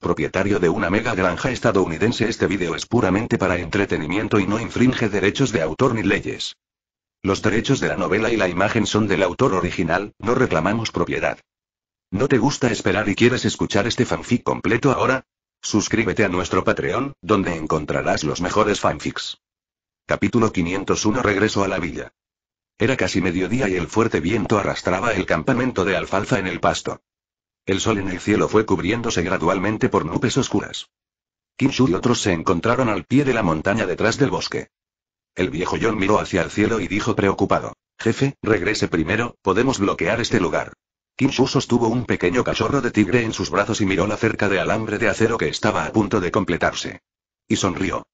Propietario de una mega granja estadounidense, este vídeo es puramente para entretenimiento y no infringe derechos de autor ni leyes. Los derechos de la novela y la imagen son del autor original, no reclamamos propiedad. ¿No te gusta esperar y quieres escuchar este fanfic completo ahora? Suscríbete a nuestro Patreon, donde encontrarás los mejores fanfics. Capítulo 501 Regreso a la villa. Era casi mediodía y el fuerte viento arrastraba el campamento de alfalfa en el pasto. El sol en el cielo fue cubriéndose gradualmente por nubes oscuras. Kinshu y otros se encontraron al pie de la montaña detrás del bosque. El viejo John miró hacia el cielo y dijo preocupado. Jefe, regrese primero, podemos bloquear este lugar. Kinshu sostuvo un pequeño cachorro de tigre en sus brazos y miró la cerca de alambre de acero que estaba a punto de completarse. Y sonrió.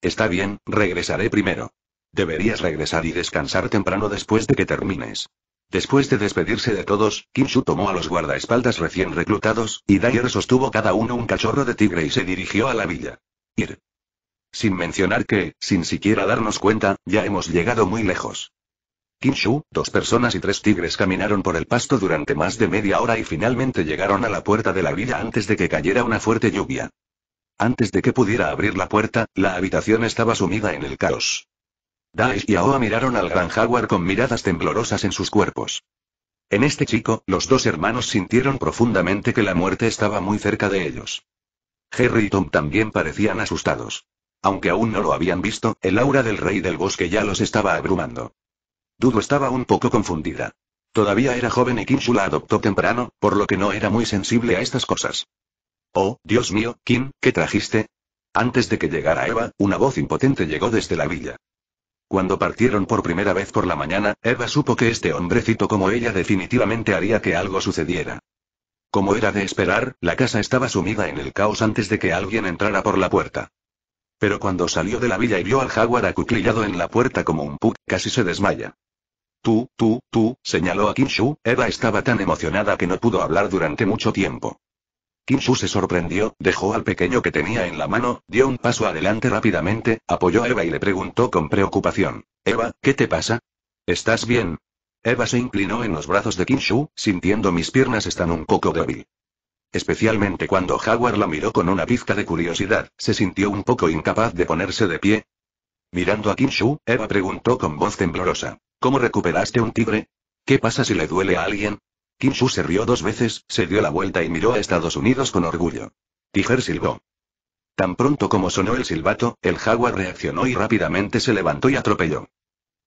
Está bien, regresaré primero. Deberías regresar y descansar temprano después de que termines. Después de despedirse de todos, Kinshu tomó a los guardaespaldas recién reclutados, y Dyer sostuvo cada uno un cachorro de tigre y se dirigió a la villa. Ir. Sin mencionar que, sin siquiera darnos cuenta, ya hemos llegado muy lejos. Kinshu, dos personas y tres tigres caminaron por el pasto durante más de media hora y finalmente llegaron a la puerta de la villa antes de que cayera una fuerte lluvia. Antes de que pudiera abrir la puerta, la habitación estaba sumida en el caos. Daesh y Aoa miraron al gran jaguar con miradas temblorosas en sus cuerpos. En este chico, los dos hermanos sintieron profundamente que la muerte estaba muy cerca de ellos. Harry y Tom también parecían asustados. Aunque aún no lo habían visto, el aura del rey del bosque ya los estaba abrumando. Dudo estaba un poco confundida. Todavía era joven y Kim la adoptó temprano, por lo que no era muy sensible a estas cosas. Oh, Dios mío, Kim, ¿qué trajiste? Antes de que llegara Eva, una voz impotente llegó desde la villa. Cuando partieron por primera vez por la mañana, Eva supo que este hombrecito como ella definitivamente haría que algo sucediera. Como era de esperar, la casa estaba sumida en el caos antes de que alguien entrara por la puerta. Pero cuando salió de la villa y vio al jaguar acuclillado en la puerta como un puk, casi se desmaya. Tú, tú, tú, señaló a Kinshu, Eva estaba tan emocionada que no pudo hablar durante mucho tiempo. Kinshu se sorprendió, dejó al pequeño que tenía en la mano, dio un paso adelante rápidamente, apoyó a Eva y le preguntó con preocupación. Eva, ¿qué te pasa? ¿Estás bien? Eva se inclinó en los brazos de Kinshu, sintiendo mis piernas están un poco débil. Especialmente cuando Jaguar la miró con una pizca de curiosidad, se sintió un poco incapaz de ponerse de pie. Mirando a Kinshu, Eva preguntó con voz temblorosa. ¿Cómo recuperaste un tigre? ¿Qué pasa si le duele a alguien? Shu se rió dos veces, se dio la vuelta y miró a Estados Unidos con orgullo. Tiger silbó. Tan pronto como sonó el silbato, el jaguar reaccionó y rápidamente se levantó y atropelló.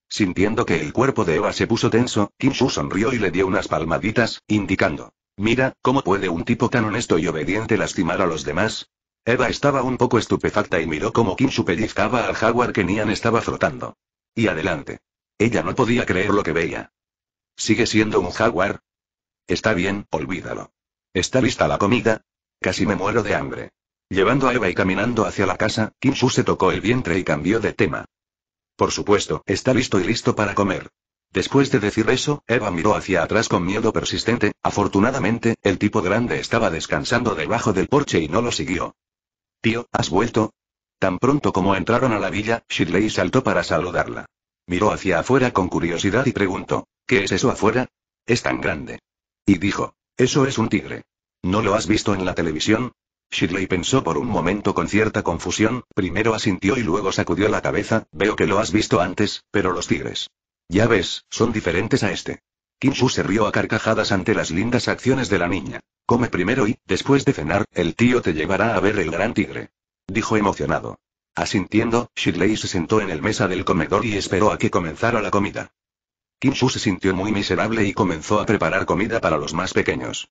Sintiendo que el cuerpo de Eva se puso tenso, Kim Kinshu sonrió y le dio unas palmaditas, indicando. Mira, ¿cómo puede un tipo tan honesto y obediente lastimar a los demás? Eva estaba un poco estupefacta y miró cómo Kinshu pellizcaba al jaguar que Nian estaba frotando. Y adelante. Ella no podía creer lo que veía. ¿Sigue siendo un jaguar? Está bien, olvídalo. ¿Está lista la comida? Casi me muero de hambre. Llevando a Eva y caminando hacia la casa, Su se tocó el vientre y cambió de tema. Por supuesto, está listo y listo para comer. Después de decir eso, Eva miró hacia atrás con miedo persistente, afortunadamente, el tipo grande estaba descansando debajo del porche y no lo siguió. Tío, ¿has vuelto? Tan pronto como entraron a la villa, Shirley saltó para saludarla. Miró hacia afuera con curiosidad y preguntó, ¿qué es eso afuera? Es tan grande. Y dijo, eso es un tigre. ¿No lo has visto en la televisión? Shirley pensó por un momento con cierta confusión, primero asintió y luego sacudió la cabeza, veo que lo has visto antes, pero los tigres. Ya ves, son diferentes a este. Kinshu se rió a carcajadas ante las lindas acciones de la niña. Come primero y, después de cenar, el tío te llevará a ver el gran tigre. Dijo emocionado. Asintiendo, Shirley se sentó en el mesa del comedor y esperó a que comenzara la comida. Kinshu se sintió muy miserable y comenzó a preparar comida para los más pequeños.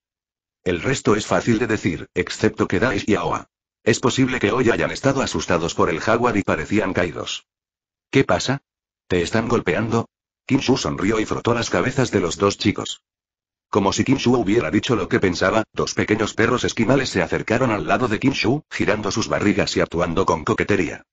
El resto es fácil de decir, excepto que Dais y Aoa. Es posible que hoy hayan estado asustados por el jaguar y parecían caídos. ¿Qué pasa? ¿Te están golpeando? Kinshu sonrió y frotó las cabezas de los dos chicos. Como si Kinshu hubiera dicho lo que pensaba, dos pequeños perros esquimales se acercaron al lado de Kinshu, girando sus barrigas y actuando con coquetería.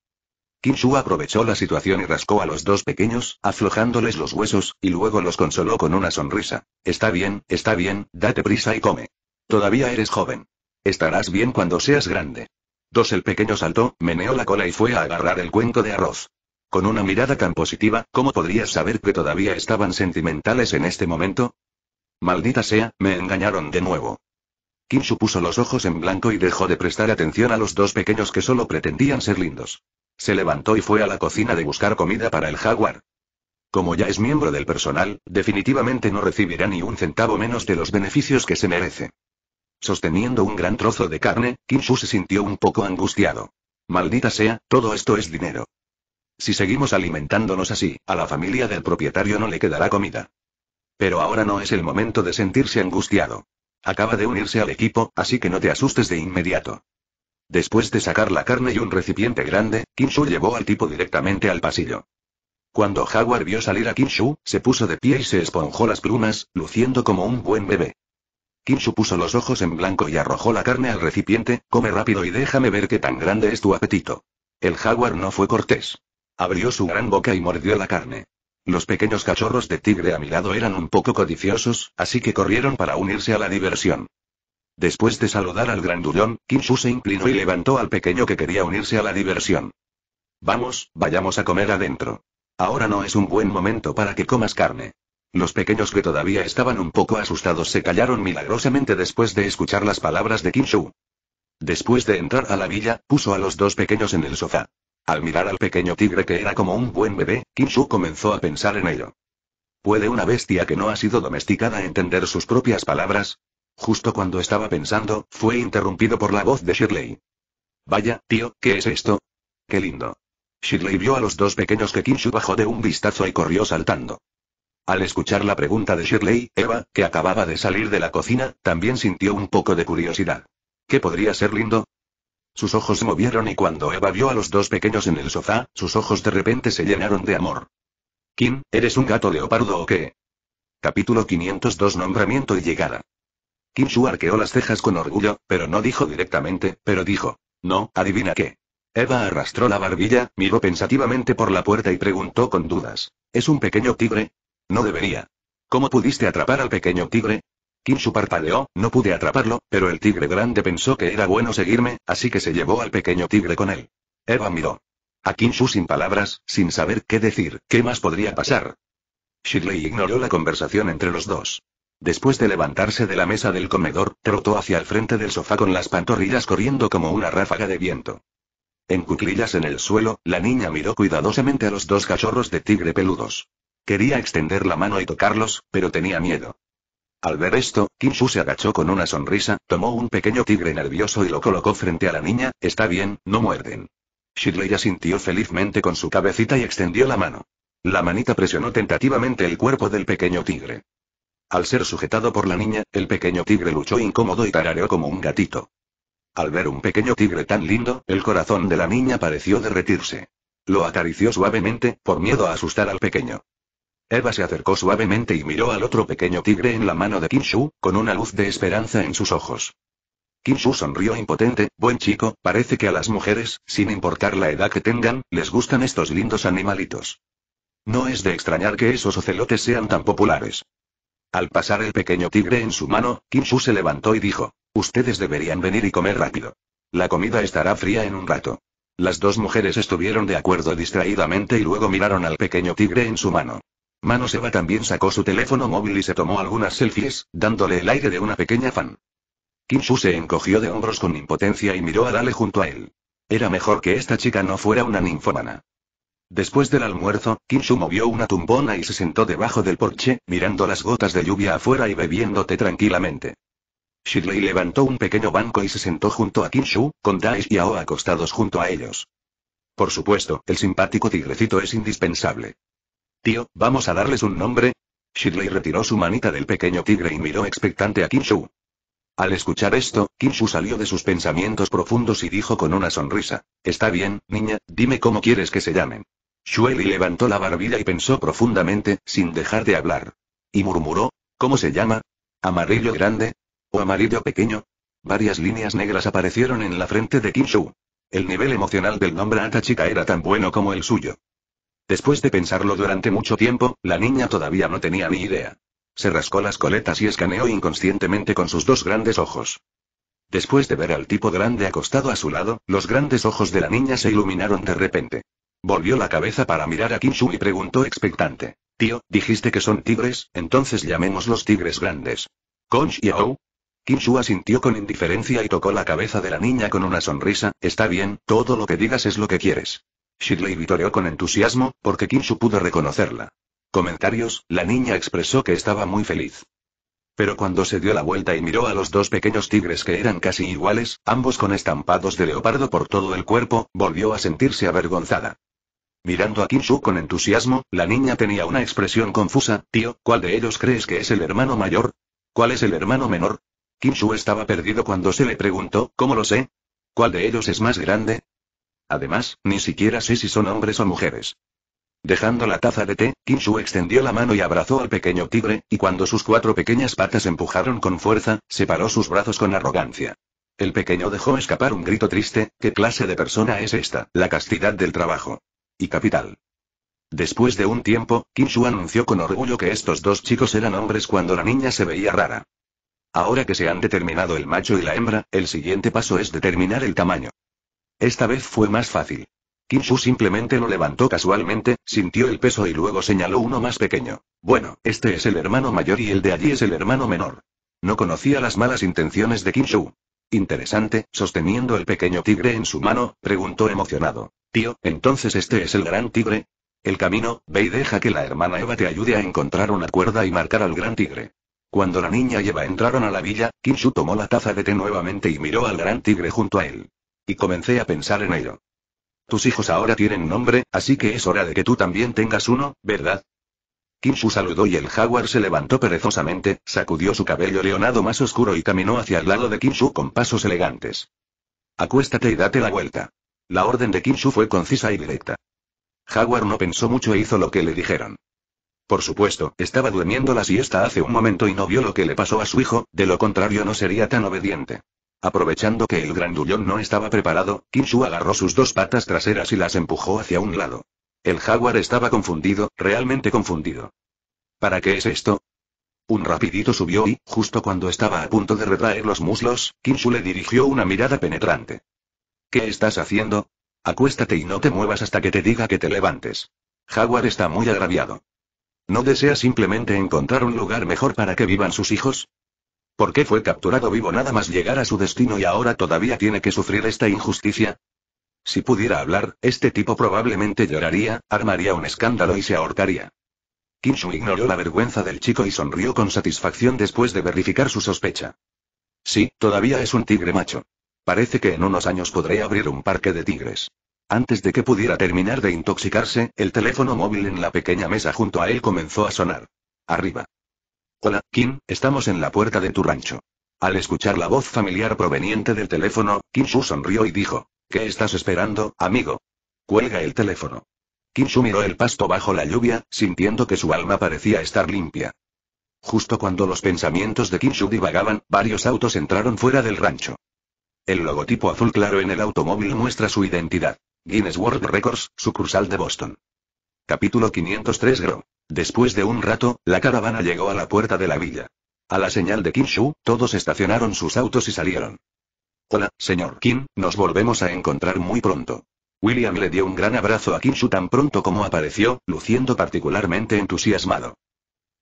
Kinshu aprovechó la situación y rascó a los dos pequeños, aflojándoles los huesos, y luego los consoló con una sonrisa. Está bien, está bien, date prisa y come. Todavía eres joven. Estarás bien cuando seas grande. Dos el pequeño saltó, meneó la cola y fue a agarrar el cuenco de arroz. Con una mirada tan positiva, ¿cómo podrías saber que todavía estaban sentimentales en este momento? Maldita sea, me engañaron de nuevo. Kinshu puso los ojos en blanco y dejó de prestar atención a los dos pequeños que solo pretendían ser lindos. Se levantó y fue a la cocina de buscar comida para el jaguar. Como ya es miembro del personal, definitivamente no recibirá ni un centavo menos de los beneficios que se merece. Sosteniendo un gran trozo de carne, Kinshu se sintió un poco angustiado. Maldita sea, todo esto es dinero. Si seguimos alimentándonos así, a la familia del propietario no le quedará comida. Pero ahora no es el momento de sentirse angustiado. Acaba de unirse al equipo, así que no te asustes de inmediato. Después de sacar la carne y un recipiente grande, Kinshu llevó al tipo directamente al pasillo. Cuando Jaguar vio salir a Kinshu, se puso de pie y se esponjó las plumas, luciendo como un buen bebé. Kinshu puso los ojos en blanco y arrojó la carne al recipiente, come rápido y déjame ver qué tan grande es tu apetito. El jaguar no fue cortés. Abrió su gran boca y mordió la carne. Los pequeños cachorros de tigre a mi lado eran un poco codiciosos, así que corrieron para unirse a la diversión. Después de saludar al grandullón, Kim Shu se inclinó y levantó al pequeño que quería unirse a la diversión. Vamos, vayamos a comer adentro. Ahora no es un buen momento para que comas carne. Los pequeños que todavía estaban un poco asustados se callaron milagrosamente después de escuchar las palabras de Kim Shu. Después de entrar a la villa, puso a los dos pequeños en el sofá. Al mirar al pequeño tigre que era como un buen bebé, Kim Shu comenzó a pensar en ello. ¿Puede una bestia que no ha sido domesticada entender sus propias palabras? Justo cuando estaba pensando, fue interrumpido por la voz de Shirley. Vaya, tío, ¿qué es esto? Qué lindo. Shirley vio a los dos pequeños que Kinshu bajó de un vistazo y corrió saltando. Al escuchar la pregunta de Shirley, Eva, que acababa de salir de la cocina, también sintió un poco de curiosidad. ¿Qué podría ser lindo? Sus ojos se movieron y cuando Eva vio a los dos pequeños en el sofá, sus ojos de repente se llenaron de amor. Kim, ¿eres un gato leopardo o qué? Capítulo 502 Nombramiento y llegada. Kinshu arqueó las cejas con orgullo, pero no dijo directamente, pero dijo. No, adivina qué. Eva arrastró la barbilla, miró pensativamente por la puerta y preguntó con dudas. ¿Es un pequeño tigre? No debería. ¿Cómo pudiste atrapar al pequeño tigre? Kinshu parpadeó, no pude atraparlo, pero el tigre grande pensó que era bueno seguirme, así que se llevó al pequeño tigre con él. Eva miró. A Kinshu sin palabras, sin saber qué decir, qué más podría pasar. Shirley ignoró la conversación entre los dos. Después de levantarse de la mesa del comedor, trotó hacia el frente del sofá con las pantorrillas corriendo como una ráfaga de viento. En cuclillas en el suelo, la niña miró cuidadosamente a los dos cachorros de tigre peludos. Quería extender la mano y tocarlos, pero tenía miedo. Al ver esto, Kinshu se agachó con una sonrisa, tomó un pequeño tigre nervioso y lo colocó frente a la niña, está bien, no muerden. Shirley asintió felizmente con su cabecita y extendió la mano. La manita presionó tentativamente el cuerpo del pequeño tigre. Al ser sujetado por la niña, el pequeño tigre luchó incómodo y tarareó como un gatito. Al ver un pequeño tigre tan lindo, el corazón de la niña pareció derretirse. Lo acarició suavemente, por miedo a asustar al pequeño. Eva se acercó suavemente y miró al otro pequeño tigre en la mano de Kinshu, con una luz de esperanza en sus ojos. Kinshu sonrió impotente, buen chico, parece que a las mujeres, sin importar la edad que tengan, les gustan estos lindos animalitos. No es de extrañar que esos ocelotes sean tan populares. Al pasar el pequeño tigre en su mano, Kinshu se levantó y dijo, Ustedes deberían venir y comer rápido. La comida estará fría en un rato. Las dos mujeres estuvieron de acuerdo distraídamente y luego miraron al pequeño tigre en su mano. Mano también sacó su teléfono móvil y se tomó algunas selfies, dándole el aire de una pequeña fan. Kinshu se encogió de hombros con impotencia y miró a Dale junto a él. Era mejor que esta chica no fuera una ninfomana. Después del almuerzo, Kinshu movió una tumbona y se sentó debajo del porche, mirando las gotas de lluvia afuera y bebiéndote tranquilamente. Shirley levantó un pequeño banco y se sentó junto a Kinshu, con Dais y Ao acostados junto a ellos. Por supuesto, el simpático tigrecito es indispensable. Tío, ¿vamos a darles un nombre? Shirley retiró su manita del pequeño tigre y miró expectante a Kinshu. Al escuchar esto, Kinshu salió de sus pensamientos profundos y dijo con una sonrisa, Está bien, niña, dime cómo quieres que se llamen. Shueli levantó la barbilla y pensó profundamente, sin dejar de hablar. Y murmuró, ¿cómo se llama? ¿Amarillo grande? ¿O amarillo pequeño? Varias líneas negras aparecieron en la frente de Kim El nivel emocional del nombre Atachika era tan bueno como el suyo. Después de pensarlo durante mucho tiempo, la niña todavía no tenía ni idea. Se rascó las coletas y escaneó inconscientemente con sus dos grandes ojos. Después de ver al tipo grande acostado a su lado, los grandes ojos de la niña se iluminaron de repente. Volvió la cabeza para mirar a Kinshu y preguntó expectante. Tío, dijiste que son tigres, entonces llamemos los tigres grandes. ¿Conch y Kim Kinshu asintió con indiferencia y tocó la cabeza de la niña con una sonrisa, está bien, todo lo que digas es lo que quieres. Shirley vitoreó con entusiasmo, porque Kinshu pudo reconocerla. Comentarios, la niña expresó que estaba muy feliz. Pero cuando se dio la vuelta y miró a los dos pequeños tigres que eran casi iguales, ambos con estampados de leopardo por todo el cuerpo, volvió a sentirse avergonzada. Mirando a Kim con entusiasmo, la niña tenía una expresión confusa, tío, ¿cuál de ellos crees que es el hermano mayor? ¿Cuál es el hermano menor? Kim estaba perdido cuando se le preguntó, ¿cómo lo sé? ¿Cuál de ellos es más grande? Además, ni siquiera sé si son hombres o mujeres. Dejando la taza de té, Kim extendió la mano y abrazó al pequeño tigre, y cuando sus cuatro pequeñas patas empujaron con fuerza, separó sus brazos con arrogancia. El pequeño dejó escapar un grito triste, ¿qué clase de persona es esta? La castidad del trabajo y capital. Después de un tiempo, Kinshu anunció con orgullo que estos dos chicos eran hombres cuando la niña se veía rara. Ahora que se han determinado el macho y la hembra, el siguiente paso es determinar el tamaño. Esta vez fue más fácil. Kinshu simplemente lo levantó casualmente, sintió el peso y luego señaló uno más pequeño. Bueno, este es el hermano mayor y el de allí es el hermano menor. No conocía las malas intenciones de Kinshu. Interesante, sosteniendo el pequeño tigre en su mano, preguntó emocionado. Tío, entonces este es el gran tigre. El camino, ve y deja que la hermana Eva te ayude a encontrar una cuerda y marcar al gran tigre. Cuando la niña y Eva entraron a la villa, Kinshu tomó la taza de té nuevamente y miró al gran tigre junto a él. Y comencé a pensar en ello. Tus hijos ahora tienen nombre, así que es hora de que tú también tengas uno, ¿verdad? Kinshu saludó y el jaguar se levantó perezosamente, sacudió su cabello leonado más oscuro y caminó hacia el lado de Kinshu con pasos elegantes. Acuéstate y date la vuelta. La orden de Kinshu fue concisa y directa. Jaguar no pensó mucho e hizo lo que le dijeron. Por supuesto, estaba durmiendo la siesta hace un momento y no vio lo que le pasó a su hijo, de lo contrario no sería tan obediente. Aprovechando que el grandullón no estaba preparado, Kinshu agarró sus dos patas traseras y las empujó hacia un lado. El jaguar estaba confundido, realmente confundido. ¿Para qué es esto? Un rapidito subió y, justo cuando estaba a punto de retraer los muslos, Kinshu le dirigió una mirada penetrante. ¿Qué estás haciendo? Acuéstate y no te muevas hasta que te diga que te levantes. Jaguar está muy agraviado. ¿No desea simplemente encontrar un lugar mejor para que vivan sus hijos? ¿Por qué fue capturado vivo nada más llegar a su destino y ahora todavía tiene que sufrir esta injusticia? Si pudiera hablar, este tipo probablemente lloraría, armaría un escándalo y se ahorcaría. Kinshu ignoró la vergüenza del chico y sonrió con satisfacción después de verificar su sospecha. Sí, todavía es un tigre macho. Parece que en unos años podré abrir un parque de tigres. Antes de que pudiera terminar de intoxicarse, el teléfono móvil en la pequeña mesa junto a él comenzó a sonar. Arriba. Hola, Kim, estamos en la puerta de tu rancho. Al escuchar la voz familiar proveniente del teléfono, Kim Shu sonrió y dijo, ¿Qué estás esperando, amigo? Cuelga el teléfono. Shu miró el pasto bajo la lluvia, sintiendo que su alma parecía estar limpia. Justo cuando los pensamientos de Shu divagaban, varios autos entraron fuera del rancho. El logotipo azul claro en el automóvil muestra su identidad. Guinness World Records, sucursal de Boston. Capítulo 503 Después de un rato, la caravana llegó a la puerta de la villa. A la señal de Kim Shu, todos estacionaron sus autos y salieron. Hola, señor Kim, nos volvemos a encontrar muy pronto. William le dio un gran abrazo a Kim Shu tan pronto como apareció, luciendo particularmente entusiasmado.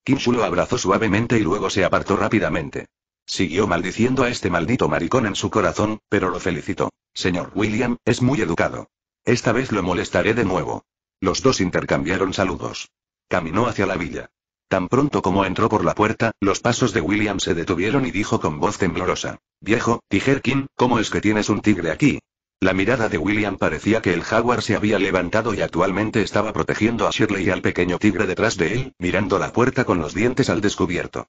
Kim Shu lo abrazó suavemente y luego se apartó rápidamente. Siguió maldiciendo a este maldito maricón en su corazón, pero lo felicitó. Señor William, es muy educado. Esta vez lo molestaré de nuevo. Los dos intercambiaron saludos. Caminó hacia la villa. Tan pronto como entró por la puerta, los pasos de William se detuvieron y dijo con voz temblorosa. Viejo, Tijerkin, ¿cómo es que tienes un tigre aquí? La mirada de William parecía que el jaguar se había levantado y actualmente estaba protegiendo a Shirley y al pequeño tigre detrás de él, mirando la puerta con los dientes al descubierto.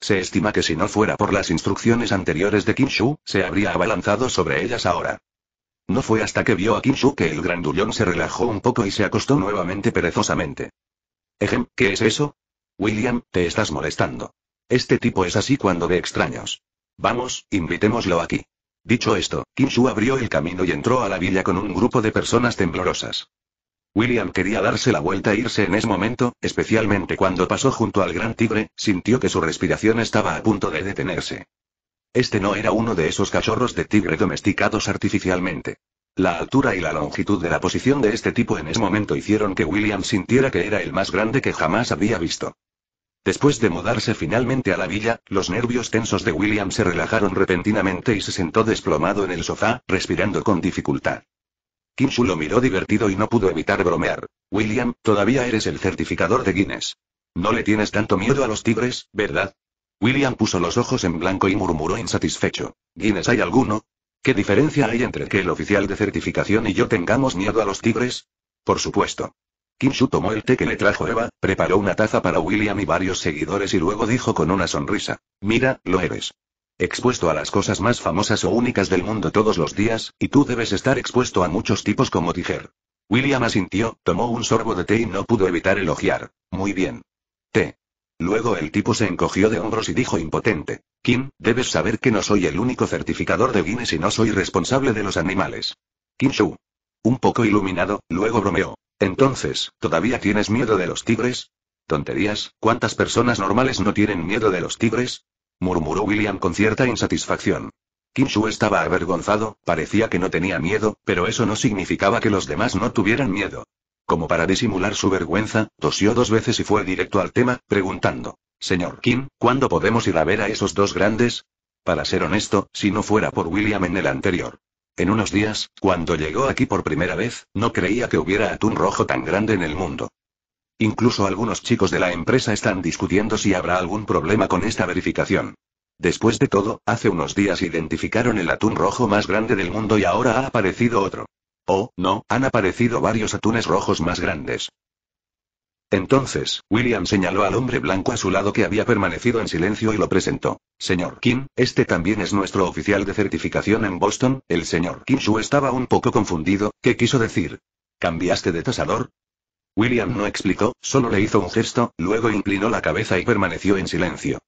Se estima que si no fuera por las instrucciones anteriores de Shu, se habría abalanzado sobre ellas ahora. No fue hasta que vio a Shu que el grandullón se relajó un poco y se acostó nuevamente perezosamente. Ejem, ¿qué es eso? William, te estás molestando. Este tipo es así cuando ve extraños. Vamos, invitémoslo aquí. Dicho esto, Shu abrió el camino y entró a la villa con un grupo de personas temblorosas. William quería darse la vuelta e irse en ese momento, especialmente cuando pasó junto al gran tigre, sintió que su respiración estaba a punto de detenerse. Este no era uno de esos cachorros de tigre domesticados artificialmente. La altura y la longitud de la posición de este tipo en ese momento hicieron que William sintiera que era el más grande que jamás había visto. Después de mudarse finalmente a la villa, los nervios tensos de William se relajaron repentinamente y se sentó desplomado en el sofá, respirando con dificultad. Kinshu lo miró divertido y no pudo evitar bromear. William, todavía eres el certificador de Guinness. No le tienes tanto miedo a los tigres, ¿verdad? William puso los ojos en blanco y murmuró insatisfecho. ¿Guinness hay alguno? ¿Qué diferencia hay entre que el oficial de certificación y yo tengamos miedo a los tigres? Por supuesto. Kinshu tomó el té que le trajo Eva, preparó una taza para William y varios seguidores y luego dijo con una sonrisa. Mira, lo eres expuesto a las cosas más famosas o únicas del mundo todos los días, y tú debes estar expuesto a muchos tipos como Tiger. William asintió, tomó un sorbo de té y no pudo evitar elogiar. Muy bien. Té. Luego el tipo se encogió de hombros y dijo impotente. Kim, debes saber que no soy el único certificador de Guinness y no soy responsable de los animales. Kim Shu. Un poco iluminado, luego bromeó. Entonces, ¿todavía tienes miedo de los tigres? Tonterías, ¿cuántas personas normales no tienen miedo de los tigres? murmuró William con cierta insatisfacción. Kim Shu estaba avergonzado, parecía que no tenía miedo, pero eso no significaba que los demás no tuvieran miedo. Como para disimular su vergüenza, tosió dos veces y fue directo al tema, preguntando. Señor Kim, ¿cuándo podemos ir a ver a esos dos grandes? Para ser honesto, si no fuera por William en el anterior. En unos días, cuando llegó aquí por primera vez, no creía que hubiera atún rojo tan grande en el mundo. Incluso algunos chicos de la empresa están discutiendo si habrá algún problema con esta verificación. Después de todo, hace unos días identificaron el atún rojo más grande del mundo y ahora ha aparecido otro. Oh, no, han aparecido varios atunes rojos más grandes. Entonces, William señaló al hombre blanco a su lado que había permanecido en silencio y lo presentó. Señor Kim, este también es nuestro oficial de certificación en Boston. El señor Kim Shu estaba un poco confundido. ¿Qué quiso decir? ¿Cambiaste de tasador? William no explicó, solo le hizo un gesto, luego inclinó la cabeza y permaneció en silencio.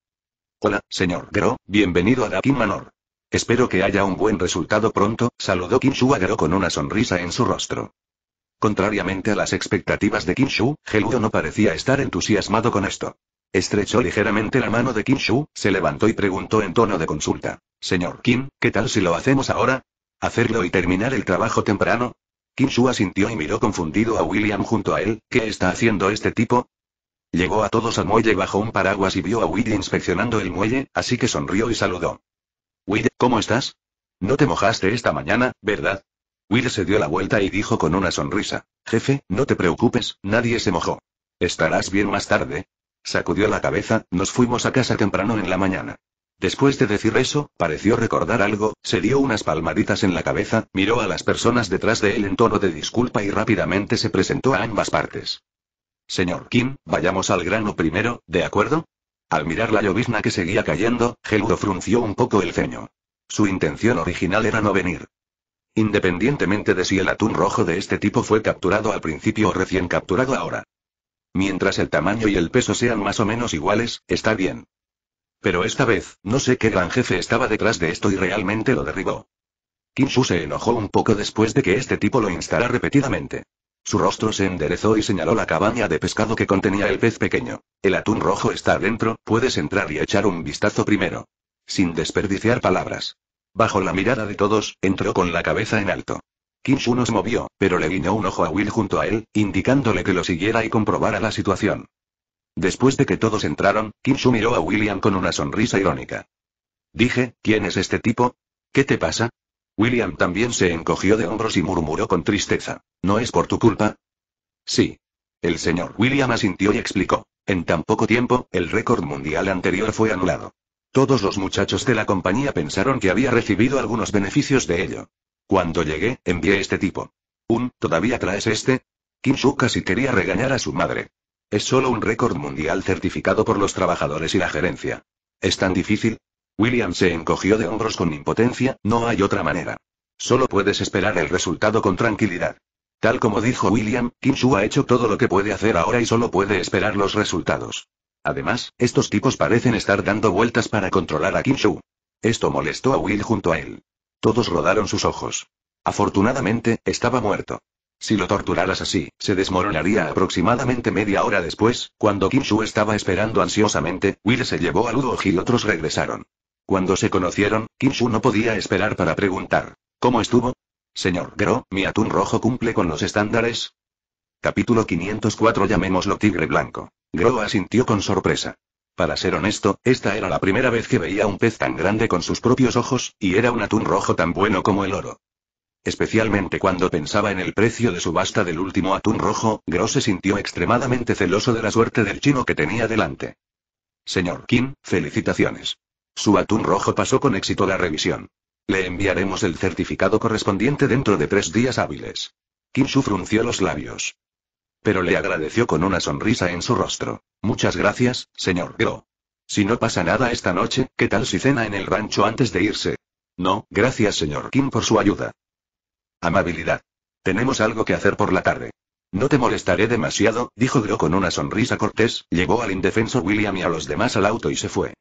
Hola, señor Gro, bienvenido a Dakin Manor. Espero que haya un buen resultado pronto, saludó Kinshu a Gro con una sonrisa en su rostro. Contrariamente a las expectativas de Kinshu, Geludo no parecía estar entusiasmado con esto. Estrechó ligeramente la mano de Kinshu, se levantó y preguntó en tono de consulta. Señor Kim, ¿qué tal si lo hacemos ahora? ¿Hacerlo y terminar el trabajo temprano? Kinshua asintió y miró confundido a William junto a él, ¿qué está haciendo este tipo? Llegó a todos al muelle bajo un paraguas y vio a Will inspeccionando el muelle, así que sonrió y saludó. Will, ¿cómo estás? No te mojaste esta mañana, ¿verdad? Will se dio la vuelta y dijo con una sonrisa, Jefe, no te preocupes, nadie se mojó. Estarás bien más tarde. Sacudió la cabeza, nos fuimos a casa temprano en la mañana. Después de decir eso, pareció recordar algo, se dio unas palmaditas en la cabeza, miró a las personas detrás de él en tono de disculpa y rápidamente se presentó a ambas partes. Señor Kim, vayamos al grano primero, ¿de acuerdo? Al mirar la llovizna que seguía cayendo, Heldo frunció un poco el ceño. Su intención original era no venir. Independientemente de si el atún rojo de este tipo fue capturado al principio o recién capturado ahora. Mientras el tamaño y el peso sean más o menos iguales, está bien. Pero esta vez, no sé qué gran jefe estaba detrás de esto y realmente lo derribó. Kinshu se enojó un poco después de que este tipo lo instara repetidamente. Su rostro se enderezó y señaló la cabaña de pescado que contenía el pez pequeño. El atún rojo está adentro, puedes entrar y echar un vistazo primero. Sin desperdiciar palabras. Bajo la mirada de todos, entró con la cabeza en alto. Kinshu nos movió, pero le guiñó un ojo a Will junto a él, indicándole que lo siguiera y comprobara la situación. Después de que todos entraron, Kimshu miró a William con una sonrisa irónica. Dije, ¿quién es este tipo? ¿Qué te pasa? William también se encogió de hombros y murmuró con tristeza. ¿No es por tu culpa? Sí. El señor William asintió y explicó. En tan poco tiempo, el récord mundial anterior fue anulado. Todos los muchachos de la compañía pensaron que había recibido algunos beneficios de ello. Cuando llegué, envié este tipo. ¿Un, todavía traes este? Kim Shu casi quería regañar a su madre. Es solo un récord mundial certificado por los trabajadores y la gerencia. ¿Es tan difícil? William se encogió de hombros con impotencia, no hay otra manera. Solo puedes esperar el resultado con tranquilidad. Tal como dijo William, Kim Shu ha hecho todo lo que puede hacer ahora y solo puede esperar los resultados. Además, estos tipos parecen estar dando vueltas para controlar a Kim Shu. Esto molestó a Will junto a él. Todos rodaron sus ojos. Afortunadamente, estaba muerto. Si lo torturaras así, se desmoronaría aproximadamente media hora después, cuando Kim estaba esperando ansiosamente, Will se llevó a Ludo y otros regresaron. Cuando se conocieron, Kim no podía esperar para preguntar. ¿Cómo estuvo? Señor Gro, ¿mi atún rojo cumple con los estándares? Capítulo 504 Llamémoslo Tigre Blanco. Gro asintió con sorpresa. Para ser honesto, esta era la primera vez que veía un pez tan grande con sus propios ojos, y era un atún rojo tan bueno como el oro. Especialmente cuando pensaba en el precio de subasta del último atún rojo, Gros se sintió extremadamente celoso de la suerte del chino que tenía delante. Señor Kim, felicitaciones. Su atún rojo pasó con éxito la revisión. Le enviaremos el certificado correspondiente dentro de tres días hábiles. Kim sufrunció los labios. Pero le agradeció con una sonrisa en su rostro. Muchas gracias, señor Gro. Si no pasa nada esta noche, ¿qué tal si cena en el rancho antes de irse? No, gracias señor Kim por su ayuda. Amabilidad. Tenemos algo que hacer por la tarde. No te molestaré demasiado, dijo Gro con una sonrisa cortés, llevó al indefenso William y a los demás al auto y se fue.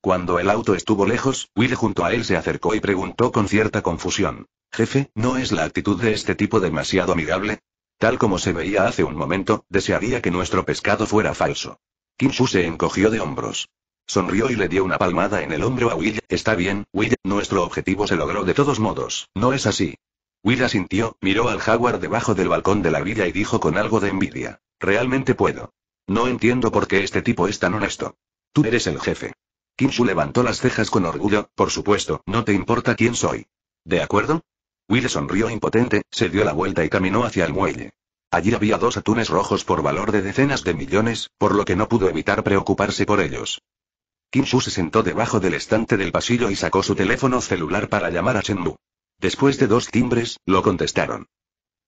Cuando el auto estuvo lejos, Will junto a él se acercó y preguntó con cierta confusión. Jefe, ¿no es la actitud de este tipo demasiado amigable? Tal como se veía hace un momento, desearía que nuestro pescado fuera falso. Kinshu se encogió de hombros. Sonrió y le dio una palmada en el hombro a Will. Está bien, Will, nuestro objetivo se logró de todos modos, ¿no es así? Will asintió, miró al jaguar debajo del balcón de la villa y dijo con algo de envidia. Realmente puedo. No entiendo por qué este tipo es tan honesto. Tú eres el jefe. Kinshu levantó las cejas con orgullo, por supuesto, no te importa quién soy. ¿De acuerdo? Will sonrió impotente, se dio la vuelta y caminó hacia el muelle. Allí había dos atunes rojos por valor de decenas de millones, por lo que no pudo evitar preocuparse por ellos. Kinshu se sentó debajo del estante del pasillo y sacó su teléfono celular para llamar a Chenmu. Después de dos timbres, lo contestaron.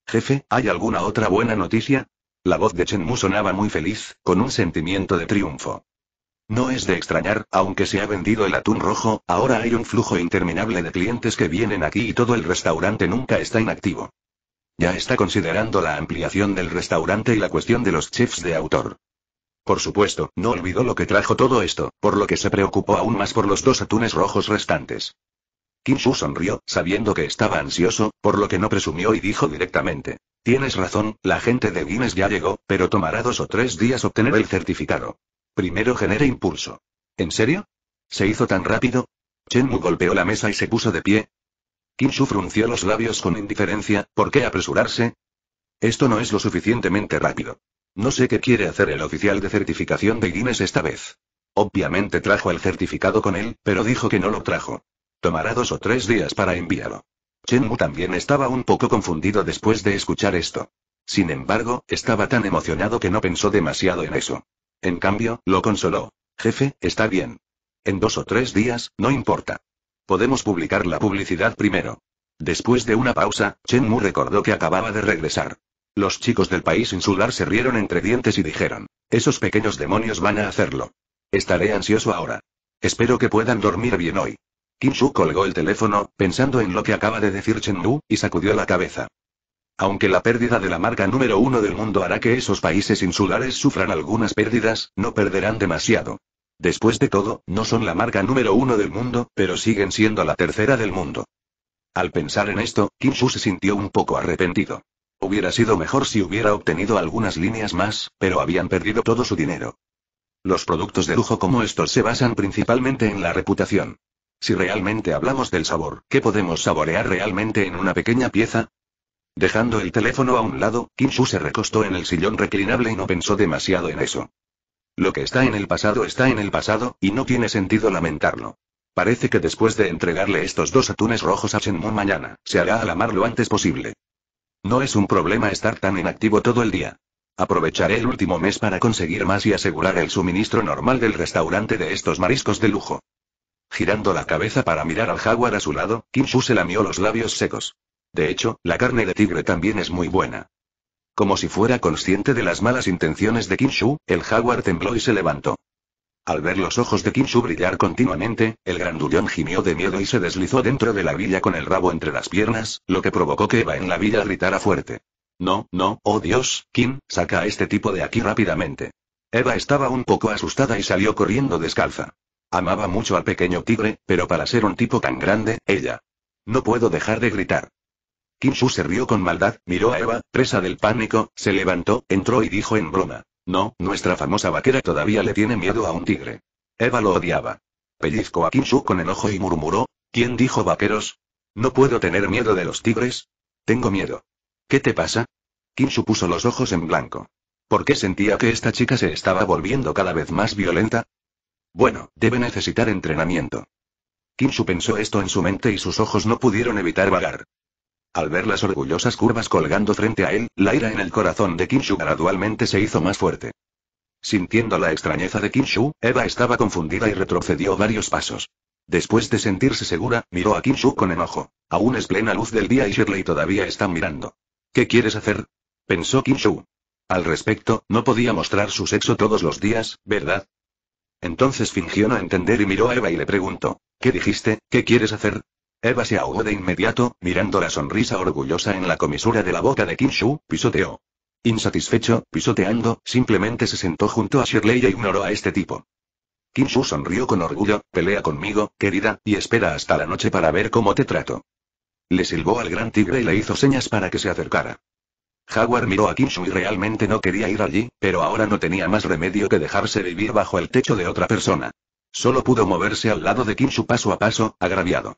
Jefe, ¿hay alguna otra buena noticia? La voz de Chenmu sonaba muy feliz, con un sentimiento de triunfo. No es de extrañar, aunque se ha vendido el atún rojo, ahora hay un flujo interminable de clientes que vienen aquí y todo el restaurante nunca está inactivo. Ya está considerando la ampliación del restaurante y la cuestión de los chefs de autor. Por supuesto, no olvidó lo que trajo todo esto, por lo que se preocupó aún más por los dos atunes rojos restantes. Kinshu sonrió, sabiendo que estaba ansioso, por lo que no presumió y dijo directamente. Tienes razón, la gente de Guinness ya llegó, pero tomará dos o tres días obtener el certificado. Primero genera impulso. ¿En serio? ¿Se hizo tan rápido? Chenmu golpeó la mesa y se puso de pie. Kinshu frunció los labios con indiferencia, ¿por qué apresurarse? Esto no es lo suficientemente rápido. No sé qué quiere hacer el oficial de certificación de Guinness esta vez. Obviamente trajo el certificado con él, pero dijo que no lo trajo. Tomará dos o tres días para enviarlo. Chen Mu también estaba un poco confundido después de escuchar esto. Sin embargo, estaba tan emocionado que no pensó demasiado en eso. En cambio, lo consoló. Jefe, está bien. En dos o tres días, no importa. Podemos publicar la publicidad primero. Después de una pausa, Chen Mu recordó que acababa de regresar. Los chicos del país insular se rieron entre dientes y dijeron, esos pequeños demonios van a hacerlo. Estaré ansioso ahora. Espero que puedan dormir bien hoy. Kim Su colgó el teléfono, pensando en lo que acaba de decir Chen Lu, y sacudió la cabeza. Aunque la pérdida de la marca número uno del mundo hará que esos países insulares sufran algunas pérdidas, no perderán demasiado. Después de todo, no son la marca número uno del mundo, pero siguen siendo la tercera del mundo. Al pensar en esto, Kim su se sintió un poco arrepentido. Hubiera sido mejor si hubiera obtenido algunas líneas más, pero habían perdido todo su dinero. Los productos de lujo como estos se basan principalmente en la reputación. Si realmente hablamos del sabor, ¿qué podemos saborear realmente en una pequeña pieza? Dejando el teléfono a un lado, Kinshu se recostó en el sillón reclinable y no pensó demasiado en eso. Lo que está en el pasado está en el pasado, y no tiene sentido lamentarlo. Parece que después de entregarle estos dos atunes rojos a Shenmue mañana, se hará la mar lo antes posible. No es un problema estar tan inactivo todo el día. Aprovecharé el último mes para conseguir más y asegurar el suministro normal del restaurante de estos mariscos de lujo. Girando la cabeza para mirar al jaguar a su lado, Kinshu se lamió los labios secos. De hecho, la carne de tigre también es muy buena. Como si fuera consciente de las malas intenciones de Kinshu, el jaguar tembló y se levantó. Al ver los ojos de Kinshu brillar continuamente, el grandullón gimió de miedo y se deslizó dentro de la villa con el rabo entre las piernas, lo que provocó que Eva en la villa gritara fuerte. No, no, oh Dios, Kim, saca a este tipo de aquí rápidamente. Eva estaba un poco asustada y salió corriendo descalza. Amaba mucho al pequeño tigre, pero para ser un tipo tan grande, ella. No puedo dejar de gritar. Kim Su se rió con maldad, miró a Eva, presa del pánico, se levantó, entró y dijo en broma. No, nuestra famosa vaquera todavía le tiene miedo a un tigre. Eva lo odiaba. Pellizcó a Kim Su con enojo y murmuró. ¿Quién dijo vaqueros? ¿No puedo tener miedo de los tigres? Tengo miedo. ¿Qué te pasa? Kim puso los ojos en blanco. ¿Por qué sentía que esta chica se estaba volviendo cada vez más violenta? Bueno, debe necesitar entrenamiento. Kinshu pensó esto en su mente y sus ojos no pudieron evitar vagar. Al ver las orgullosas curvas colgando frente a él, la ira en el corazón de Kinshu gradualmente se hizo más fuerte. Sintiendo la extrañeza de Kinshu, Eva estaba confundida y retrocedió varios pasos. Después de sentirse segura, miró a Kinshu con enojo. Aún es plena luz del día y Shirley todavía está mirando. ¿Qué quieres hacer? pensó Kinshu. Al respecto, no podía mostrar su sexo todos los días, ¿verdad? Entonces fingió no entender y miró a Eva y le preguntó, ¿qué dijiste? ¿Qué quieres hacer? Eva se ahogó de inmediato, mirando la sonrisa orgullosa en la comisura de la boca de Kim pisoteó. Insatisfecho, pisoteando, simplemente se sentó junto a Shirley e ignoró a este tipo. Kim sonrió con orgullo, pelea conmigo, querida, y espera hasta la noche para ver cómo te trato. Le silbó al gran tigre y le hizo señas para que se acercara. Jaguar miró a Kinshu y realmente no quería ir allí, pero ahora no tenía más remedio que dejarse vivir bajo el techo de otra persona. Solo pudo moverse al lado de Kinshu paso a paso, agraviado.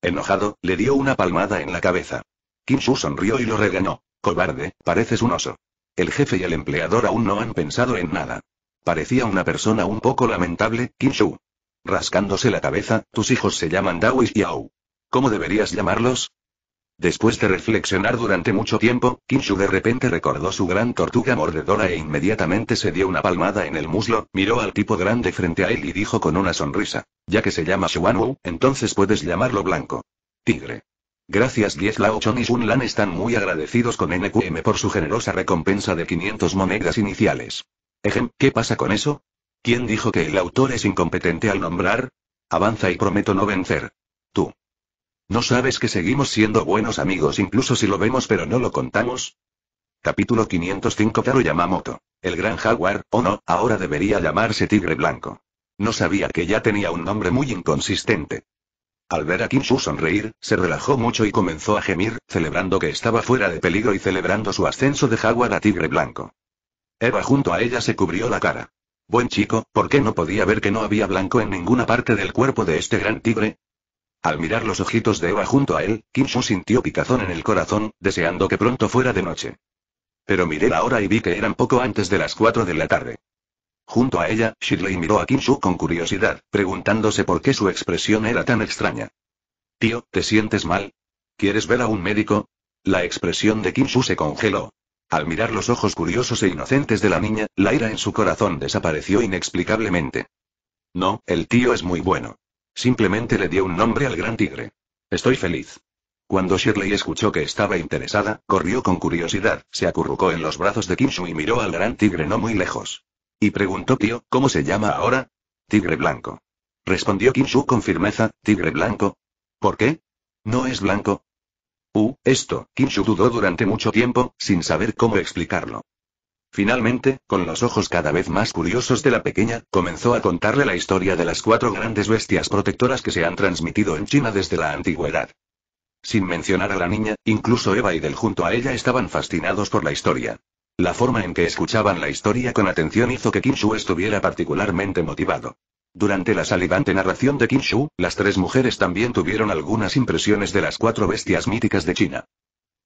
Enojado, le dio una palmada en la cabeza. Kinshu sonrió y lo regañó. Cobarde, pareces un oso. El jefe y el empleador aún no han pensado en nada. Parecía una persona un poco lamentable, Kinshu. Rascándose la cabeza, tus hijos se llaman Dao y Au. ¿Cómo deberías llamarlos? Después de reflexionar durante mucho tiempo, Kinshu de repente recordó su gran tortuga mordedora e inmediatamente se dio una palmada en el muslo, miró al tipo grande frente a él y dijo con una sonrisa. Ya que se llama Wu, entonces puedes llamarlo blanco. Tigre. Gracias 10 Lao y Sun Lan están muy agradecidos con NQM por su generosa recompensa de 500 monedas iniciales. Ejem, ¿qué pasa con eso? ¿Quién dijo que el autor es incompetente al nombrar? Avanza y prometo no vencer. Tú. ¿No sabes que seguimos siendo buenos amigos incluso si lo vemos pero no lo contamos? Capítulo 505 Taro Yamamoto. El gran jaguar, o no, ahora debería llamarse tigre blanco. No sabía que ya tenía un nombre muy inconsistente. Al ver a Kinshu sonreír, se relajó mucho y comenzó a gemir, celebrando que estaba fuera de peligro y celebrando su ascenso de jaguar a tigre blanco. Eva junto a ella se cubrió la cara. Buen chico, ¿por qué no podía ver que no había blanco en ninguna parte del cuerpo de este gran tigre? Al mirar los ojitos de Eva junto a él, Kinshu sintió picazón en el corazón, deseando que pronto fuera de noche. Pero miré la hora y vi que eran poco antes de las 4 de la tarde. Junto a ella, Shirley miró a Kinshu con curiosidad, preguntándose por qué su expresión era tan extraña. Tío, ¿te sientes mal? ¿Quieres ver a un médico? La expresión de Kinshu se congeló. Al mirar los ojos curiosos e inocentes de la niña, la ira en su corazón desapareció inexplicablemente. No, el tío es muy bueno. Simplemente le dio un nombre al gran tigre. Estoy feliz. Cuando Shirley escuchó que estaba interesada, corrió con curiosidad, se acurrucó en los brazos de Kinshu y miró al gran tigre no muy lejos. Y preguntó, tío, ¿cómo se llama ahora? Tigre blanco. Respondió Kinshu con firmeza, tigre blanco. ¿Por qué? ¿No es blanco? Uh, esto, Kinshu dudó durante mucho tiempo, sin saber cómo explicarlo. Finalmente, con los ojos cada vez más curiosos de la pequeña, comenzó a contarle la historia de las cuatro grandes bestias protectoras que se han transmitido en China desde la antigüedad. Sin mencionar a la niña, incluso Eva y Del junto a ella estaban fascinados por la historia. La forma en que escuchaban la historia con atención hizo que Shu estuviera particularmente motivado. Durante la salivante narración de Shu, las tres mujeres también tuvieron algunas impresiones de las cuatro bestias míticas de China.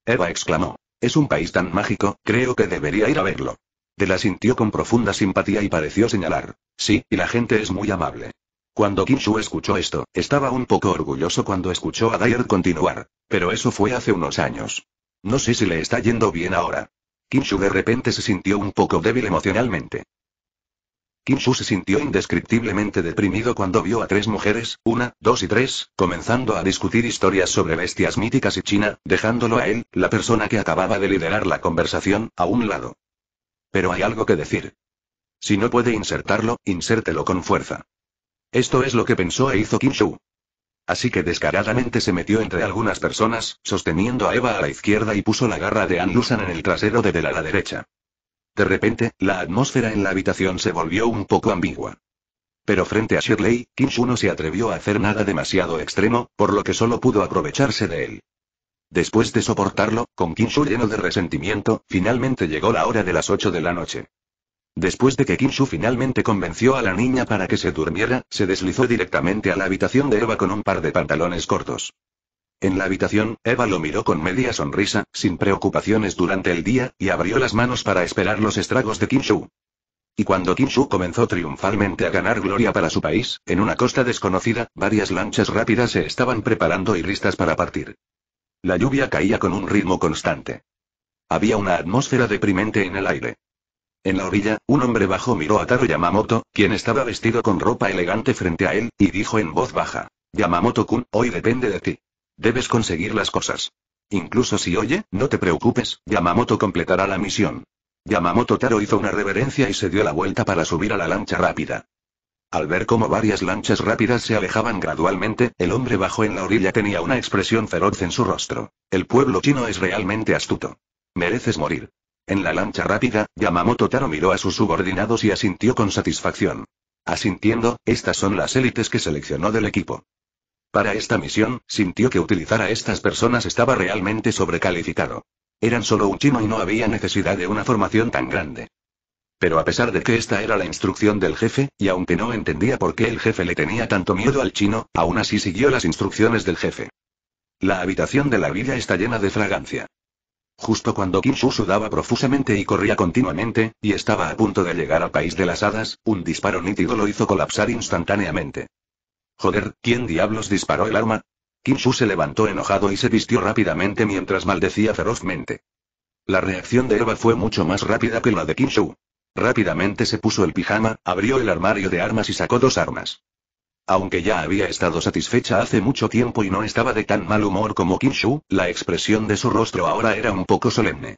Eva exclamó. Es un país tan mágico, creo que debería ir a verlo. De la sintió con profunda simpatía y pareció señalar. Sí, y la gente es muy amable. Cuando Kim escuchó esto, estaba un poco orgulloso cuando escuchó a Dyer continuar. Pero eso fue hace unos años. No sé si le está yendo bien ahora. Kim de repente se sintió un poco débil emocionalmente. Kim Shu se sintió indescriptiblemente deprimido cuando vio a tres mujeres, una, dos y tres, comenzando a discutir historias sobre bestias míticas y China, dejándolo a él, la persona que acababa de liderar la conversación, a un lado. Pero hay algo que decir. Si no puede insertarlo, insértelo con fuerza. Esto es lo que pensó e hizo Kimshu. Así que descaradamente se metió entre algunas personas, sosteniendo a Eva a la izquierda y puso la garra de Lusan en el trasero de, de a la derecha. De repente, la atmósfera en la habitación se volvió un poco ambigua. Pero frente a Shirley, Kinshu no se atrevió a hacer nada demasiado extremo, por lo que solo pudo aprovecharse de él. Después de soportarlo, con Kinshu lleno de resentimiento, finalmente llegó la hora de las 8 de la noche. Después de que Kinshu finalmente convenció a la niña para que se durmiera, se deslizó directamente a la habitación de Eva con un par de pantalones cortos. En la habitación, Eva lo miró con media sonrisa, sin preocupaciones durante el día, y abrió las manos para esperar los estragos de Kinshu. Y cuando Kim comenzó triunfalmente a ganar gloria para su país, en una costa desconocida, varias lanchas rápidas se estaban preparando y listas para partir. La lluvia caía con un ritmo constante. Había una atmósfera deprimente en el aire. En la orilla, un hombre bajo miró a Taro Yamamoto, quien estaba vestido con ropa elegante frente a él, y dijo en voz baja: Yamamoto-kun, hoy depende de ti. Debes conseguir las cosas. Incluso si oye, no te preocupes, Yamamoto completará la misión. Yamamoto Taro hizo una reverencia y se dio la vuelta para subir a la lancha rápida. Al ver cómo varias lanchas rápidas se alejaban gradualmente, el hombre bajo en la orilla tenía una expresión feroz en su rostro. El pueblo chino es realmente astuto. Mereces morir. En la lancha rápida, Yamamoto Taro miró a sus subordinados y asintió con satisfacción. Asintiendo, estas son las élites que seleccionó del equipo. Para esta misión, sintió que utilizar a estas personas estaba realmente sobrecalificado. Eran solo un chino y no había necesidad de una formación tan grande. Pero a pesar de que esta era la instrucción del jefe, y aunque no entendía por qué el jefe le tenía tanto miedo al chino, aún así siguió las instrucciones del jefe. La habitación de la villa está llena de fragancia. Justo cuando Kim Su sudaba profusamente y corría continuamente, y estaba a punto de llegar al país de las hadas, un disparo nítido lo hizo colapsar instantáneamente. Joder, ¿quién diablos disparó el arma? Kinshu se levantó enojado y se vistió rápidamente mientras maldecía ferozmente. La reacción de Eva fue mucho más rápida que la de Kinshu. Rápidamente se puso el pijama, abrió el armario de armas y sacó dos armas. Aunque ya había estado satisfecha hace mucho tiempo y no estaba de tan mal humor como Kinshu, la expresión de su rostro ahora era un poco solemne.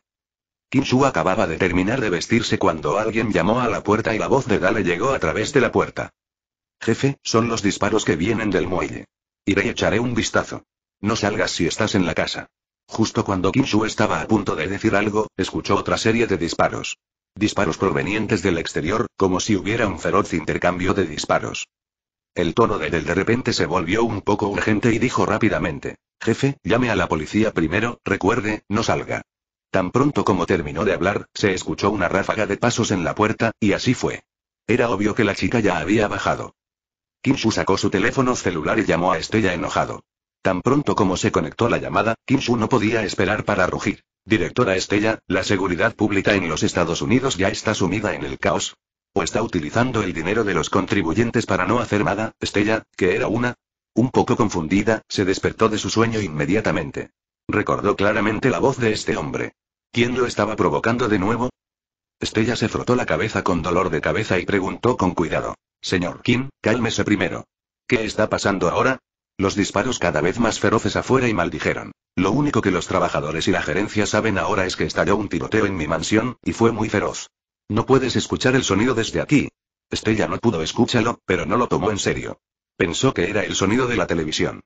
Kinshu acababa de terminar de vestirse cuando alguien llamó a la puerta y la voz de Dale llegó a través de la puerta. Jefe, son los disparos que vienen del muelle. Iré y echaré un vistazo. No salgas si estás en la casa. Justo cuando Kinshu estaba a punto de decir algo, escuchó otra serie de disparos. Disparos provenientes del exterior, como si hubiera un feroz intercambio de disparos. El tono de Del de repente se volvió un poco urgente y dijo rápidamente. Jefe, llame a la policía primero, recuerde, no salga. Tan pronto como terminó de hablar, se escuchó una ráfaga de pasos en la puerta, y así fue. Era obvio que la chica ya había bajado. Kinshu sacó su teléfono celular y llamó a Estella enojado. Tan pronto como se conectó la llamada, Kinshu no podía esperar para rugir. Directora Estella, la seguridad pública en los Estados Unidos ya está sumida en el caos. ¿O está utilizando el dinero de los contribuyentes para no hacer nada? Estella, que era una... Un poco confundida, se despertó de su sueño inmediatamente. Recordó claramente la voz de este hombre. ¿Quién lo estaba provocando de nuevo? Estella se frotó la cabeza con dolor de cabeza y preguntó con cuidado. Señor Kim, cálmese primero. ¿Qué está pasando ahora? Los disparos cada vez más feroces afuera y maldijeron. Lo único que los trabajadores y la gerencia saben ahora es que estalló un tiroteo en mi mansión, y fue muy feroz. No puedes escuchar el sonido desde aquí. Estella no pudo escucharlo, pero no lo tomó en serio. Pensó que era el sonido de la televisión.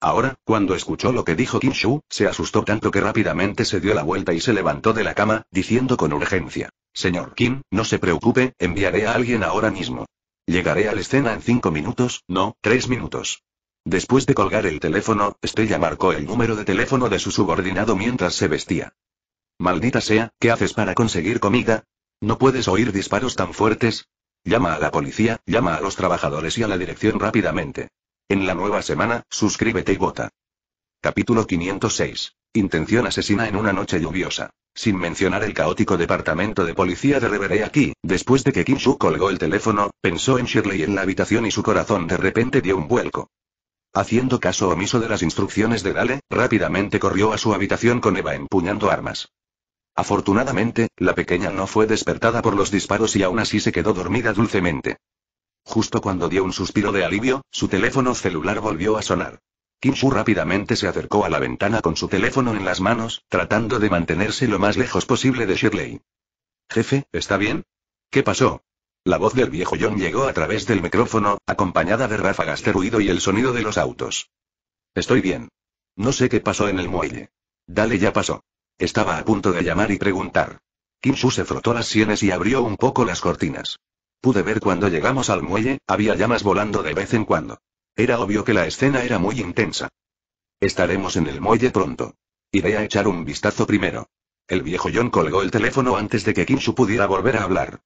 Ahora, cuando escuchó lo que dijo Kim Shu, se asustó tanto que rápidamente se dio la vuelta y se levantó de la cama, diciendo con urgencia: Señor Kim, no se preocupe, enviaré a alguien ahora mismo. Llegaré a la escena en cinco minutos, no, tres minutos. Después de colgar el teléfono, Estrella marcó el número de teléfono de su subordinado mientras se vestía. Maldita sea, ¿qué haces para conseguir comida? ¿No puedes oír disparos tan fuertes? Llama a la policía, llama a los trabajadores y a la dirección rápidamente. En la nueva semana, suscríbete y vota. Capítulo 506. Intención asesina en una noche lluviosa. Sin mencionar el caótico departamento de policía de Reveré aquí, después de que Kim colgó el teléfono, pensó en Shirley en la habitación y su corazón de repente dio un vuelco. Haciendo caso omiso de las instrucciones de Dale, rápidamente corrió a su habitación con Eva empuñando armas. Afortunadamente, la pequeña no fue despertada por los disparos y aún así se quedó dormida dulcemente. Justo cuando dio un suspiro de alivio, su teléfono celular volvió a sonar. Shu rápidamente se acercó a la ventana con su teléfono en las manos, tratando de mantenerse lo más lejos posible de Shirley. Jefe, ¿está bien? ¿Qué pasó? La voz del viejo John llegó a través del micrófono, acompañada de ráfagas de ruido y el sonido de los autos. Estoy bien. No sé qué pasó en el muelle. Dale ya pasó. Estaba a punto de llamar y preguntar. Kim Kinshu se frotó las sienes y abrió un poco las cortinas. Pude ver cuando llegamos al muelle, había llamas volando de vez en cuando. Era obvio que la escena era muy intensa. Estaremos en el muelle pronto. Iré a echar un vistazo primero. El viejo John colgó el teléfono antes de que Kinshu pudiera volver a hablar.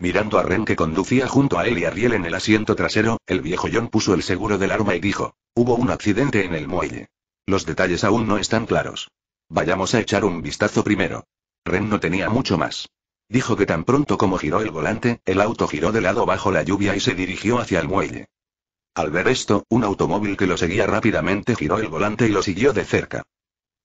Mirando a Ren que conducía junto a él y a Riel en el asiento trasero, el viejo John puso el seguro del arma y dijo, hubo un accidente en el muelle. Los detalles aún no están claros. Vayamos a echar un vistazo primero. Ren no tenía mucho más. Dijo que tan pronto como giró el volante, el auto giró de lado bajo la lluvia y se dirigió hacia el muelle. Al ver esto, un automóvil que lo seguía rápidamente giró el volante y lo siguió de cerca.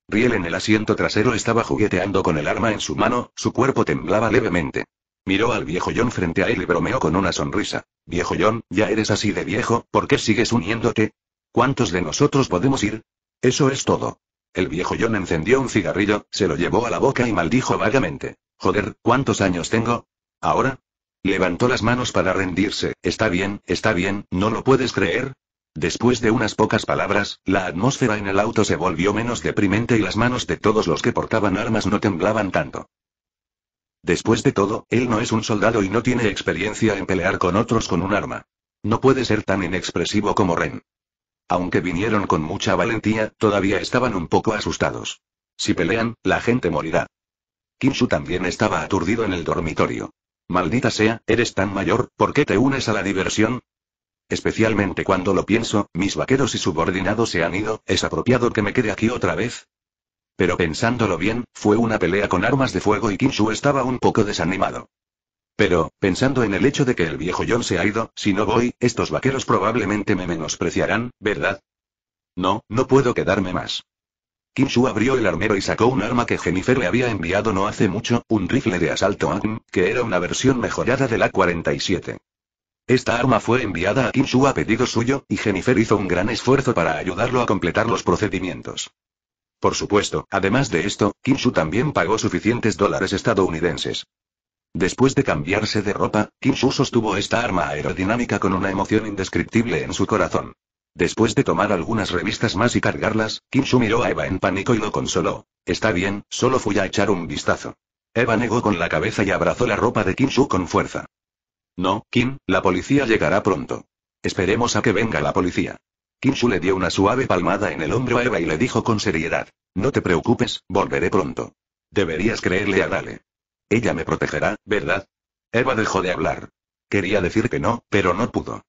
Riel en el asiento trasero estaba jugueteando con el arma en su mano, su cuerpo temblaba levemente. Miró al viejo John frente a él y bromeó con una sonrisa. Viejo John, ya eres así de viejo, ¿por qué sigues uniéndote? ¿Cuántos de nosotros podemos ir? Eso es todo. El viejo John encendió un cigarrillo, se lo llevó a la boca y maldijo vagamente. Joder, ¿cuántos años tengo? ¿Ahora? Levantó las manos para rendirse. Está bien, está bien, ¿no lo puedes creer? Después de unas pocas palabras, la atmósfera en el auto se volvió menos deprimente y las manos de todos los que portaban armas no temblaban tanto. Después de todo, él no es un soldado y no tiene experiencia en pelear con otros con un arma. No puede ser tan inexpresivo como Ren. Aunque vinieron con mucha valentía, todavía estaban un poco asustados. Si pelean, la gente morirá. Kinshu también estaba aturdido en el dormitorio. Maldita sea, eres tan mayor, ¿por qué te unes a la diversión? Especialmente cuando lo pienso, mis vaqueros y subordinados se han ido, ¿es apropiado que me quede aquí otra vez? Pero pensándolo bien, fue una pelea con armas de fuego y Kinshu estaba un poco desanimado. Pero, pensando en el hecho de que el viejo John se ha ido, si no voy, estos vaqueros probablemente me menospreciarán, ¿verdad? No, no puedo quedarme más. Kinshu abrió el armero y sacó un arma que Jennifer le había enviado no hace mucho, un rifle de asalto que era una versión mejorada de la 47. Esta arma fue enviada a Kinshu a pedido suyo, y Jennifer hizo un gran esfuerzo para ayudarlo a completar los procedimientos. Por supuesto, además de esto, Kinshu también pagó suficientes dólares estadounidenses. Después de cambiarse de ropa, Kinshu sostuvo esta arma aerodinámica con una emoción indescriptible en su corazón. Después de tomar algunas revistas más y cargarlas, Kinshu miró a Eva en pánico y lo consoló. Está bien, solo fui a echar un vistazo. Eva negó con la cabeza y abrazó la ropa de Kinshu con fuerza. No, Kim, la policía llegará pronto. Esperemos a que venga la policía. Kinshu le dio una suave palmada en el hombro a Eva y le dijo con seriedad. No te preocupes, volveré pronto. Deberías creerle a Dale. Ella me protegerá, ¿verdad? Eva dejó de hablar. Quería decir que no, pero no pudo.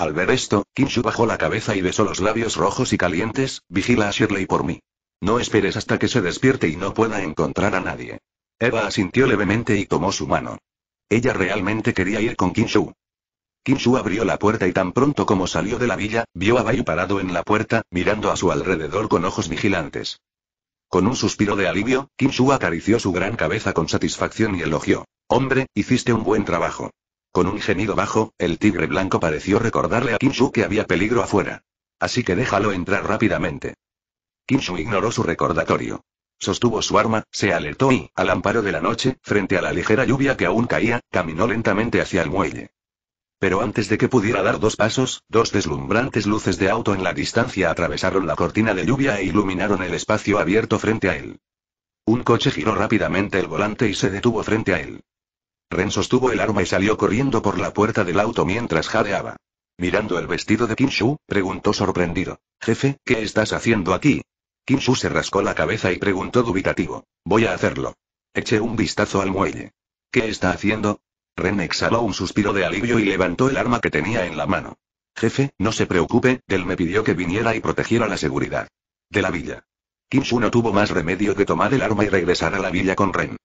Al ver esto, Kinshu bajó la cabeza y besó los labios rojos y calientes, vigila a Shirley por mí. No esperes hasta que se despierte y no pueda encontrar a nadie. Eva asintió levemente y tomó su mano. Ella realmente quería ir con Kinshu. Kinshu abrió la puerta y tan pronto como salió de la villa, vio a Bayu parado en la puerta, mirando a su alrededor con ojos vigilantes. Con un suspiro de alivio, Kinshu acarició su gran cabeza con satisfacción y elogió. Hombre, hiciste un buen trabajo. Con un gemido bajo, el tigre blanco pareció recordarle a Kinshu que había peligro afuera. Así que déjalo entrar rápidamente. Kinshu ignoró su recordatorio. Sostuvo su arma, se alertó y, al amparo de la noche, frente a la ligera lluvia que aún caía, caminó lentamente hacia el muelle. Pero antes de que pudiera dar dos pasos, dos deslumbrantes luces de auto en la distancia atravesaron la cortina de lluvia e iluminaron el espacio abierto frente a él. Un coche giró rápidamente el volante y se detuvo frente a él. Ren sostuvo el arma y salió corriendo por la puerta del auto mientras jadeaba. Mirando el vestido de Kinshu, preguntó sorprendido. Jefe, ¿qué estás haciendo aquí? Kinshu se rascó la cabeza y preguntó dubitativo. Voy a hacerlo. Eché un vistazo al muelle. ¿Qué está haciendo? Ren exhaló un suspiro de alivio y levantó el arma que tenía en la mano. Jefe, no se preocupe, él me pidió que viniera y protegiera la seguridad. De la villa. Kinshu no tuvo más remedio que tomar el arma y regresar a la villa con Ren.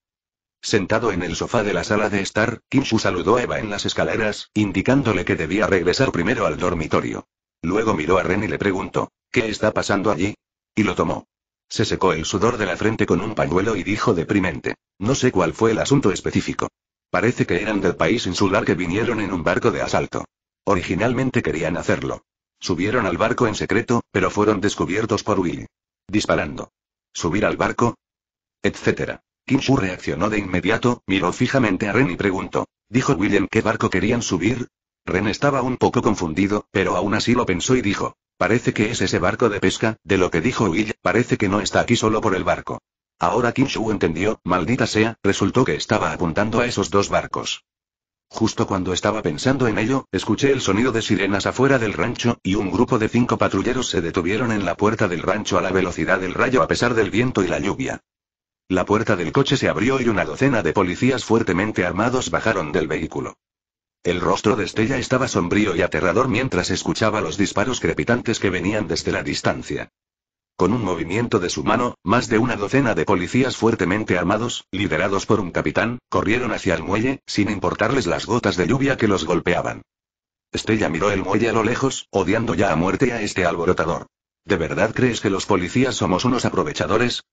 Sentado en el sofá de la sala de estar, Kinshu saludó a Eva en las escaleras, indicándole que debía regresar primero al dormitorio. Luego miró a Ren y le preguntó, ¿qué está pasando allí? Y lo tomó. Se secó el sudor de la frente con un pañuelo y dijo deprimente, no sé cuál fue el asunto específico. Parece que eran del país insular que vinieron en un barco de asalto. Originalmente querían hacerlo. Subieron al barco en secreto, pero fueron descubiertos por Will. Disparando. Subir al barco. Etcétera. Kinshu reaccionó de inmediato, miró fijamente a Ren y preguntó. Dijo William qué barco querían subir. Ren estaba un poco confundido, pero aún así lo pensó y dijo. Parece que es ese barco de pesca, de lo que dijo William, parece que no está aquí solo por el barco. Ahora Kinshu entendió, maldita sea, resultó que estaba apuntando a esos dos barcos. Justo cuando estaba pensando en ello, escuché el sonido de sirenas afuera del rancho, y un grupo de cinco patrulleros se detuvieron en la puerta del rancho a la velocidad del rayo a pesar del viento y la lluvia. La puerta del coche se abrió y una docena de policías fuertemente armados bajaron del vehículo. El rostro de Estella estaba sombrío y aterrador mientras escuchaba los disparos crepitantes que venían desde la distancia. Con un movimiento de su mano, más de una docena de policías fuertemente armados, liderados por un capitán, corrieron hacia el muelle, sin importarles las gotas de lluvia que los golpeaban. Estella miró el muelle a lo lejos, odiando ya a muerte a este alborotador. ¿De verdad crees que los policías somos unos aprovechadores?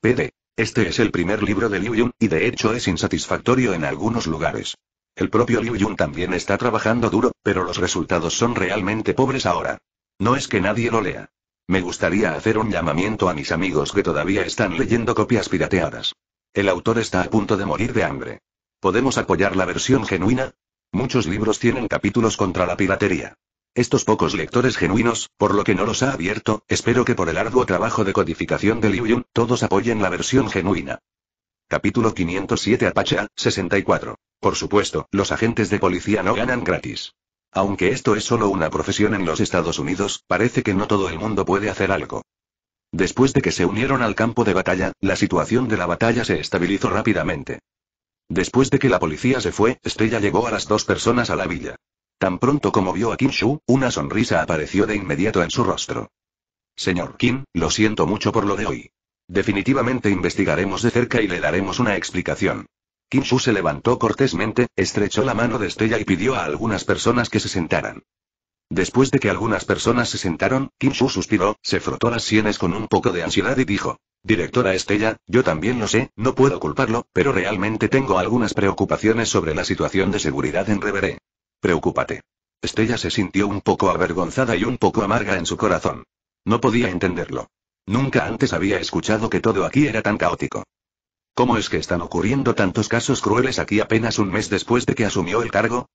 Pede. Este es el primer libro de Liu Yun, y de hecho es insatisfactorio en algunos lugares. El propio Liu Yun también está trabajando duro, pero los resultados son realmente pobres ahora. No es que nadie lo lea. Me gustaría hacer un llamamiento a mis amigos que todavía están leyendo copias pirateadas. El autor está a punto de morir de hambre. ¿Podemos apoyar la versión genuina? Muchos libros tienen capítulos contra la piratería. Estos pocos lectores genuinos, por lo que no los ha abierto, espero que por el arduo trabajo de codificación de Liu Yun, todos apoyen la versión genuina. Capítulo 507 Apache 64. Por supuesto, los agentes de policía no ganan gratis. Aunque esto es solo una profesión en los Estados Unidos, parece que no todo el mundo puede hacer algo. Después de que se unieron al campo de batalla, la situación de la batalla se estabilizó rápidamente. Después de que la policía se fue, Estrella llegó a las dos personas a la villa. Tan pronto como vio a Kim Shu, una sonrisa apareció de inmediato en su rostro. Señor Kim, lo siento mucho por lo de hoy. Definitivamente investigaremos de cerca y le daremos una explicación. Kim Shu se levantó cortésmente, estrechó la mano de Estella y pidió a algunas personas que se sentaran. Después de que algunas personas se sentaron, Kim Shu suspiró, se frotó las sienes con un poco de ansiedad y dijo, Directora Estella, yo también lo sé, no puedo culparlo, pero realmente tengo algunas preocupaciones sobre la situación de seguridad en Reveré. Preocúpate. Estella se sintió un poco avergonzada y un poco amarga en su corazón. No podía entenderlo. Nunca antes había escuchado que todo aquí era tan caótico. ¿Cómo es que están ocurriendo tantos casos crueles aquí apenas un mes después de que asumió el cargo?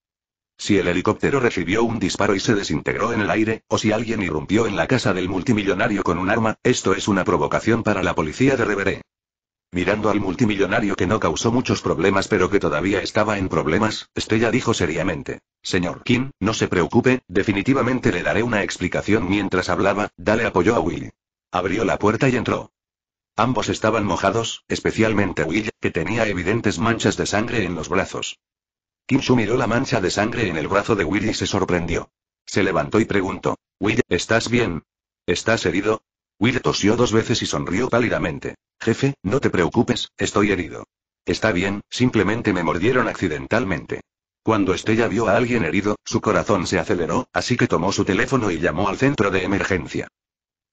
Si el helicóptero recibió un disparo y se desintegró en el aire, o si alguien irrumpió en la casa del multimillonario con un arma, esto es una provocación para la policía de Reveré. Mirando al multimillonario que no causó muchos problemas pero que todavía estaba en problemas, Estella dijo seriamente. Señor Kim, no se preocupe, definitivamente le daré una explicación mientras hablaba, dale apoyo a Will. Abrió la puerta y entró. Ambos estaban mojados, especialmente Will, que tenía evidentes manchas de sangre en los brazos. Kim Shu miró la mancha de sangre en el brazo de Will y se sorprendió. Se levantó y preguntó. Will, ¿estás bien? ¿Estás herido? Will tosió dos veces y sonrió pálidamente. Jefe, no te preocupes, estoy herido. Está bien, simplemente me mordieron accidentalmente. Cuando Estella vio a alguien herido, su corazón se aceleró, así que tomó su teléfono y llamó al centro de emergencia.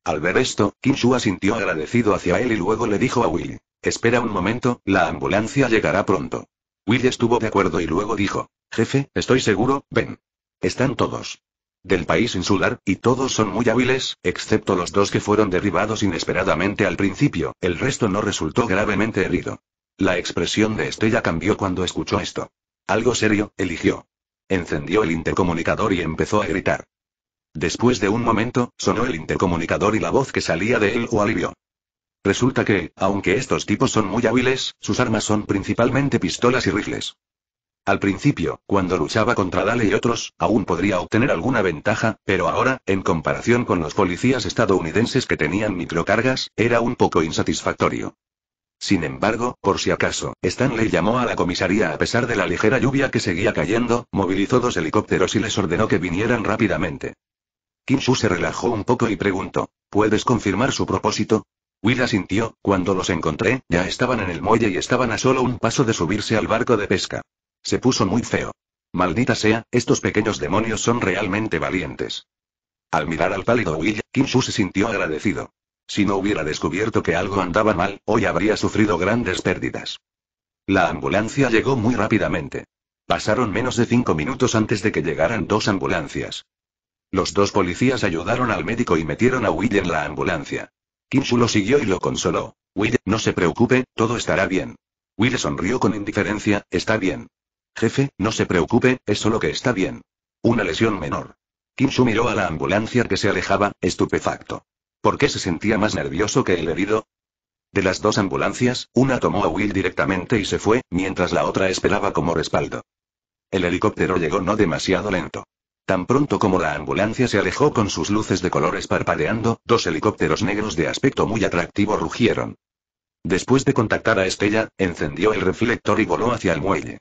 Al ver esto, Kinshua sintió agradecido hacia él y luego le dijo a Will. Espera un momento, la ambulancia llegará pronto. Will estuvo de acuerdo y luego dijo. Jefe, estoy seguro, ven. Están todos del país insular, y todos son muy hábiles, excepto los dos que fueron derribados inesperadamente al principio, el resto no resultó gravemente herido. La expresión de Estella cambió cuando escuchó esto. Algo serio, eligió. Encendió el intercomunicador y empezó a gritar. Después de un momento, sonó el intercomunicador y la voz que salía de él o alivió. Resulta que, aunque estos tipos son muy hábiles, sus armas son principalmente pistolas y rifles. Al principio, cuando luchaba contra Dale y otros, aún podría obtener alguna ventaja, pero ahora, en comparación con los policías estadounidenses que tenían microcargas, era un poco insatisfactorio. Sin embargo, por si acaso, Stanley llamó a la comisaría a pesar de la ligera lluvia que seguía cayendo, movilizó dos helicópteros y les ordenó que vinieran rápidamente. Kim se relajó un poco y preguntó, ¿puedes confirmar su propósito? Willa sintió: cuando los encontré, ya estaban en el muelle y estaban a solo un paso de subirse al barco de pesca. Se puso muy feo. Maldita sea, estos pequeños demonios son realmente valientes. Al mirar al pálido Will, Kinshu se sintió agradecido. Si no hubiera descubierto que algo andaba mal, hoy habría sufrido grandes pérdidas. La ambulancia llegó muy rápidamente. Pasaron menos de cinco minutos antes de que llegaran dos ambulancias. Los dos policías ayudaron al médico y metieron a Will en la ambulancia. Kinshu lo siguió y lo consoló. Will, no se preocupe, todo estará bien. Will sonrió con indiferencia, está bien. Jefe, no se preocupe, es solo que está bien. Una lesión menor. Kinshu miró a la ambulancia que se alejaba, estupefacto. ¿Por qué se sentía más nervioso que el herido? De las dos ambulancias, una tomó a Will directamente y se fue, mientras la otra esperaba como respaldo. El helicóptero llegó no demasiado lento. Tan pronto como la ambulancia se alejó con sus luces de colores parpadeando, dos helicópteros negros de aspecto muy atractivo rugieron. Después de contactar a Estella, encendió el reflector y voló hacia el muelle.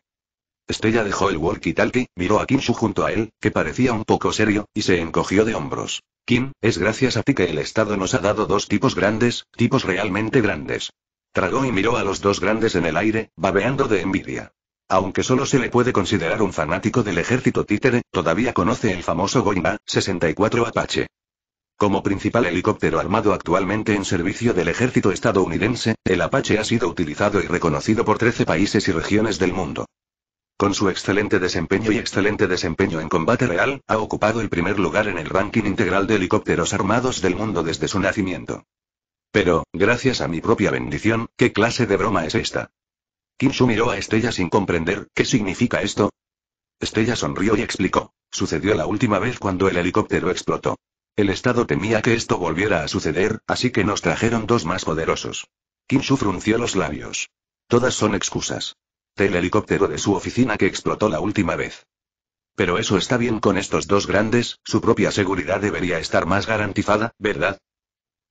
Estella dejó el walkie-talkie, miró a Kinshu junto a él, que parecía un poco serio, y se encogió de hombros. Kim, es gracias a ti que el Estado nos ha dado dos tipos grandes, tipos realmente grandes. Tragó y miró a los dos grandes en el aire, babeando de envidia. Aunque solo se le puede considerar un fanático del ejército títere, todavía conoce el famoso Goimba 64 Apache. Como principal helicóptero armado actualmente en servicio del ejército estadounidense, el Apache ha sido utilizado y reconocido por 13 países y regiones del mundo. Con su excelente desempeño y excelente desempeño en combate real, ha ocupado el primer lugar en el ranking integral de helicópteros armados del mundo desde su nacimiento. Pero, gracias a mi propia bendición, ¿qué clase de broma es esta? Kinshu miró a Estella sin comprender, ¿qué significa esto? Estella sonrió y explicó. Sucedió la última vez cuando el helicóptero explotó. El Estado temía que esto volviera a suceder, así que nos trajeron dos más poderosos. Kinshu frunció los labios. Todas son excusas del helicóptero de su oficina que explotó la última vez. Pero eso está bien con estos dos grandes, su propia seguridad debería estar más garantizada, ¿verdad?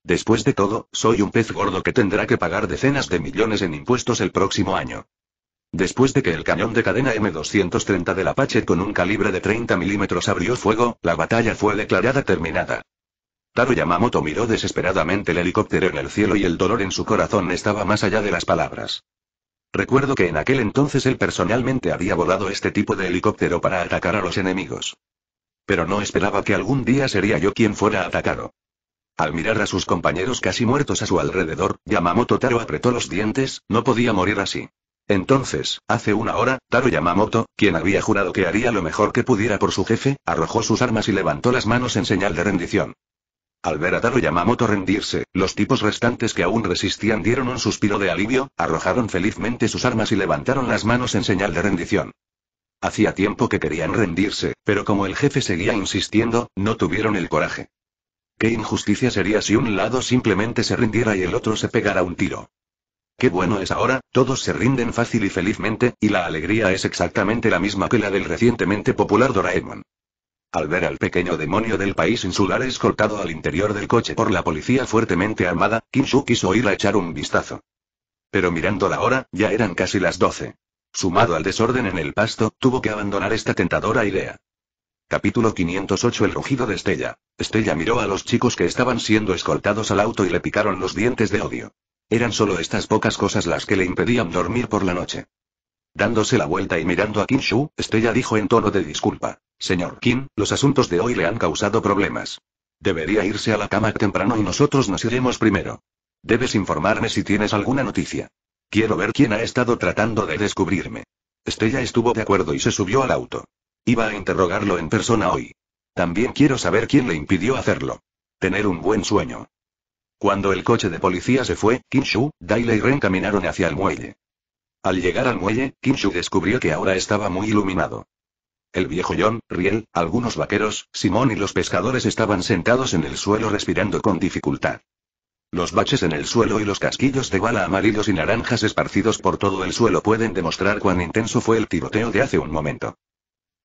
Después de todo, soy un pez gordo que tendrá que pagar decenas de millones en impuestos el próximo año. Después de que el cañón de cadena M230 del Apache con un calibre de 30 milímetros abrió fuego, la batalla fue declarada terminada. Taro Yamamoto miró desesperadamente el helicóptero en el cielo y el dolor en su corazón estaba más allá de las palabras. Recuerdo que en aquel entonces él personalmente había volado este tipo de helicóptero para atacar a los enemigos. Pero no esperaba que algún día sería yo quien fuera atacado. Al mirar a sus compañeros casi muertos a su alrededor, Yamamoto Taro apretó los dientes, no podía morir así. Entonces, hace una hora, Taro Yamamoto, quien había jurado que haría lo mejor que pudiera por su jefe, arrojó sus armas y levantó las manos en señal de rendición. Al ver a Taro Yamamoto rendirse, los tipos restantes que aún resistían dieron un suspiro de alivio, arrojaron felizmente sus armas y levantaron las manos en señal de rendición. Hacía tiempo que querían rendirse, pero como el jefe seguía insistiendo, no tuvieron el coraje. Qué injusticia sería si un lado simplemente se rindiera y el otro se pegara un tiro. Qué bueno es ahora, todos se rinden fácil y felizmente, y la alegría es exactamente la misma que la del recientemente popular Doraemon. Al ver al pequeño demonio del país insular escoltado al interior del coche por la policía fuertemente armada, Kinshu quiso ir a echar un vistazo. Pero mirando la hora, ya eran casi las doce. Sumado al desorden en el pasto, tuvo que abandonar esta tentadora idea. Capítulo 508 El rugido de Estella. Estella miró a los chicos que estaban siendo escoltados al auto y le picaron los dientes de odio. Eran solo estas pocas cosas las que le impedían dormir por la noche. Dándose la vuelta y mirando a Kim Shu, dijo en tono de disculpa. Señor Kim, los asuntos de hoy le han causado problemas. Debería irse a la cama temprano y nosotros nos iremos primero. Debes informarme si tienes alguna noticia. Quiero ver quién ha estado tratando de descubrirme. Estella estuvo de acuerdo y se subió al auto. Iba a interrogarlo en persona hoy. También quiero saber quién le impidió hacerlo. Tener un buen sueño. Cuando el coche de policía se fue, Kim Shu, Dale y Ren caminaron hacia el muelle. Al llegar al muelle, Kinshu descubrió que ahora estaba muy iluminado. El viejo John, Riel, algunos vaqueros, Simón y los pescadores estaban sentados en el suelo respirando con dificultad. Los baches en el suelo y los casquillos de bala amarillos y naranjas esparcidos por todo el suelo pueden demostrar cuán intenso fue el tiroteo de hace un momento.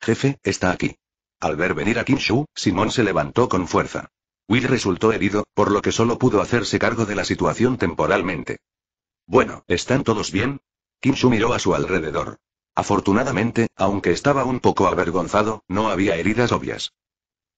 Jefe, está aquí. Al ver venir a Kinshu, Simón se levantó con fuerza. Will resultó herido, por lo que solo pudo hacerse cargo de la situación temporalmente. Bueno, ¿están todos bien? Kinshu miró a su alrededor. Afortunadamente, aunque estaba un poco avergonzado, no había heridas obvias.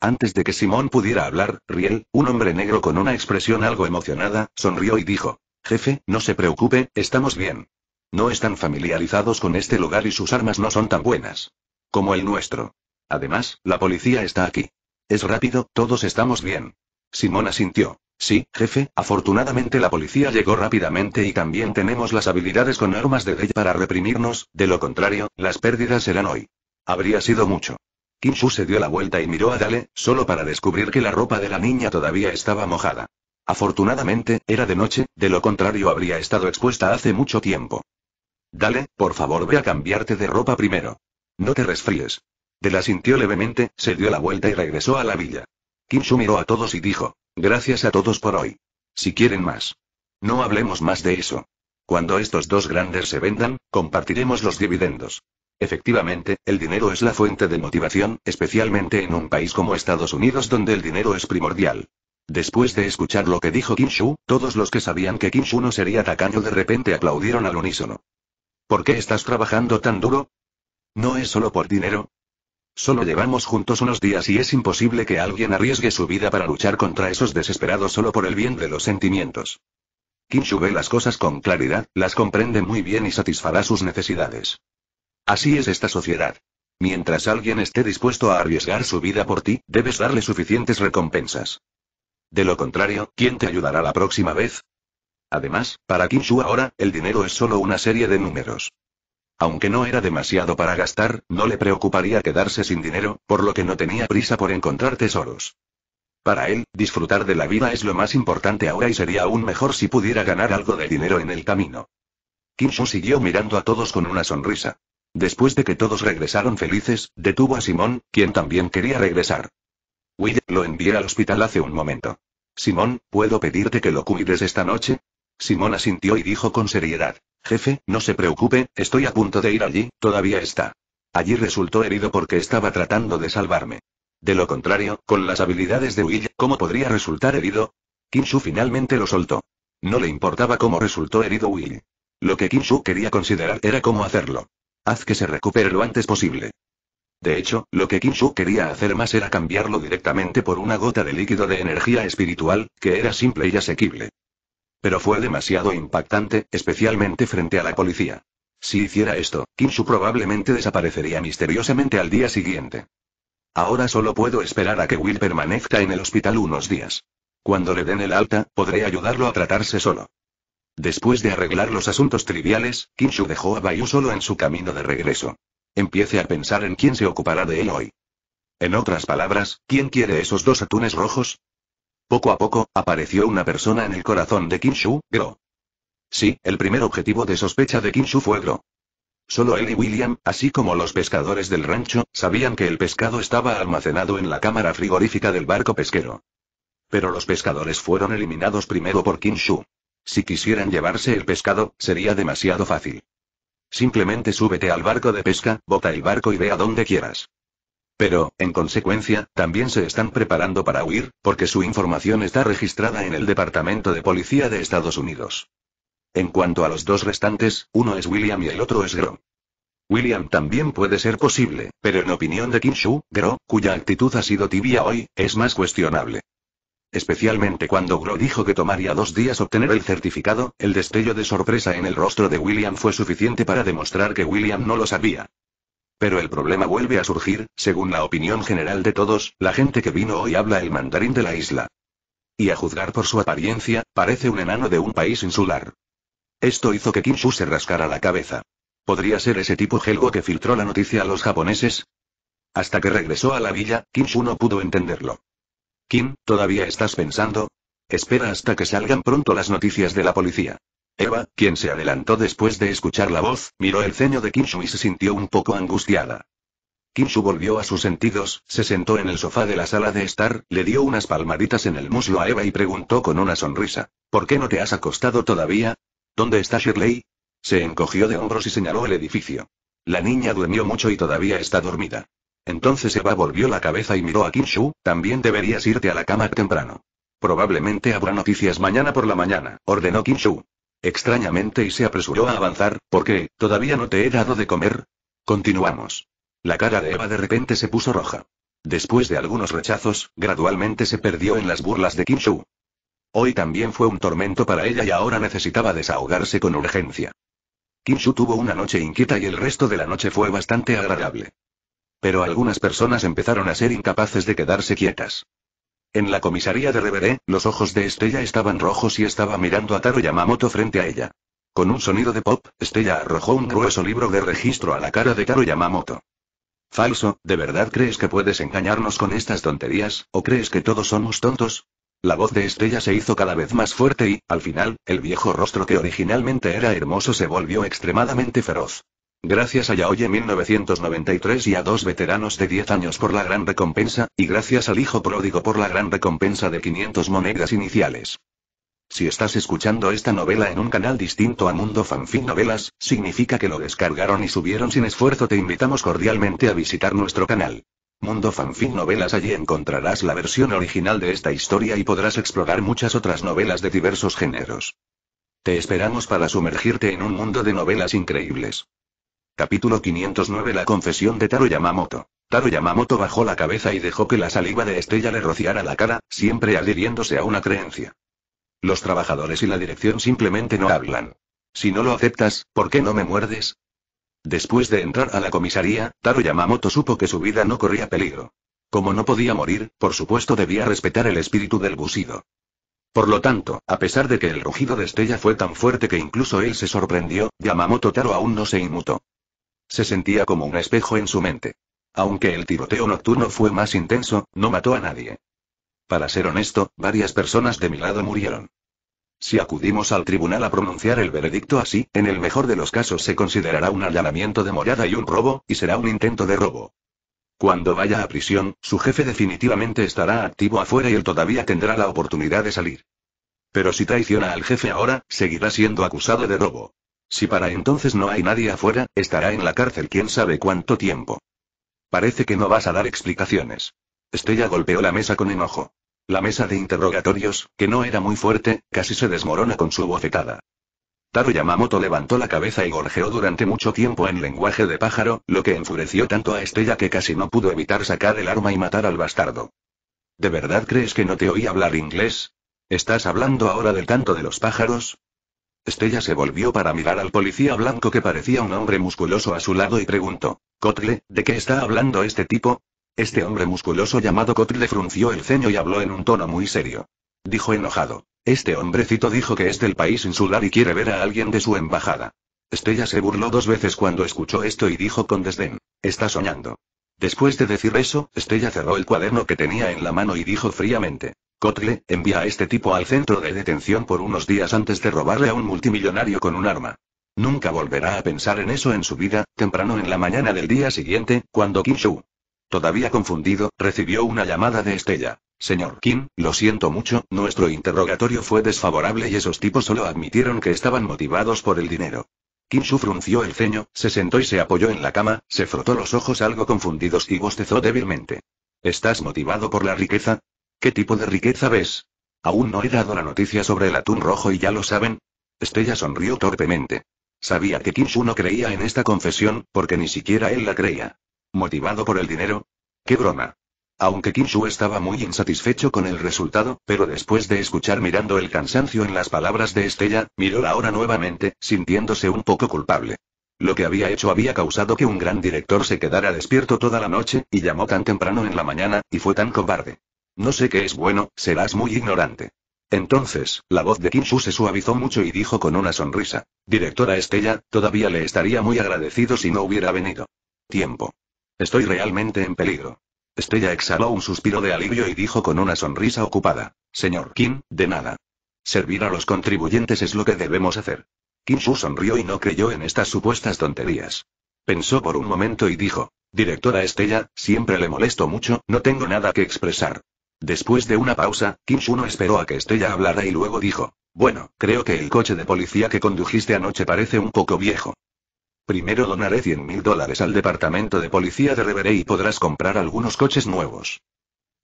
Antes de que Simón pudiera hablar, Riel, un hombre negro con una expresión algo emocionada, sonrió y dijo, Jefe, no se preocupe, estamos bien. No están familiarizados con este lugar y sus armas no son tan buenas. Como el nuestro. Además, la policía está aquí. Es rápido, todos estamos bien. Simón asintió. Sí, jefe, afortunadamente la policía llegó rápidamente y también tenemos las habilidades con armas de ley para reprimirnos, de lo contrario, las pérdidas serán hoy. Habría sido mucho. Kim se dio la vuelta y miró a Dale, solo para descubrir que la ropa de la niña todavía estaba mojada. Afortunadamente, era de noche, de lo contrario habría estado expuesta hace mucho tiempo. Dale, por favor ve a cambiarte de ropa primero. No te resfríes. De la sintió levemente, se dio la vuelta y regresó a la villa shu miró a todos y dijo, gracias a todos por hoy. Si quieren más. No hablemos más de eso. Cuando estos dos grandes se vendan, compartiremos los dividendos. Efectivamente, el dinero es la fuente de motivación, especialmente en un país como Estados Unidos donde el dinero es primordial. Después de escuchar lo que dijo Kim Shu, todos los que sabían que Kim Shu no sería tacaño de repente aplaudieron al unísono. ¿Por qué estás trabajando tan duro? No es solo por dinero, Solo llevamos juntos unos días y es imposible que alguien arriesgue su vida para luchar contra esos desesperados solo por el bien de los sentimientos. Kinshu ve las cosas con claridad, las comprende muy bien y satisfará sus necesidades. Así es esta sociedad. Mientras alguien esté dispuesto a arriesgar su vida por ti, debes darle suficientes recompensas. De lo contrario, ¿quién te ayudará la próxima vez? Además, para Kinshu ahora, el dinero es solo una serie de números. Aunque no era demasiado para gastar, no le preocuparía quedarse sin dinero, por lo que no tenía prisa por encontrar tesoros. Para él, disfrutar de la vida es lo más importante ahora y sería aún mejor si pudiera ganar algo de dinero en el camino. Kim Shu siguió mirando a todos con una sonrisa. Después de que todos regresaron felices, detuvo a Simón, quien también quería regresar. Will, lo envié al hospital hace un momento. Simón, ¿puedo pedirte que lo cuides esta noche? Simón asintió y dijo con seriedad. Jefe, no se preocupe, estoy a punto de ir allí, todavía está. Allí resultó herido porque estaba tratando de salvarme. De lo contrario, con las habilidades de Will, ¿cómo podría resultar herido? Kinshu finalmente lo soltó. No le importaba cómo resultó herido Will. Lo que Kinshu quería considerar era cómo hacerlo. Haz que se recupere lo antes posible. De hecho, lo que Kinshu quería hacer más era cambiarlo directamente por una gota de líquido de energía espiritual, que era simple y asequible. Pero fue demasiado impactante, especialmente frente a la policía. Si hiciera esto, Kinshu probablemente desaparecería misteriosamente al día siguiente. Ahora solo puedo esperar a que Will permanezca en el hospital unos días. Cuando le den el alta, podré ayudarlo a tratarse solo. Después de arreglar los asuntos triviales, Kinshu dejó a Bayu solo en su camino de regreso. Empiece a pensar en quién se ocupará de él hoy. En otras palabras, ¿quién quiere esos dos atunes rojos? Poco a poco, apareció una persona en el corazón de Kinshu, Gro. Sí, el primer objetivo de sospecha de Kinshu fue Gro. Solo él y William, así como los pescadores del rancho, sabían que el pescado estaba almacenado en la cámara frigorífica del barco pesquero. Pero los pescadores fueron eliminados primero por Kinshu. Si quisieran llevarse el pescado, sería demasiado fácil. Simplemente súbete al barco de pesca, bota el barco y ve a donde quieras. Pero, en consecuencia, también se están preparando para huir, porque su información está registrada en el Departamento de Policía de Estados Unidos. En cuanto a los dos restantes, uno es William y el otro es Gro. William también puede ser posible, pero en opinión de Kinshu, Shu, Gro, cuya actitud ha sido tibia hoy, es más cuestionable. Especialmente cuando Gro dijo que tomaría dos días obtener el certificado, el destello de sorpresa en el rostro de William fue suficiente para demostrar que William no lo sabía. Pero el problema vuelve a surgir, según la opinión general de todos, la gente que vino hoy habla el mandarín de la isla. Y a juzgar por su apariencia, parece un enano de un país insular. Esto hizo que Kim Shu se rascara la cabeza. ¿Podría ser ese tipo Helgo que filtró la noticia a los japoneses? Hasta que regresó a la villa, Kim Shu no pudo entenderlo. Kim, ¿todavía estás pensando? Espera hasta que salgan pronto las noticias de la policía. Eva, quien se adelantó después de escuchar la voz, miró el ceño de Kinshu y se sintió un poco angustiada. Kinshu volvió a sus sentidos, se sentó en el sofá de la sala de estar, le dio unas palmaditas en el muslo a Eva y preguntó con una sonrisa: ¿Por qué no te has acostado todavía? ¿Dónde está Shirley? Se encogió de hombros y señaló el edificio. La niña durmió mucho y todavía está dormida. Entonces Eva volvió la cabeza y miró a Kinshu: También deberías irte a la cama temprano. Probablemente habrá noticias mañana por la mañana, ordenó Kinshu extrañamente y se apresuró a avanzar, porque, todavía no te he dado de comer. Continuamos. La cara de Eva de repente se puso roja. Después de algunos rechazos, gradualmente se perdió en las burlas de Kim Hoy también fue un tormento para ella y ahora necesitaba desahogarse con urgencia. Kim tuvo una noche inquieta y el resto de la noche fue bastante agradable. Pero algunas personas empezaron a ser incapaces de quedarse quietas. En la comisaría de Reveré, los ojos de Estella estaban rojos y estaba mirando a Taro Yamamoto frente a ella. Con un sonido de pop, Estella arrojó un grueso libro de registro a la cara de Taro Yamamoto. Falso, ¿de verdad crees que puedes engañarnos con estas tonterías, o crees que todos somos tontos? La voz de Estella se hizo cada vez más fuerte y, al final, el viejo rostro que originalmente era hermoso se volvió extremadamente feroz. Gracias a Yaoye 1993 y a dos veteranos de 10 años por la gran recompensa, y gracias al hijo pródigo por la gran recompensa de 500 monedas iniciales. Si estás escuchando esta novela en un canal distinto a Mundo Fanfic Novelas, significa que lo descargaron y subieron sin esfuerzo. Te invitamos cordialmente a visitar nuestro canal. Mundo Fanfic Novelas allí encontrarás la versión original de esta historia y podrás explorar muchas otras novelas de diversos géneros. Te esperamos para sumergirte en un mundo de novelas increíbles. Capítulo 509 La confesión de Taro Yamamoto. Taro Yamamoto bajó la cabeza y dejó que la saliva de Estella le rociara la cara, siempre adhiriéndose a una creencia. Los trabajadores y la dirección simplemente no hablan. Si no lo aceptas, ¿por qué no me muerdes? Después de entrar a la comisaría, Taro Yamamoto supo que su vida no corría peligro. Como no podía morir, por supuesto debía respetar el espíritu del busido. Por lo tanto, a pesar de que el rugido de Estella fue tan fuerte que incluso él se sorprendió, Yamamoto Taro aún no se inmutó. Se sentía como un espejo en su mente. Aunque el tiroteo nocturno fue más intenso, no mató a nadie. Para ser honesto, varias personas de mi lado murieron. Si acudimos al tribunal a pronunciar el veredicto así, en el mejor de los casos se considerará un allanamiento de morada y un robo, y será un intento de robo. Cuando vaya a prisión, su jefe definitivamente estará activo afuera y él todavía tendrá la oportunidad de salir. Pero si traiciona al jefe ahora, seguirá siendo acusado de robo. Si para entonces no hay nadie afuera, estará en la cárcel quién sabe cuánto tiempo. Parece que no vas a dar explicaciones. Estella golpeó la mesa con enojo. La mesa de interrogatorios, que no era muy fuerte, casi se desmorona con su bofetada. Taro Yamamoto levantó la cabeza y gorjeó durante mucho tiempo en lenguaje de pájaro, lo que enfureció tanto a Estella que casi no pudo evitar sacar el arma y matar al bastardo. ¿De verdad crees que no te oí hablar inglés? ¿Estás hablando ahora del canto de los pájaros? Estella se volvió para mirar al policía blanco que parecía un hombre musculoso a su lado y preguntó. Cotle, ¿de qué está hablando este tipo? Este hombre musculoso llamado Cotle frunció el ceño y habló en un tono muy serio. Dijo enojado. Este hombrecito dijo que es del país insular y quiere ver a alguien de su embajada. Estella se burló dos veces cuando escuchó esto y dijo con desdén. Está soñando. Después de decir eso, Estella cerró el cuaderno que tenía en la mano y dijo fríamente. Kotle envía a este tipo al centro de detención por unos días antes de robarle a un multimillonario con un arma. Nunca volverá a pensar en eso en su vida, temprano en la mañana del día siguiente, cuando Kim Shu, todavía confundido, recibió una llamada de Estella. Señor Kim, lo siento mucho, nuestro interrogatorio fue desfavorable y esos tipos solo admitieron que estaban motivados por el dinero. Kim Shu frunció el ceño, se sentó y se apoyó en la cama, se frotó los ojos algo confundidos y bostezó débilmente. ¿Estás motivado por la riqueza? ¿Qué tipo de riqueza ves? Aún no he dado la noticia sobre el atún rojo y ya lo saben. Estella sonrió torpemente. Sabía que Kinshu no creía en esta confesión, porque ni siquiera él la creía. ¿Motivado por el dinero? ¡Qué broma! Aunque Kinshu estaba muy insatisfecho con el resultado, pero después de escuchar mirando el cansancio en las palabras de Estella, miró la hora nuevamente, sintiéndose un poco culpable. Lo que había hecho había causado que un gran director se quedara despierto toda la noche, y llamó tan temprano en la mañana, y fue tan cobarde. No sé qué es bueno, serás muy ignorante. Entonces, la voz de Kinshu se suavizó mucho y dijo con una sonrisa. Directora Estella, todavía le estaría muy agradecido si no hubiera venido. Tiempo. Estoy realmente en peligro. Estella exhaló un suspiro de alivio y dijo con una sonrisa ocupada. Señor Kim, de nada. Servir a los contribuyentes es lo que debemos hacer. Kinshu sonrió y no creyó en estas supuestas tonterías. Pensó por un momento y dijo. Directora Estella, siempre le molesto mucho, no tengo nada que expresar. Después de una pausa, Kim esperó a que Estella hablara y luego dijo: Bueno, creo que el coche de policía que condujiste anoche parece un poco viejo. Primero donaré 100 mil dólares al departamento de policía de Reveré y podrás comprar algunos coches nuevos.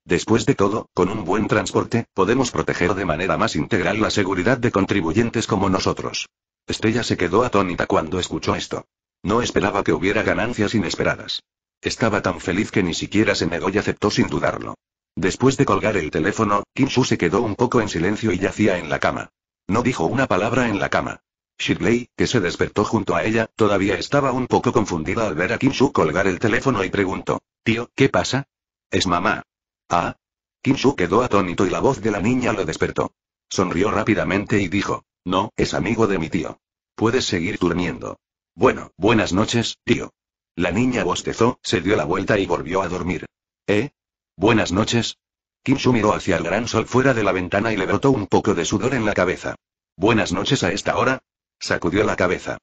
Después de todo, con un buen transporte, podemos proteger de manera más integral la seguridad de contribuyentes como nosotros. Estella se quedó atónita cuando escuchó esto. No esperaba que hubiera ganancias inesperadas. Estaba tan feliz que ni siquiera se negó y aceptó sin dudarlo. Después de colgar el teléfono, Kim Su se quedó un poco en silencio y yacía en la cama. No dijo una palabra en la cama. Shirley, que se despertó junto a ella, todavía estaba un poco confundida al ver a Kim Su colgar el teléfono y preguntó: Tío, ¿qué pasa? Es mamá. Ah. Kim Su quedó atónito y la voz de la niña lo despertó. Sonrió rápidamente y dijo: No, es amigo de mi tío. Puedes seguir durmiendo. Bueno, buenas noches, tío. La niña bostezó, se dio la vuelta y volvió a dormir. ¿Eh? Buenas noches. Kinshu miró hacia el gran sol fuera de la ventana y le brotó un poco de sudor en la cabeza. Buenas noches a esta hora. Sacudió la cabeza.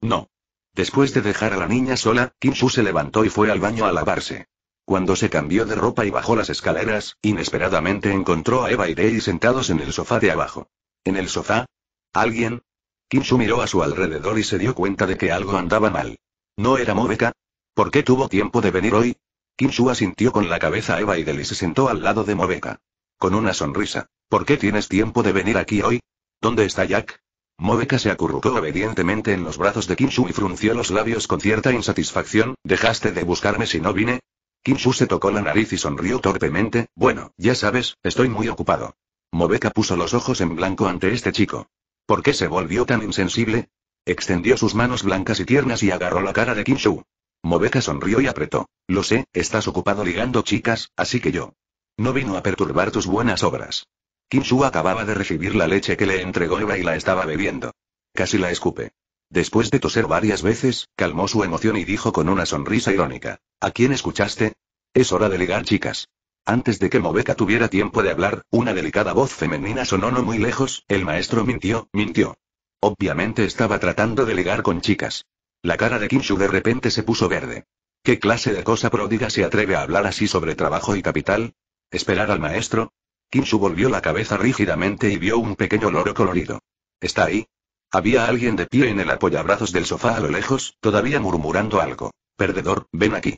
No. Después de dejar a la niña sola, Kinshu se levantó y fue al baño a lavarse. Cuando se cambió de ropa y bajó las escaleras, inesperadamente encontró a Eva y Dei sentados en el sofá de abajo. ¿En el sofá? ¿Alguien? Kinshu miró a su alrededor y se dio cuenta de que algo andaba mal. ¿No era Mobeka? ¿Por qué tuvo tiempo de venir hoy? Kinshu asintió con la cabeza a Eva y Deli se sentó al lado de Moveka. Con una sonrisa. ¿Por qué tienes tiempo de venir aquí hoy? ¿Dónde está Jack? Moveka se acurrucó obedientemente en los brazos de Kinshu y frunció los labios con cierta insatisfacción. ¿Dejaste de buscarme si no vine? Kinshu se tocó la nariz y sonrió torpemente. Bueno, ya sabes, estoy muy ocupado. Moveka puso los ojos en blanco ante este chico. ¿Por qué se volvió tan insensible? Extendió sus manos blancas y tiernas y agarró la cara de Kinshu. Mobeca sonrió y apretó. Lo sé, estás ocupado ligando chicas, así que yo. No vino a perturbar tus buenas obras. Kinshu acababa de recibir la leche que le entregó Eva y la estaba bebiendo. Casi la escupe. Después de toser varias veces, calmó su emoción y dijo con una sonrisa irónica. ¿A quién escuchaste? Es hora de ligar chicas. Antes de que Mobeca tuviera tiempo de hablar, una delicada voz femenina sonó no muy lejos, el maestro mintió, mintió. Obviamente estaba tratando de ligar con chicas. La cara de Kinshu de repente se puso verde. ¿Qué clase de cosa pródiga se atreve a hablar así sobre trabajo y capital? ¿Esperar al maestro? Kinshu volvió la cabeza rígidamente y vio un pequeño loro colorido. ¿Está ahí? Había alguien de pie en el apoyabrazos del sofá a lo lejos, todavía murmurando algo. Perdedor, ven aquí.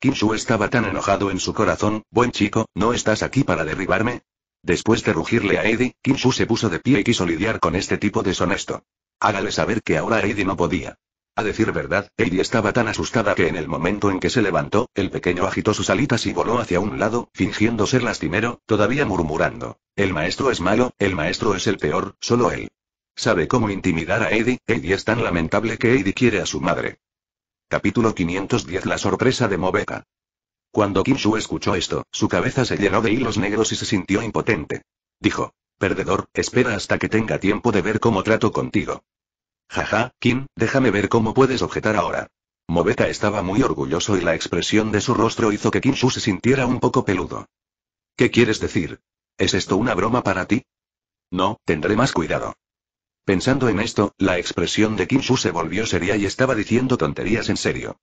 Kinshu estaba tan enojado en su corazón, buen chico, ¿no estás aquí para derribarme? Después de rugirle a Eddie, Kinshu se puso de pie y quiso lidiar con este tipo deshonesto. Hágale saber que ahora Eddie no podía. A decir verdad, Eddie estaba tan asustada que en el momento en que se levantó, el pequeño agitó sus alitas y voló hacia un lado, fingiendo ser lastimero, todavía murmurando. El maestro es malo, el maestro es el peor, solo él. Sabe cómo intimidar a Eddie, Eddie es tan lamentable que Eddie quiere a su madre. Capítulo 510 La sorpresa de Mobeca. Cuando Kim escuchó esto, su cabeza se llenó de hilos negros y se sintió impotente. Dijo, Perdedor, espera hasta que tenga tiempo de ver cómo trato contigo. Jaja, Kim, déjame ver cómo puedes objetar ahora. Moveta estaba muy orgulloso y la expresión de su rostro hizo que Kinshu se sintiera un poco peludo. ¿Qué quieres decir? ¿Es esto una broma para ti? No, tendré más cuidado. Pensando en esto, la expresión de Kinshu se volvió seria y estaba diciendo tonterías en serio.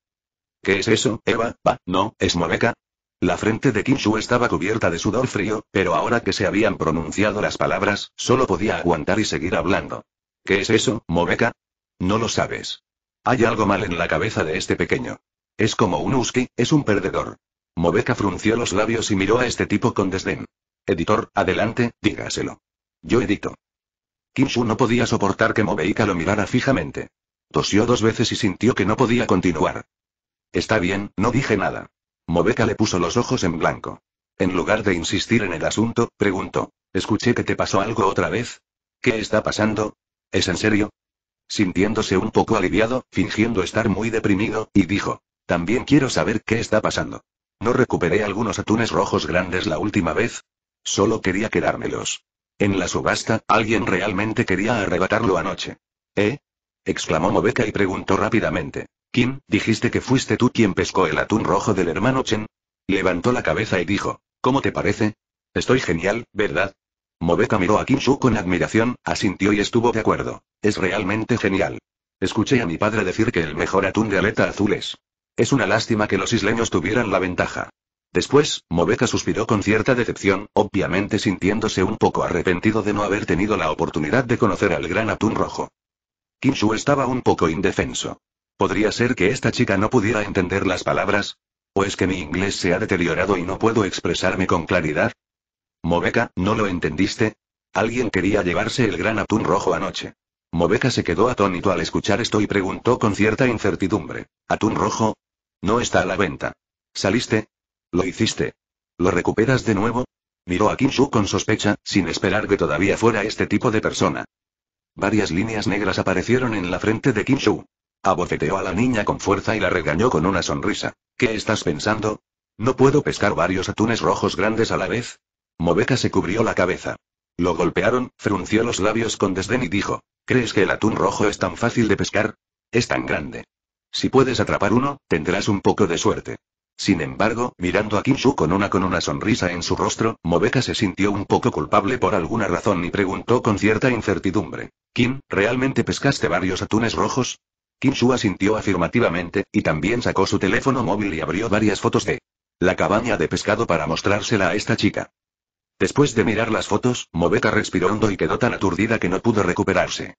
¿Qué es eso, Eva? Pa, no, es Mobeka. La frente de Kinshu estaba cubierta de sudor frío, pero ahora que se habían pronunciado las palabras, solo podía aguantar y seguir hablando. ¿Qué es eso, Moveca? No lo sabes. Hay algo mal en la cabeza de este pequeño. Es como un husky, es un perdedor. Moveca frunció los labios y miró a este tipo con desdén. Editor, adelante, dígaselo. Yo edito. Kinshu no podía soportar que Mobeika lo mirara fijamente. Tosió dos veces y sintió que no podía continuar. Está bien, no dije nada. Moveca le puso los ojos en blanco. En lugar de insistir en el asunto, preguntó. Escuché que te pasó algo otra vez. ¿Qué está pasando? ¿Es en serio? Sintiéndose un poco aliviado, fingiendo estar muy deprimido, y dijo, también quiero saber qué está pasando. ¿No recuperé algunos atunes rojos grandes la última vez? Solo quería quedármelos. En la subasta, alguien realmente quería arrebatarlo anoche. ¿Eh? exclamó Mobeca y preguntó rápidamente. Kim, dijiste que fuiste tú quien pescó el atún rojo del hermano Chen. Levantó la cabeza y dijo, ¿cómo te parece? Estoy genial, ¿verdad? Mobeka miró a Kim con admiración, asintió y estuvo de acuerdo. Es realmente genial. Escuché a mi padre decir que el mejor atún de aleta azul es. Es una lástima que los isleños tuvieran la ventaja. Después, Mobeka suspiró con cierta decepción, obviamente sintiéndose un poco arrepentido de no haber tenido la oportunidad de conocer al gran atún rojo. Kim estaba un poco indefenso. ¿Podría ser que esta chica no pudiera entender las palabras? ¿O es que mi inglés se ha deteriorado y no puedo expresarme con claridad? Mobeca, ¿no lo entendiste? Alguien quería llevarse el gran atún rojo anoche. Mobeca se quedó atónito al escuchar esto y preguntó con cierta incertidumbre. ¿Atún rojo? No está a la venta. ¿Saliste? ¿Lo hiciste? ¿Lo recuperas de nuevo? Miró a Kinshu con sospecha, sin esperar que todavía fuera este tipo de persona. Varias líneas negras aparecieron en la frente de Kinshu. Abofeteó a la niña con fuerza y la regañó con una sonrisa. ¿Qué estás pensando? ¿No puedo pescar varios atunes rojos grandes a la vez? Mobeca se cubrió la cabeza. Lo golpearon, frunció los labios con desdén y dijo, ¿crees que el atún rojo es tan fácil de pescar? Es tan grande. Si puedes atrapar uno, tendrás un poco de suerte. Sin embargo, mirando a Kinshu con una con una sonrisa en su rostro, Mobeca se sintió un poco culpable por alguna razón y preguntó con cierta incertidumbre. Kim, ¿realmente pescaste varios atunes rojos? Kinshu asintió afirmativamente, y también sacó su teléfono móvil y abrió varias fotos de la cabaña de pescado para mostrársela a esta chica. Después de mirar las fotos, Mobeca respiró hondo y quedó tan aturdida que no pudo recuperarse.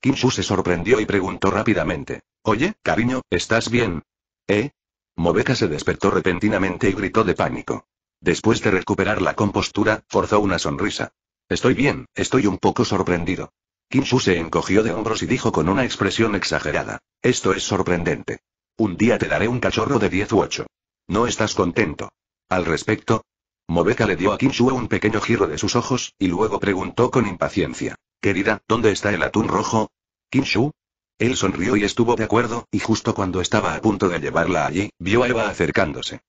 Kim se sorprendió y preguntó rápidamente. Oye, cariño, ¿estás bien? ¿Eh? Mobeca se despertó repentinamente y gritó de pánico. Después de recuperar la compostura, forzó una sonrisa. Estoy bien, estoy un poco sorprendido. Kim se encogió de hombros y dijo con una expresión exagerada. Esto es sorprendente. Un día te daré un cachorro de 10 u 8. No estás contento. Al respecto, Mobeca le dio a Kinshu un pequeño giro de sus ojos, y luego preguntó con impaciencia. Querida, ¿dónde está el atún rojo? ¿Kinshu? Él sonrió y estuvo de acuerdo, y justo cuando estaba a punto de llevarla allí, vio a Eva acercándose.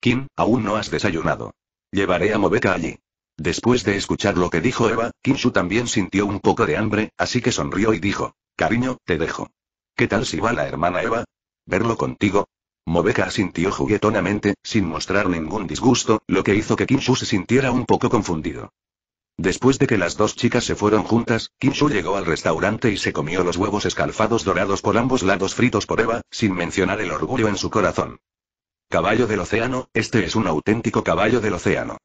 Kim, aún no has desayunado. Llevaré a Mobeca allí. Después de escuchar lo que dijo Eva, Kinshu también sintió un poco de hambre, así que sonrió y dijo, cariño, te dejo. ¿Qué tal si va la hermana Eva? ¿Verlo contigo? Mobeka asintió juguetonamente, sin mostrar ningún disgusto, lo que hizo que Kinshu se sintiera un poco confundido. Después de que las dos chicas se fueron juntas, Kinshu llegó al restaurante y se comió los huevos escalfados dorados por ambos lados fritos por Eva, sin mencionar el orgullo en su corazón. Caballo del océano, este es un auténtico caballo del océano.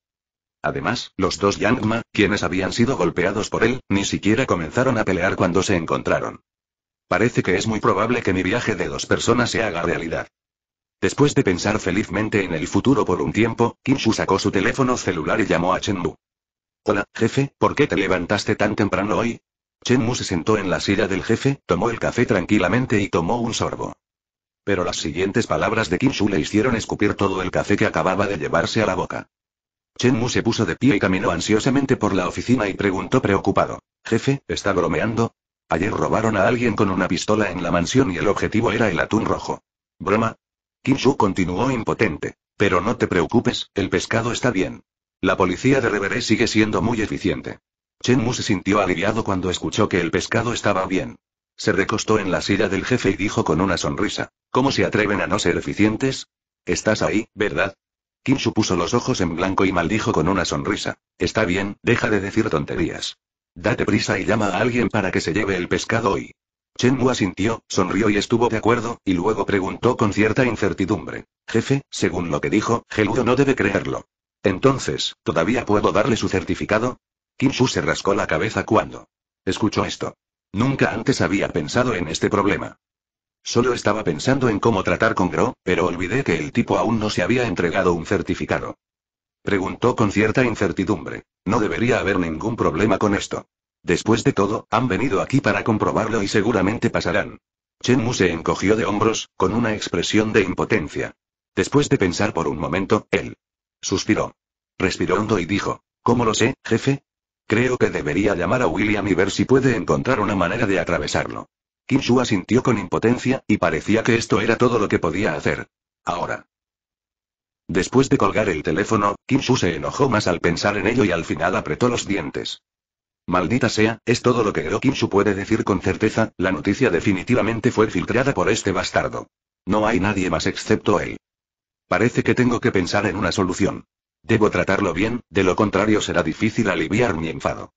Además, los dos Yangma, quienes habían sido golpeados por él, ni siquiera comenzaron a pelear cuando se encontraron. Parece que es muy probable que mi viaje de dos personas se haga realidad. Después de pensar felizmente en el futuro por un tiempo, Kinshu sacó su teléfono celular y llamó a Mu. Hola, jefe, ¿por qué te levantaste tan temprano hoy? Mu se sentó en la silla del jefe, tomó el café tranquilamente y tomó un sorbo. Pero las siguientes palabras de Kinshu le hicieron escupir todo el café que acababa de llevarse a la boca. Mu se puso de pie y caminó ansiosamente por la oficina y preguntó preocupado. Jefe, ¿está bromeando? Ayer robaron a alguien con una pistola en la mansión y el objetivo era el atún rojo. ¿Broma? Kinshu continuó impotente. Pero no te preocupes, el pescado está bien. La policía de Reveré sigue siendo muy eficiente. Chen Mu se sintió aliviado cuando escuchó que el pescado estaba bien. Se recostó en la silla del jefe y dijo con una sonrisa. ¿Cómo se atreven a no ser eficientes? Estás ahí, ¿verdad? Kinshu puso los ojos en blanco y maldijo con una sonrisa. Está bien, deja de decir tonterías. Date prisa y llama a alguien para que se lleve el pescado hoy. Chen Wu asintió, sonrió y estuvo de acuerdo, y luego preguntó con cierta incertidumbre. Jefe, según lo que dijo, Geludo no debe creerlo. Entonces, ¿todavía puedo darle su certificado? Kim Shu se rascó la cabeza cuando escuchó esto. Nunca antes había pensado en este problema. Solo estaba pensando en cómo tratar con Gro, pero olvidé que el tipo aún no se había entregado un certificado. Preguntó con cierta incertidumbre. No debería haber ningún problema con esto. Después de todo, han venido aquí para comprobarlo y seguramente pasarán. Chen Mu se encogió de hombros, con una expresión de impotencia. Después de pensar por un momento, él suspiró. Respiró hondo y dijo, ¿Cómo lo sé, jefe? Creo que debería llamar a William y ver si puede encontrar una manera de atravesarlo. Kim Shu asintió con impotencia, y parecía que esto era todo lo que podía hacer. Ahora. Después de colgar el teléfono, Kim Shu se enojó más al pensar en ello y al final apretó los dientes. Maldita sea, es todo lo que Kinshu puede decir con certeza, la noticia definitivamente fue filtrada por este bastardo. No hay nadie más excepto él. Parece que tengo que pensar en una solución. Debo tratarlo bien, de lo contrario será difícil aliviar mi enfado.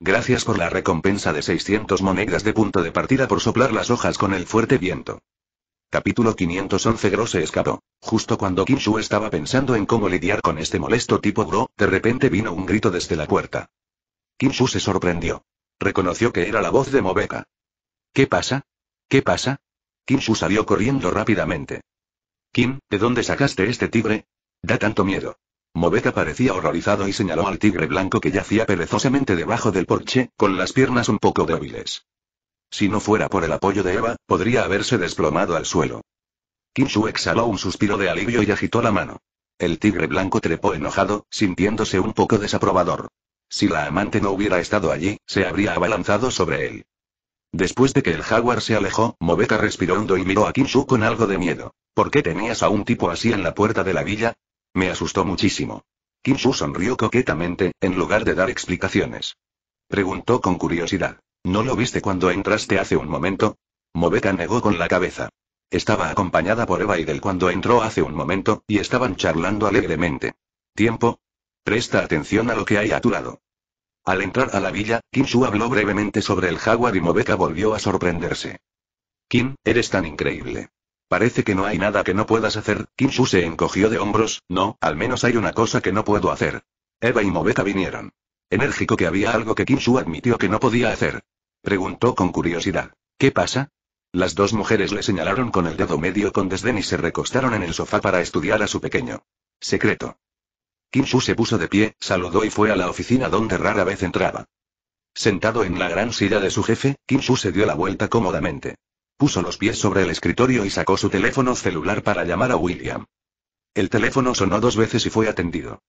Gracias por la recompensa de 600 monedas de punto de partida por soplar las hojas con el fuerte viento. Capítulo 511 Gro se escapó. Justo cuando Kinshu estaba pensando en cómo lidiar con este molesto tipo Gro, de repente vino un grito desde la puerta. Kinshu se sorprendió. Reconoció que era la voz de Mobeka. ¿Qué pasa? ¿Qué pasa? Kinshu salió corriendo rápidamente. Kim, ¿de dónde sacaste este tigre? Da tanto miedo. Mobeka parecía horrorizado y señaló al tigre blanco que yacía perezosamente debajo del porche, con las piernas un poco débiles. Si no fuera por el apoyo de Eva, podría haberse desplomado al suelo. Kinshu exhaló un suspiro de alivio y agitó la mano. El tigre blanco trepó enojado, sintiéndose un poco desaprobador. Si la amante no hubiera estado allí, se habría abalanzado sobre él. Después de que el jaguar se alejó, Mobeca respiró hondo y miró a Kinshu con algo de miedo. ¿Por qué tenías a un tipo así en la puerta de la villa? Me asustó muchísimo. Kim sonrió coquetamente, en lugar de dar explicaciones. Preguntó con curiosidad. ¿No lo viste cuando entraste hace un momento? Mobeca negó con la cabeza. Estaba acompañada por Eva y del cuando entró hace un momento, y estaban charlando alegremente. Tiempo, Presta atención a lo que hay a tu lado. Al entrar a la villa, Kinshu habló brevemente sobre el jaguar y Mobeka volvió a sorprenderse. Kim, eres tan increíble. Parece que no hay nada que no puedas hacer, Kinshu se encogió de hombros, no, al menos hay una cosa que no puedo hacer. Eva y Mobeka vinieron. Enérgico que había algo que Kinshu admitió que no podía hacer. Preguntó con curiosidad. ¿Qué pasa? Las dos mujeres le señalaron con el dedo medio con desdén y se recostaron en el sofá para estudiar a su pequeño. Secreto. Kim Shu se puso de pie, saludó y fue a la oficina donde rara vez entraba. Sentado en la gran silla de su jefe, Kim Shu se dio la vuelta cómodamente. Puso los pies sobre el escritorio y sacó su teléfono celular para llamar a William. El teléfono sonó dos veces y fue atendido.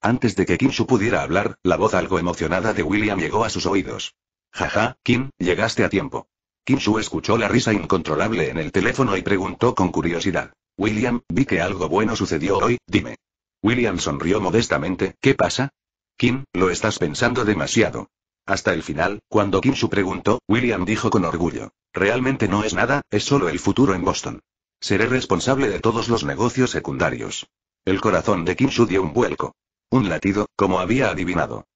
Antes de que Kim Shu pudiera hablar, la voz algo emocionada de William llegó a sus oídos. Jaja, Kim, llegaste a tiempo. Kim Shu escuchó la risa incontrolable en el teléfono y preguntó con curiosidad. William, vi que algo bueno sucedió hoy, dime. William sonrió modestamente. ¿Qué pasa? Kim, lo estás pensando demasiado. Hasta el final, cuando Kimsu preguntó, William dijo con orgullo. Realmente no es nada, es solo el futuro en Boston. Seré responsable de todos los negocios secundarios. El corazón de Kimsu dio un vuelco. Un latido, como había adivinado.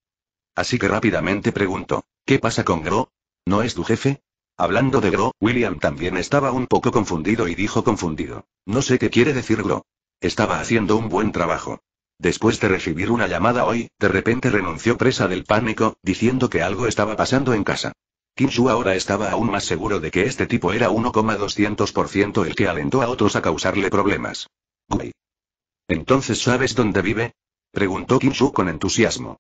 Así que rápidamente preguntó, ¿qué pasa con Gro? ¿No es tu jefe? Hablando de Gro, William también estaba un poco confundido y dijo confundido. No sé qué quiere decir Gro. Estaba haciendo un buen trabajo. Después de recibir una llamada hoy, de repente renunció presa del pánico, diciendo que algo estaba pasando en casa. Kim Shu ahora estaba aún más seguro de que este tipo era 1,200% el que alentó a otros a causarle problemas. ¡Güey! ¿Entonces sabes dónde vive? Preguntó Kim Shu con entusiasmo.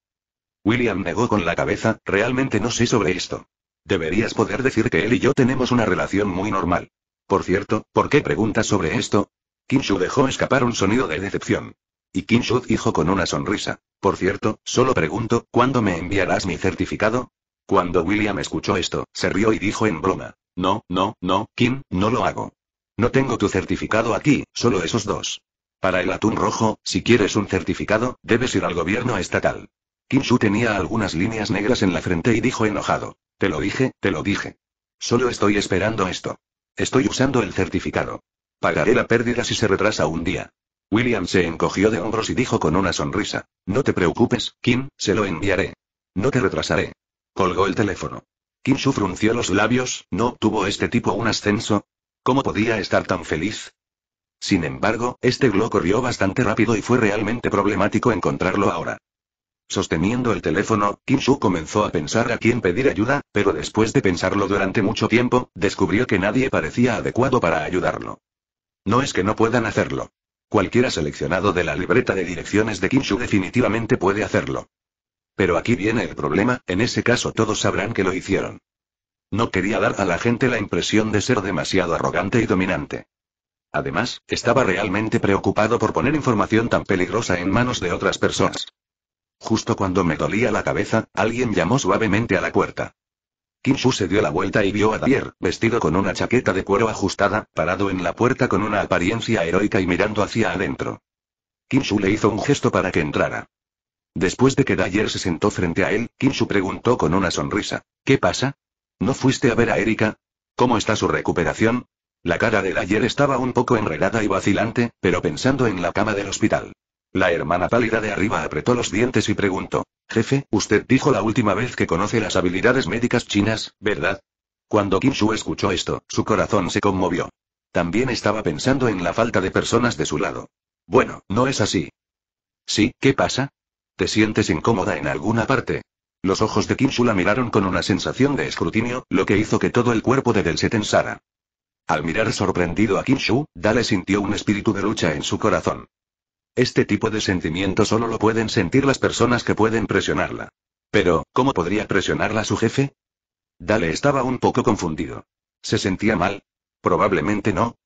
William negó con la cabeza, realmente no sé sobre esto. Deberías poder decir que él y yo tenemos una relación muy normal. Por cierto, ¿por qué preguntas sobre esto? Kinshu dejó escapar un sonido de decepción. Y Kinshu dijo con una sonrisa. Por cierto, solo pregunto, ¿cuándo me enviarás mi certificado? Cuando William escuchó esto, se rió y dijo en broma. No, no, no, Kim, no lo hago. No tengo tu certificado aquí, solo esos dos. Para el atún rojo, si quieres un certificado, debes ir al gobierno estatal. Kinshu tenía algunas líneas negras en la frente y dijo enojado. Te lo dije, te lo dije. Solo estoy esperando esto. Estoy usando el certificado. Pagaré la pérdida si se retrasa un día. William se encogió de hombros y dijo con una sonrisa. No te preocupes, Kim, se lo enviaré. No te retrasaré. Colgó el teléfono. Kim Shu frunció los labios, ¿no tuvo este tipo un ascenso? ¿Cómo podía estar tan feliz? Sin embargo, este globo corrió bastante rápido y fue realmente problemático encontrarlo ahora. Sosteniendo el teléfono, Kim Shu comenzó a pensar a quién pedir ayuda, pero después de pensarlo durante mucho tiempo, descubrió que nadie parecía adecuado para ayudarlo. No es que no puedan hacerlo. Cualquiera seleccionado de la libreta de direcciones de Kinshu definitivamente puede hacerlo. Pero aquí viene el problema, en ese caso todos sabrán que lo hicieron. No quería dar a la gente la impresión de ser demasiado arrogante y dominante. Además, estaba realmente preocupado por poner información tan peligrosa en manos de otras personas. Justo cuando me dolía la cabeza, alguien llamó suavemente a la puerta. Kinshu se dio la vuelta y vio a Dayer, vestido con una chaqueta de cuero ajustada, parado en la puerta con una apariencia heroica y mirando hacia adentro. Kinshu le hizo un gesto para que entrara. Después de que Dyer se sentó frente a él, Kinshu preguntó con una sonrisa. ¿Qué pasa? ¿No fuiste a ver a Erika? ¿Cómo está su recuperación? La cara de Dyer estaba un poco enredada y vacilante, pero pensando en la cama del hospital. La hermana pálida de arriba apretó los dientes y preguntó. Jefe, usted dijo la última vez que conoce las habilidades médicas chinas, ¿verdad? Cuando Kim Shu escuchó esto, su corazón se conmovió. También estaba pensando en la falta de personas de su lado. Bueno, no es así. Sí, ¿qué pasa? ¿Te sientes incómoda en alguna parte? Los ojos de Kim Shu la miraron con una sensación de escrutinio, lo que hizo que todo el cuerpo de Del se tensara. Al mirar sorprendido a Kim Shu, Dale sintió un espíritu de lucha en su corazón. Este tipo de sentimiento solo lo pueden sentir las personas que pueden presionarla. Pero, ¿cómo podría presionarla su jefe? Dale estaba un poco confundido. ¿Se sentía mal? Probablemente no.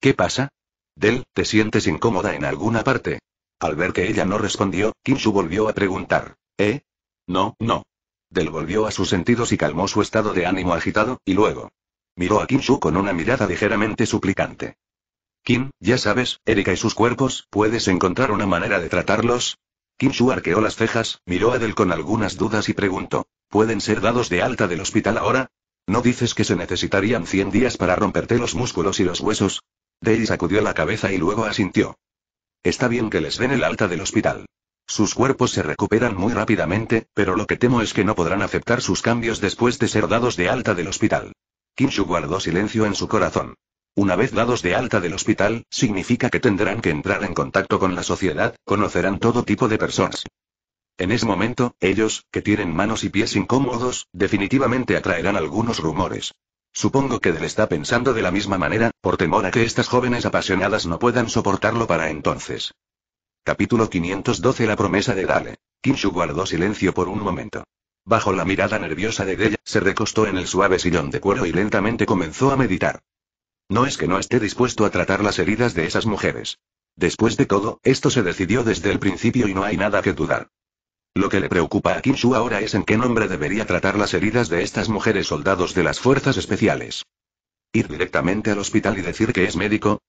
¿Qué pasa? Del, ¿te sientes incómoda en alguna parte? Al ver que ella no respondió, Kinshu volvió a preguntar. ¿Eh? No, no. Del volvió a sus sentidos y calmó su estado de ánimo agitado, y luego. Miró a Kinshu con una mirada ligeramente suplicante. Kim, ya sabes, Erika y sus cuerpos, ¿puedes encontrar una manera de tratarlos? Kim Shu arqueó las cejas, miró a Del con algunas dudas y preguntó, ¿pueden ser dados de alta del hospital ahora? ¿No dices que se necesitarían 100 días para romperte los músculos y los huesos? Dei sacudió la cabeza y luego asintió. Está bien que les den el alta del hospital. Sus cuerpos se recuperan muy rápidamente, pero lo que temo es que no podrán aceptar sus cambios después de ser dados de alta del hospital. Shu guardó silencio en su corazón. Una vez dados de alta del hospital, significa que tendrán que entrar en contacto con la sociedad, conocerán todo tipo de personas. En ese momento, ellos, que tienen manos y pies incómodos, definitivamente atraerán algunos rumores. Supongo que Del está pensando de la misma manera, por temor a que estas jóvenes apasionadas no puedan soportarlo para entonces. Capítulo 512 La promesa de Dale. Kinshu guardó silencio por un momento. Bajo la mirada nerviosa de Della, se recostó en el suave sillón de cuero y lentamente comenzó a meditar. No es que no esté dispuesto a tratar las heridas de esas mujeres. Después de todo, esto se decidió desde el principio y no hay nada que dudar. Lo que le preocupa a Kim ahora es en qué nombre debería tratar las heridas de estas mujeres soldados de las fuerzas especiales. ¿Ir directamente al hospital y decir que es médico?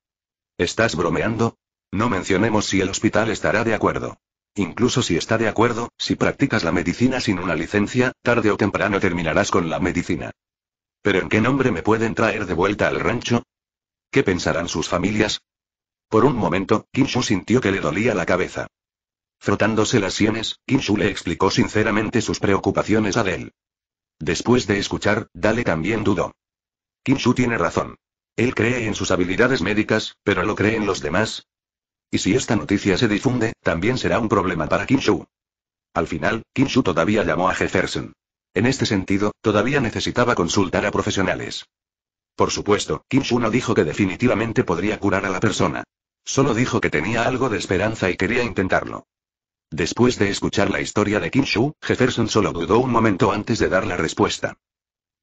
¿Estás bromeando? No mencionemos si el hospital estará de acuerdo. Incluso si está de acuerdo, si practicas la medicina sin una licencia, tarde o temprano terminarás con la medicina. ¿Pero en qué nombre me pueden traer de vuelta al rancho? ¿Qué pensarán sus familias? Por un momento, Kinshu sintió que le dolía la cabeza. Frotándose las sienes, Kinshu le explicó sinceramente sus preocupaciones a Del. Después de escuchar, Dale también dudó. Kinshu tiene razón. Él cree en sus habilidades médicas, pero lo creen los demás. Y si esta noticia se difunde, también será un problema para Kinshu. Al final, Kinshu todavía llamó a Jefferson. En este sentido, todavía necesitaba consultar a profesionales. Por supuesto, Kim Shu no dijo que definitivamente podría curar a la persona. Solo dijo que tenía algo de esperanza y quería intentarlo. Después de escuchar la historia de Kim Shu, Jefferson solo dudó un momento antes de dar la respuesta.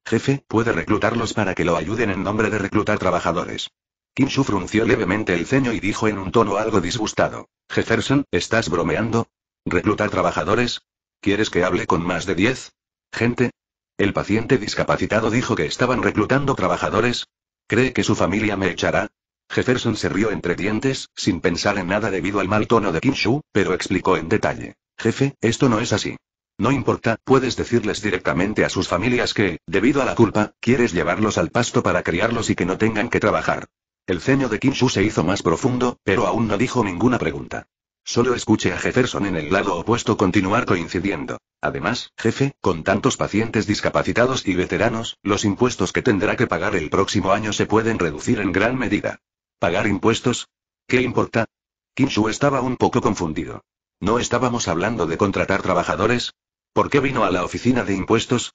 Jefe, puede reclutarlos para que lo ayuden en nombre de reclutar trabajadores. Kim Shu frunció levemente el ceño y dijo en un tono algo disgustado. Jefferson, ¿estás bromeando? ¿Reclutar trabajadores? ¿Quieres que hable con más de diez? Gente. El paciente discapacitado dijo que estaban reclutando trabajadores. ¿Cree que su familia me echará? Jefferson se rió entre dientes, sin pensar en nada debido al mal tono de Kinshu, pero explicó en detalle. Jefe, esto no es así. No importa, puedes decirles directamente a sus familias que, debido a la culpa, quieres llevarlos al pasto para criarlos y que no tengan que trabajar. El ceño de Kim se hizo más profundo, pero aún no dijo ninguna pregunta. Solo escuche a Jefferson en el lado opuesto continuar coincidiendo. Además, jefe, con tantos pacientes discapacitados y veteranos, los impuestos que tendrá que pagar el próximo año se pueden reducir en gran medida. ¿Pagar impuestos? ¿Qué importa? Kinshu estaba un poco confundido. ¿No estábamos hablando de contratar trabajadores? ¿Por qué vino a la oficina de impuestos?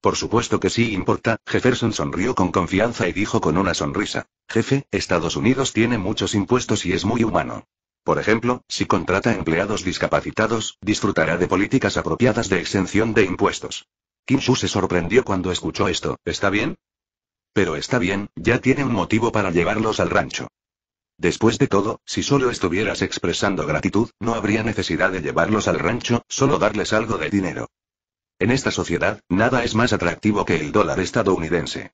Por supuesto que sí importa, Jefferson sonrió con confianza y dijo con una sonrisa. Jefe, Estados Unidos tiene muchos impuestos y es muy humano. Por ejemplo, si contrata empleados discapacitados, disfrutará de políticas apropiadas de exención de impuestos. Kim Shu se sorprendió cuando escuchó esto, ¿está bien? Pero está bien, ya tiene un motivo para llevarlos al rancho. Después de todo, si solo estuvieras expresando gratitud, no habría necesidad de llevarlos al rancho, solo darles algo de dinero. En esta sociedad, nada es más atractivo que el dólar estadounidense.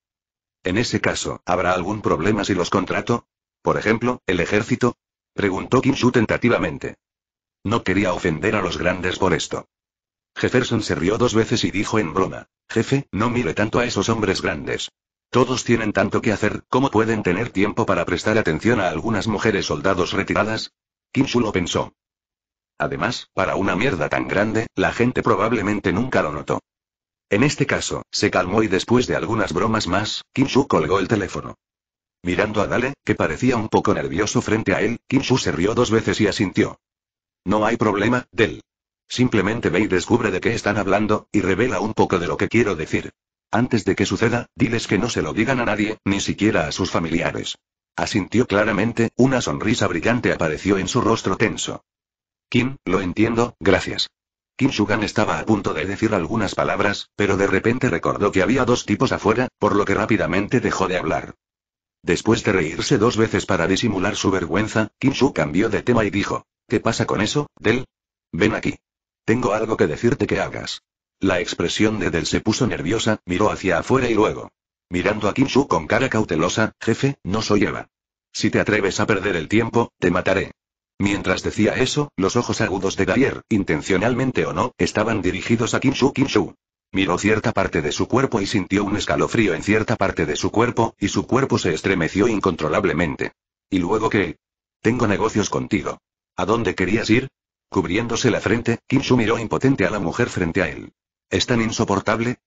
En ese caso, ¿habrá algún problema si los contrato? Por ejemplo, el ejército, Preguntó Shu tentativamente. No quería ofender a los grandes por esto. Jefferson se rió dos veces y dijo en broma, Jefe, no mire tanto a esos hombres grandes. Todos tienen tanto que hacer, ¿cómo pueden tener tiempo para prestar atención a algunas mujeres soldados retiradas? Kinshu lo pensó. Además, para una mierda tan grande, la gente probablemente nunca lo notó. En este caso, se calmó y después de algunas bromas más, Kim Kinshu colgó el teléfono. Mirando a Dale, que parecía un poco nervioso frente a él, Kim Shu se rió dos veces y asintió. No hay problema, Del. Simplemente ve y descubre de qué están hablando, y revela un poco de lo que quiero decir. Antes de que suceda, diles que no se lo digan a nadie, ni siquiera a sus familiares. Asintió claramente, una sonrisa brillante apareció en su rostro tenso. Kim, lo entiendo, gracias. Kim Shugan estaba a punto de decir algunas palabras, pero de repente recordó que había dos tipos afuera, por lo que rápidamente dejó de hablar. Después de reírse dos veces para disimular su vergüenza, Kim cambió de tema y dijo: ¿Qué pasa con eso, Del? Ven aquí. Tengo algo que decirte que hagas. La expresión de Del se puso nerviosa, miró hacia afuera y luego. Mirando a Kim con cara cautelosa, jefe, no soy Eva. Si te atreves a perder el tiempo, te mataré. Mientras decía eso, los ojos agudos de Dyer, intencionalmente o no, estaban dirigidos a Kim Soo Kim Miró cierta parte de su cuerpo y sintió un escalofrío en cierta parte de su cuerpo, y su cuerpo se estremeció incontrolablemente. ¿Y luego qué? Tengo negocios contigo. ¿A dónde querías ir? Cubriéndose la frente, su miró impotente a la mujer frente a él. ¿Es tan insoportable?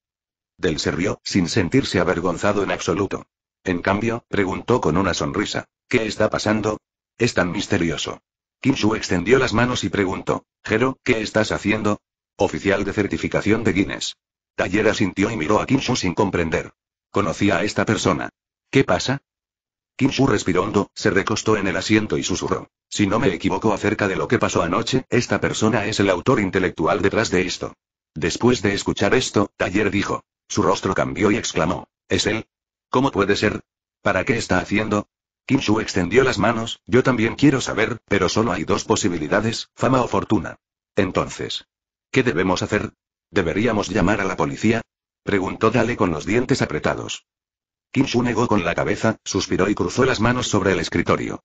Del rió, sin sentirse avergonzado en absoluto. En cambio, preguntó con una sonrisa. ¿Qué está pasando? Es tan misterioso. su extendió las manos y preguntó. Jero, ¿qué estás haciendo? Oficial de certificación de Guinness. Taller asintió y miró a Kinshu sin comprender. Conocía a esta persona. ¿Qué pasa? Kinshu respiró hondo, se recostó en el asiento y susurró. Si no me equivoco acerca de lo que pasó anoche, esta persona es el autor intelectual detrás de esto. Después de escuchar esto, Taller dijo. Su rostro cambió y exclamó. ¿Es él? ¿Cómo puede ser? ¿Para qué está haciendo? Kinshu extendió las manos, yo también quiero saber, pero solo hay dos posibilidades, fama o fortuna. Entonces. ¿Qué debemos hacer? ¿Deberíamos llamar a la policía? Preguntó Dale con los dientes apretados. Kim negó con la cabeza, suspiró y cruzó las manos sobre el escritorio.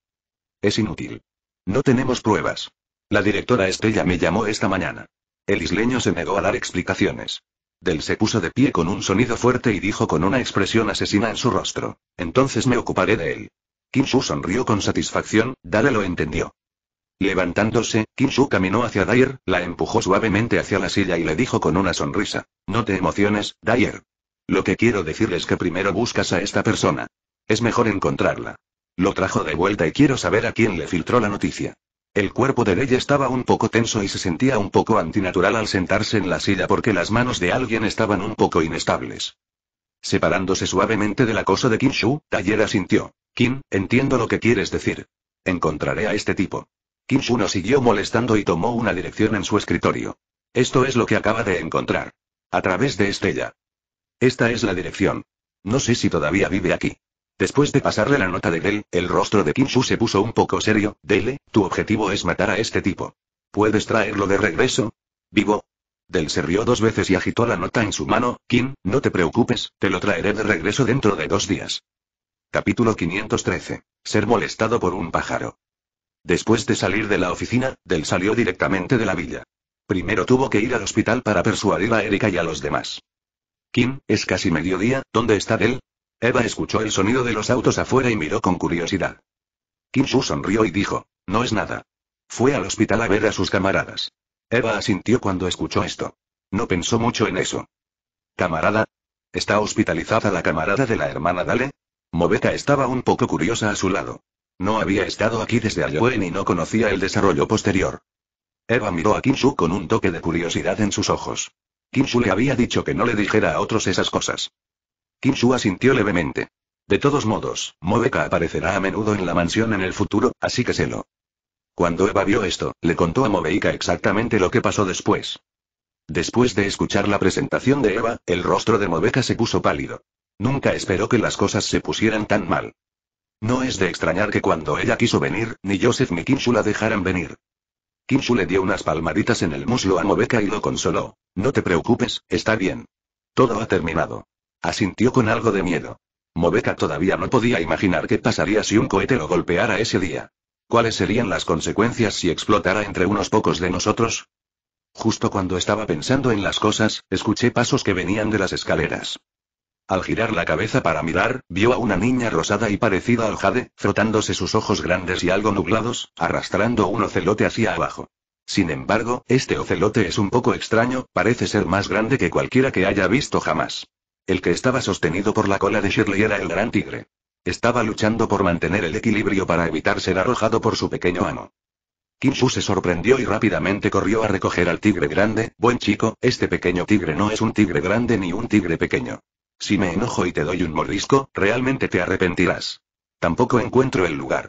Es inútil. No tenemos pruebas. La directora Estrella me llamó esta mañana. El isleño se negó a dar explicaciones. Del se puso de pie con un sonido fuerte y dijo con una expresión asesina en su rostro. Entonces me ocuparé de él. Kim sonrió con satisfacción, Dale lo entendió. Levantándose, Kinshu caminó hacia Dyer, la empujó suavemente hacia la silla y le dijo con una sonrisa. No te emociones, Dyer. Lo que quiero decir es que primero buscas a esta persona. Es mejor encontrarla. Lo trajo de vuelta y quiero saber a quién le filtró la noticia. El cuerpo de ella estaba un poco tenso y se sentía un poco antinatural al sentarse en la silla porque las manos de alguien estaban un poco inestables. Separándose suavemente del acoso de Kinshu, Dyer asintió. Kim, entiendo lo que quieres decir. Encontraré a este tipo no siguió molestando y tomó una dirección en su escritorio. Esto es lo que acaba de encontrar. A través de Estella. Esta es la dirección. No sé si todavía vive aquí. Después de pasarle la nota de Del, el rostro de Kinshu se puso un poco serio. Dele, tu objetivo es matar a este tipo. ¿Puedes traerlo de regreso? ¿Vivo? Del se rió dos veces y agitó la nota en su mano. Kim, no te preocupes, te lo traeré de regreso dentro de dos días. Capítulo 513. Ser molestado por un pájaro. Después de salir de la oficina, Del salió directamente de la villa. Primero tuvo que ir al hospital para persuadir a Erika y a los demás. Kim, es casi mediodía, ¿dónde está Del? Eva escuchó el sonido de los autos afuera y miró con curiosidad. Kim Shu sonrió y dijo, no es nada. Fue al hospital a ver a sus camaradas. Eva asintió cuando escuchó esto. No pensó mucho en eso. Camarada. ¿Está hospitalizada la camarada de la hermana Dale? Moveta estaba un poco curiosa a su lado. No había estado aquí desde Alloen y no conocía el desarrollo posterior. Eva miró a Kinshu con un toque de curiosidad en sus ojos. Kinshu le había dicho que no le dijera a otros esas cosas. Kinshu asintió levemente. De todos modos, Moveca aparecerá a menudo en la mansión en el futuro, así que sélo. Cuando Eva vio esto, le contó a Mobeika exactamente lo que pasó después. Después de escuchar la presentación de Eva, el rostro de Moveca se puso pálido. Nunca esperó que las cosas se pusieran tan mal. No es de extrañar que cuando ella quiso venir, ni Joseph ni Kinshu la dejaran venir. Kinshu le dio unas palmaditas en el muslo a Moveca y lo consoló. No te preocupes, está bien. Todo ha terminado. Asintió con algo de miedo. Mobeca todavía no podía imaginar qué pasaría si un cohete lo golpeara ese día. ¿Cuáles serían las consecuencias si explotara entre unos pocos de nosotros? Justo cuando estaba pensando en las cosas, escuché pasos que venían de las escaleras. Al girar la cabeza para mirar, vio a una niña rosada y parecida al jade, frotándose sus ojos grandes y algo nublados, arrastrando un ocelote hacia abajo. Sin embargo, este ocelote es un poco extraño, parece ser más grande que cualquiera que haya visto jamás. El que estaba sostenido por la cola de Shirley era el gran tigre. Estaba luchando por mantener el equilibrio para evitar ser arrojado por su pequeño amo. Kinshu se sorprendió y rápidamente corrió a recoger al tigre grande. Buen chico, este pequeño tigre no es un tigre grande ni un tigre pequeño. Si me enojo y te doy un mordisco, realmente te arrepentirás. Tampoco encuentro el lugar.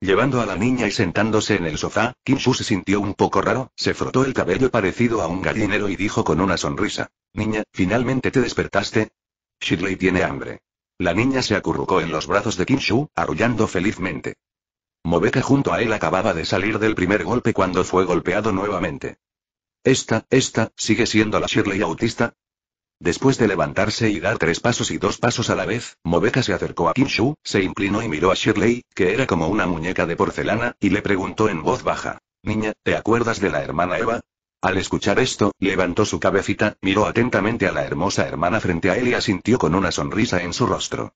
Llevando a la niña y sentándose en el sofá, Kim Shu se sintió un poco raro, se frotó el cabello parecido a un gallinero y dijo con una sonrisa. Niña, ¿finalmente te despertaste? Shirley tiene hambre. La niña se acurrucó en los brazos de Kim Shu, arrullando felizmente. Mobeca junto a él acababa de salir del primer golpe cuando fue golpeado nuevamente. Esta, esta, sigue siendo la Shirley autista, Después de levantarse y dar tres pasos y dos pasos a la vez, Mobeca se acercó a Kinshu, se inclinó y miró a Shirley, que era como una muñeca de porcelana, y le preguntó en voz baja. Niña, ¿te acuerdas de la hermana Eva? Al escuchar esto, levantó su cabecita, miró atentamente a la hermosa hermana frente a él y asintió con una sonrisa en su rostro.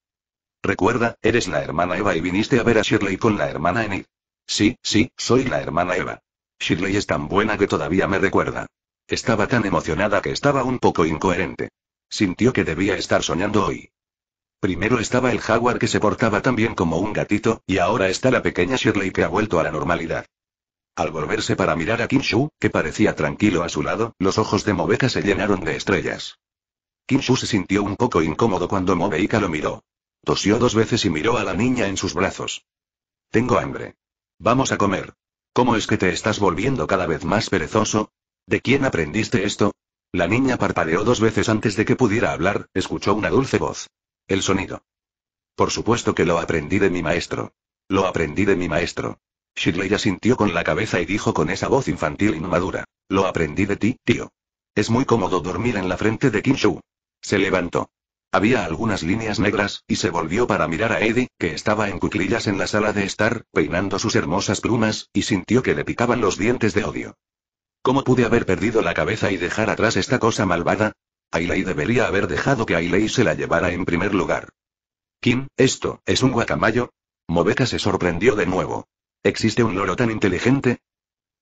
Recuerda, eres la hermana Eva y viniste a ver a Shirley con la hermana Enid. Sí, sí, soy la hermana Eva. Shirley es tan buena que todavía me recuerda. Estaba tan emocionada que estaba un poco incoherente. Sintió que debía estar soñando hoy. Primero estaba el jaguar que se portaba tan bien como un gatito, y ahora está la pequeña Shirley que ha vuelto a la normalidad. Al volverse para mirar a Kinshu, que parecía tranquilo a su lado, los ojos de Mobeika se llenaron de estrellas. Kinshu se sintió un poco incómodo cuando Mobeika lo miró. Tosió dos veces y miró a la niña en sus brazos. Tengo hambre. Vamos a comer. ¿Cómo es que te estás volviendo cada vez más perezoso? ¿De quién aprendiste esto? La niña parpadeó dos veces antes de que pudiera hablar, escuchó una dulce voz. El sonido. Por supuesto que lo aprendí de mi maestro. Lo aprendí de mi maestro. Shirley asintió con la cabeza y dijo con esa voz infantil inmadura. Lo aprendí de ti, tío. Es muy cómodo dormir en la frente de Kim Se levantó. Había algunas líneas negras, y se volvió para mirar a Eddie, que estaba en cuclillas en la sala de estar, peinando sus hermosas plumas, y sintió que le picaban los dientes de odio. ¿Cómo pude haber perdido la cabeza y dejar atrás esta cosa malvada? Ailey debería haber dejado que Ailey se la llevara en primer lugar. Kim, esto, ¿es un guacamayo? Mobeca se sorprendió de nuevo. ¿Existe un loro tan inteligente?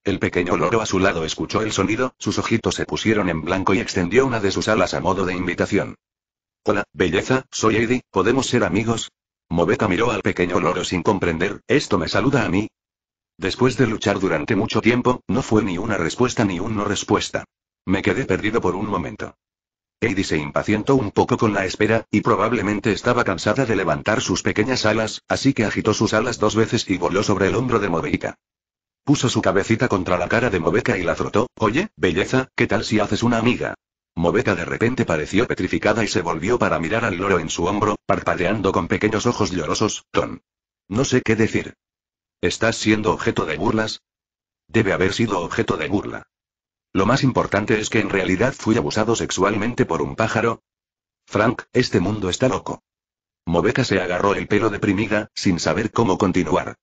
El pequeño loro a su lado escuchó el sonido, sus ojitos se pusieron en blanco y extendió una de sus alas a modo de invitación. Hola, belleza, soy Eddie, ¿podemos ser amigos? Mobeca miró al pequeño loro sin comprender, ¿esto me saluda a mí? Después de luchar durante mucho tiempo, no fue ni una respuesta ni un no respuesta. Me quedé perdido por un momento. Eddie se impacientó un poco con la espera, y probablemente estaba cansada de levantar sus pequeñas alas, así que agitó sus alas dos veces y voló sobre el hombro de Moveika. Puso su cabecita contra la cara de Moveca y la frotó. Oye, belleza, ¿qué tal si haces una amiga? Moveca de repente pareció petrificada y se volvió para mirar al loro en su hombro, parpadeando con pequeños ojos llorosos. Ton. No sé qué decir. ¿Estás siendo objeto de burlas? Debe haber sido objeto de burla. Lo más importante es que en realidad fui abusado sexualmente por un pájaro. Frank, este mundo está loco. Mobeca se agarró el pelo deprimida, sin saber cómo continuar.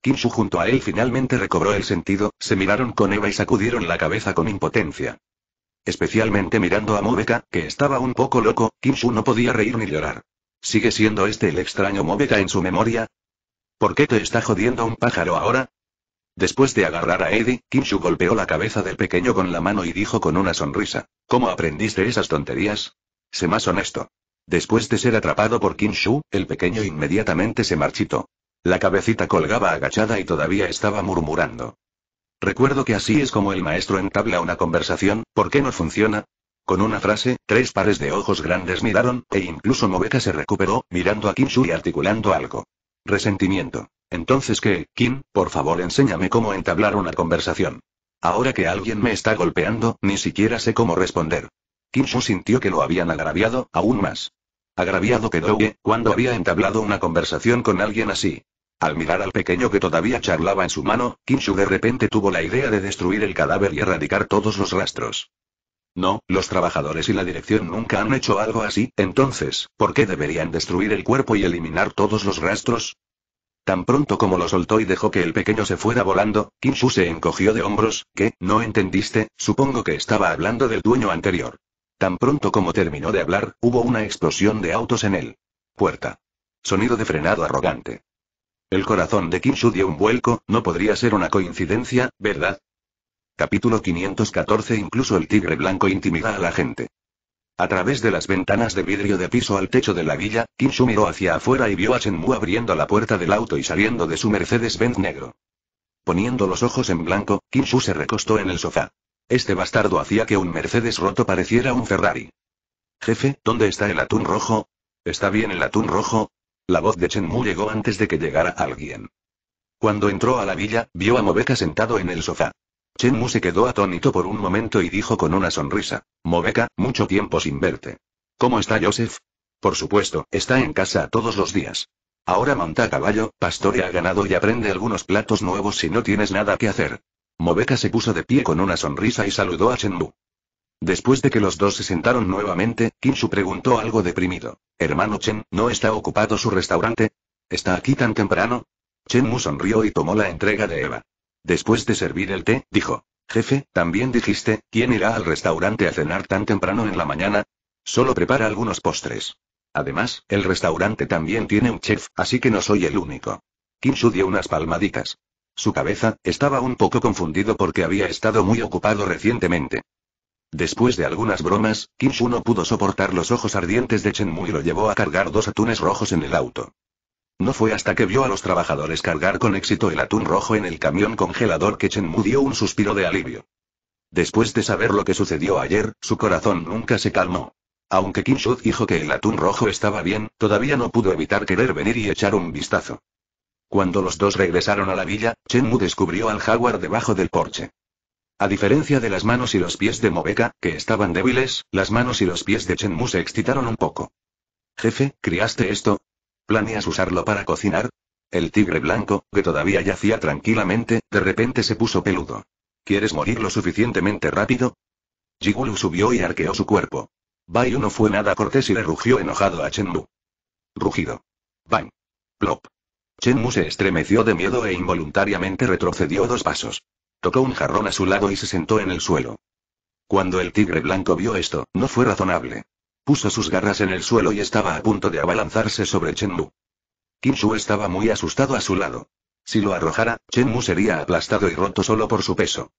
Kinshu junto a él finalmente recobró el sentido, se miraron con Eva y sacudieron la cabeza con impotencia. Especialmente mirando a Mobeca, que estaba un poco loco, Kinshu no podía reír ni llorar. ¿Sigue siendo este el extraño Mobeca en su memoria? ¿Por qué te está jodiendo un pájaro ahora? Después de agarrar a Eddie, Kinshu golpeó la cabeza del pequeño con la mano y dijo con una sonrisa: ¿Cómo aprendiste esas tonterías? Sé más honesto. Después de ser atrapado por Kinshu, el pequeño inmediatamente se marchitó. La cabecita colgaba agachada y todavía estaba murmurando. Recuerdo que así es como el maestro entabla una conversación, ¿por qué no funciona? Con una frase, tres pares de ojos grandes miraron, e incluso Mobeca se recuperó, mirando a Kinshu y articulando algo. Resentimiento. Entonces qué, Kim, por favor enséñame cómo entablar una conversación. Ahora que alguien me está golpeando, ni siquiera sé cómo responder. Shu sintió que lo habían agraviado, aún más. Agraviado quedó Ye, ¿eh? cuando había entablado una conversación con alguien así. Al mirar al pequeño que todavía charlaba en su mano, Shu de repente tuvo la idea de destruir el cadáver y erradicar todos los rastros. No, los trabajadores y la dirección nunca han hecho algo así, entonces, ¿por qué deberían destruir el cuerpo y eliminar todos los rastros? Tan pronto como lo soltó y dejó que el pequeño se fuera volando, Kinshu se encogió de hombros, ¿qué? ¿No entendiste? Supongo que estaba hablando del dueño anterior. Tan pronto como terminó de hablar, hubo una explosión de autos en él. Puerta. Sonido de frenado arrogante. El corazón de Kinshu dio un vuelco, no podría ser una coincidencia, ¿verdad? Capítulo 514 Incluso el tigre blanco intimida a la gente. A través de las ventanas de vidrio de piso al techo de la villa, Kinshu miró hacia afuera y vio a Shenmue abriendo la puerta del auto y saliendo de su Mercedes-Benz negro. Poniendo los ojos en blanco, Kinshu se recostó en el sofá. Este bastardo hacía que un Mercedes roto pareciera un Ferrari. Jefe, ¿dónde está el atún rojo? ¿Está bien el atún rojo? La voz de Shenmue llegó antes de que llegara alguien. Cuando entró a la villa, vio a Mobeca sentado en el sofá. Chen Mu se quedó atónito por un momento y dijo con una sonrisa. Mobeka, mucho tiempo sin verte. ¿Cómo está Joseph? Por supuesto, está en casa todos los días. Ahora monta a caballo, pastorea ganado y aprende algunos platos nuevos si no tienes nada que hacer. Mobeka se puso de pie con una sonrisa y saludó a Chen Mu. Después de que los dos se sentaron nuevamente, Kinshu preguntó algo deprimido. Hermano Chen, ¿no está ocupado su restaurante? ¿Está aquí tan temprano? Chen Mu sonrió y tomó la entrega de Eva. Después de servir el té, dijo. Jefe, también dijiste, ¿quién irá al restaurante a cenar tan temprano en la mañana? Solo prepara algunos postres. Además, el restaurante también tiene un chef, así que no soy el único. Kinshu dio unas palmaditas. Su cabeza estaba un poco confundido porque había estado muy ocupado recientemente. Después de algunas bromas, Kinshu no pudo soportar los ojos ardientes de Mu y lo llevó a cargar dos atunes rojos en el auto. No fue hasta que vio a los trabajadores cargar con éxito el atún rojo en el camión congelador que Chenmu dio un suspiro de alivio. Después de saber lo que sucedió ayer, su corazón nunca se calmó. Aunque Kim Shu dijo que el atún rojo estaba bien, todavía no pudo evitar querer venir y echar un vistazo. Cuando los dos regresaron a la villa, Chenmu descubrió al jaguar debajo del porche. A diferencia de las manos y los pies de Mobeca, que estaban débiles, las manos y los pies de Chen Mu se excitaron un poco. Jefe, ¿criaste esto? ¿Planeas usarlo para cocinar? El tigre blanco, que todavía yacía tranquilamente, de repente se puso peludo. ¿Quieres morir lo suficientemente rápido? Jigulu subió y arqueó su cuerpo. Bai no fue nada cortés y le rugió enojado a Chenmu. Rugido. Bang. Plop. Chenmu se estremeció de miedo e involuntariamente retrocedió dos pasos. Tocó un jarrón a su lado y se sentó en el suelo. Cuando el tigre blanco vio esto, no fue razonable. Puso sus garras en el suelo y estaba a punto de abalanzarse sobre Chenmu. Kinshu estaba muy asustado a su lado. Si lo arrojara, Chenmu sería aplastado y roto solo por su peso.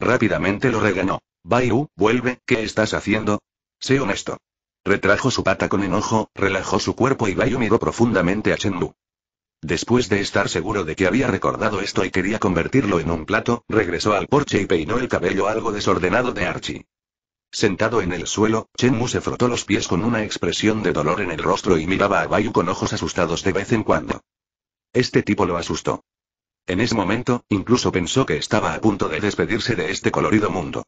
Rápidamente lo regañó. Yu, vuelve, ¿qué estás haciendo? Sé honesto. Retrajo su pata con enojo, relajó su cuerpo y Yu miró profundamente a Chenmu. Después de estar seguro de que había recordado esto y quería convertirlo en un plato, regresó al porche y peinó el cabello algo desordenado de Archie. Sentado en el suelo, Chen Mu se frotó los pies con una expresión de dolor en el rostro y miraba a Bayu con ojos asustados de vez en cuando. Este tipo lo asustó. En ese momento, incluso pensó que estaba a punto de despedirse de este colorido mundo.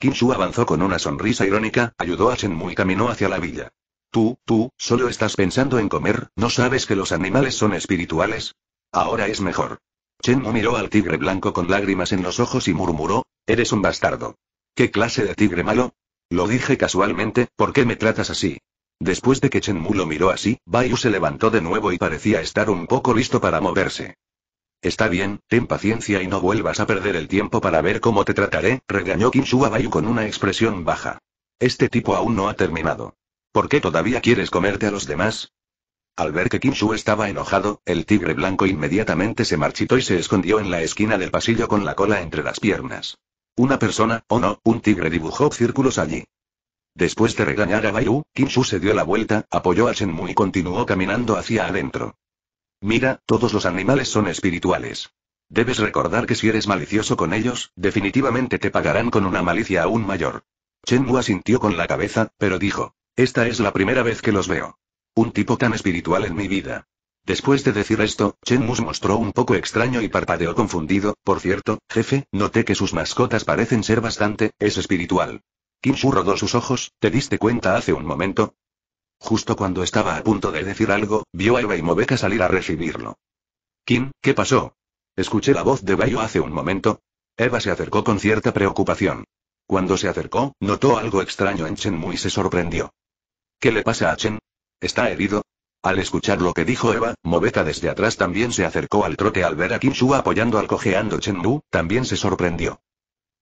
Shu avanzó con una sonrisa irónica, ayudó a Chen Mu y caminó hacia la villa. Tú, tú, solo estás pensando en comer, ¿no sabes que los animales son espirituales? Ahora es mejor. Chen Mu miró al tigre blanco con lágrimas en los ojos y murmuró, eres un bastardo. ¿Qué clase de tigre malo? Lo dije casualmente, ¿por qué me tratas así? Después de que Chen Mu lo miró así, Bayu se levantó de nuevo y parecía estar un poco listo para moverse. Está bien, ten paciencia y no vuelvas a perder el tiempo para ver cómo te trataré, regañó Kinshu a Bayu con una expresión baja. Este tipo aún no ha terminado. ¿Por qué todavía quieres comerte a los demás? Al ver que Kinshu estaba enojado, el tigre blanco inmediatamente se marchitó y se escondió en la esquina del pasillo con la cola entre las piernas. Una persona, o no, un tigre dibujó círculos allí. Después de regañar a Bayu, Kinshu se dio la vuelta, apoyó a Shenmue y continuó caminando hacia adentro. Mira, todos los animales son espirituales. Debes recordar que si eres malicioso con ellos, definitivamente te pagarán con una malicia aún mayor. Shenmue asintió con la cabeza, pero dijo. Esta es la primera vez que los veo. Un tipo tan espiritual en mi vida. Después de decir esto, Chen se mostró un poco extraño y parpadeó confundido. Por cierto, jefe, noté que sus mascotas parecen ser bastante, es espiritual. Kim Su rodó sus ojos, ¿te diste cuenta hace un momento? Justo cuando estaba a punto de decir algo, vio a Eva y Mobeca salir a recibirlo. Kim, ¿qué pasó? Escuché la voz de Bayo hace un momento. Eva se acercó con cierta preocupación. Cuando se acercó, notó algo extraño en Chen Mu y se sorprendió. ¿Qué le pasa a Chen? ¿Está herido? Al escuchar lo que dijo Eva, Moveta desde atrás también se acercó al trote al ver a Kinshu apoyando al cojeando Chen también se sorprendió.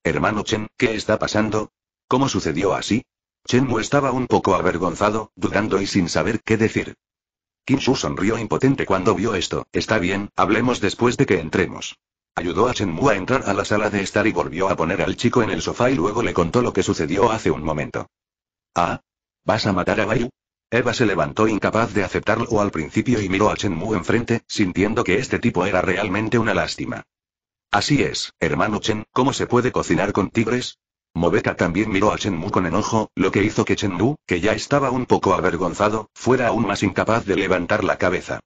Hermano Chen, ¿qué está pasando? ¿Cómo sucedió así? Chen estaba un poco avergonzado, dudando y sin saber qué decir. Kinshu sonrió impotente cuando vio esto. Está bien, hablemos después de que entremos. Ayudó a Chen a entrar a la sala de estar y volvió a poner al chico en el sofá y luego le contó lo que sucedió hace un momento. Ah. ¿Vas a matar a Bayu? Eva se levantó incapaz de aceptarlo al principio y miró a Chen Mu enfrente, sintiendo que este tipo era realmente una lástima. Así es, hermano Chen, ¿cómo se puede cocinar con tigres? Mobeka también miró a Chen Mu con enojo, lo que hizo que Chen Mu, que ya estaba un poco avergonzado, fuera aún más incapaz de levantar la cabeza.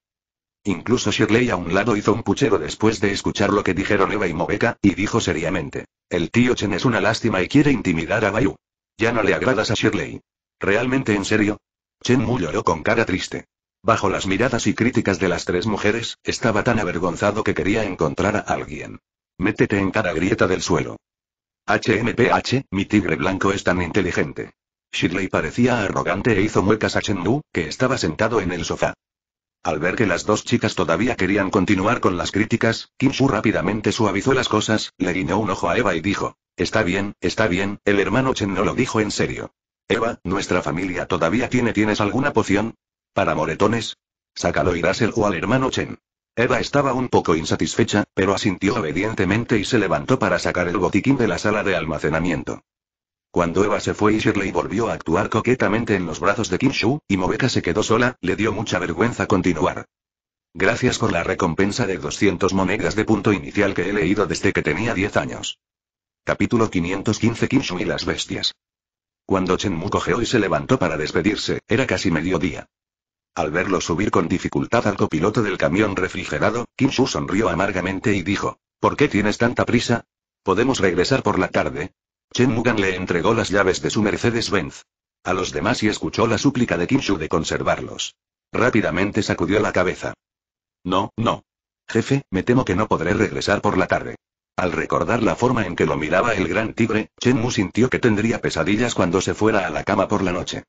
Incluso Shirley a un lado hizo un puchero después de escuchar lo que dijeron Eva y Mobeka, y dijo seriamente, el tío Chen es una lástima y quiere intimidar a Bayu. Ya no le agradas a Shirley. ¿Realmente en serio? Chen Mu lloró con cara triste. Bajo las miradas y críticas de las tres mujeres, estaba tan avergonzado que quería encontrar a alguien. Métete en cada grieta del suelo. HMPH, mi tigre blanco es tan inteligente. Shirley parecía arrogante e hizo muecas a Chen Mu, que estaba sentado en el sofá. Al ver que las dos chicas todavía querían continuar con las críticas, Kim Shu rápidamente suavizó las cosas, le guiñó un ojo a Eva y dijo, Está bien, está bien, el hermano Chen no lo dijo en serio. Eva, nuestra familia todavía tiene. ¿Tienes alguna poción? Para moretones. Sácalo y dáselo o al hermano Chen. Eva estaba un poco insatisfecha, pero asintió obedientemente y se levantó para sacar el botiquín de la sala de almacenamiento. Cuando Eva se fue y Shirley volvió a actuar coquetamente en los brazos de Kim y Mobeca se quedó sola, le dio mucha vergüenza continuar. Gracias por la recompensa de 200 monedas de punto inicial que he leído desde que tenía 10 años. Capítulo 515 Kim y las bestias. Cuando Chen Mu cogeó y se levantó para despedirse, era casi mediodía. Al verlo subir con dificultad al copiloto del camión refrigerado, Kim Shu sonrió amargamente y dijo, ¿Por qué tienes tanta prisa? ¿Podemos regresar por la tarde? Chen Mugan le entregó las llaves de su Mercedes-Benz. A los demás y escuchó la súplica de Kim Shu de conservarlos. Rápidamente sacudió la cabeza. No, no. Jefe, me temo que no podré regresar por la tarde. Al recordar la forma en que lo miraba el gran tigre, Chen Mu sintió que tendría pesadillas cuando se fuera a la cama por la noche.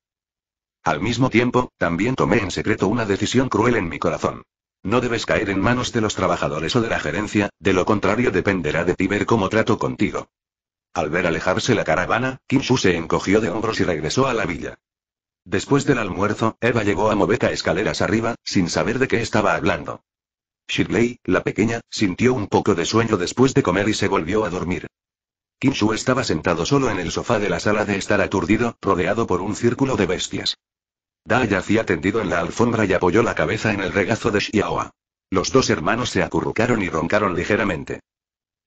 Al mismo tiempo, también tomé en secreto una decisión cruel en mi corazón. No debes caer en manos de los trabajadores o de la gerencia, de lo contrario dependerá de ti ver cómo trato contigo. Al ver alejarse la caravana, Su se encogió de hombros y regresó a la villa. Después del almuerzo, Eva llegó a Moveta escaleras arriba, sin saber de qué estaba hablando. Shirley, la pequeña, sintió un poco de sueño después de comer y se volvió a dormir. Kinshu estaba sentado solo en el sofá de la sala de estar aturdido, rodeado por un círculo de bestias. Da yacía tendido en la alfombra y apoyó la cabeza en el regazo de Xiaoa. Los dos hermanos se acurrucaron y roncaron ligeramente.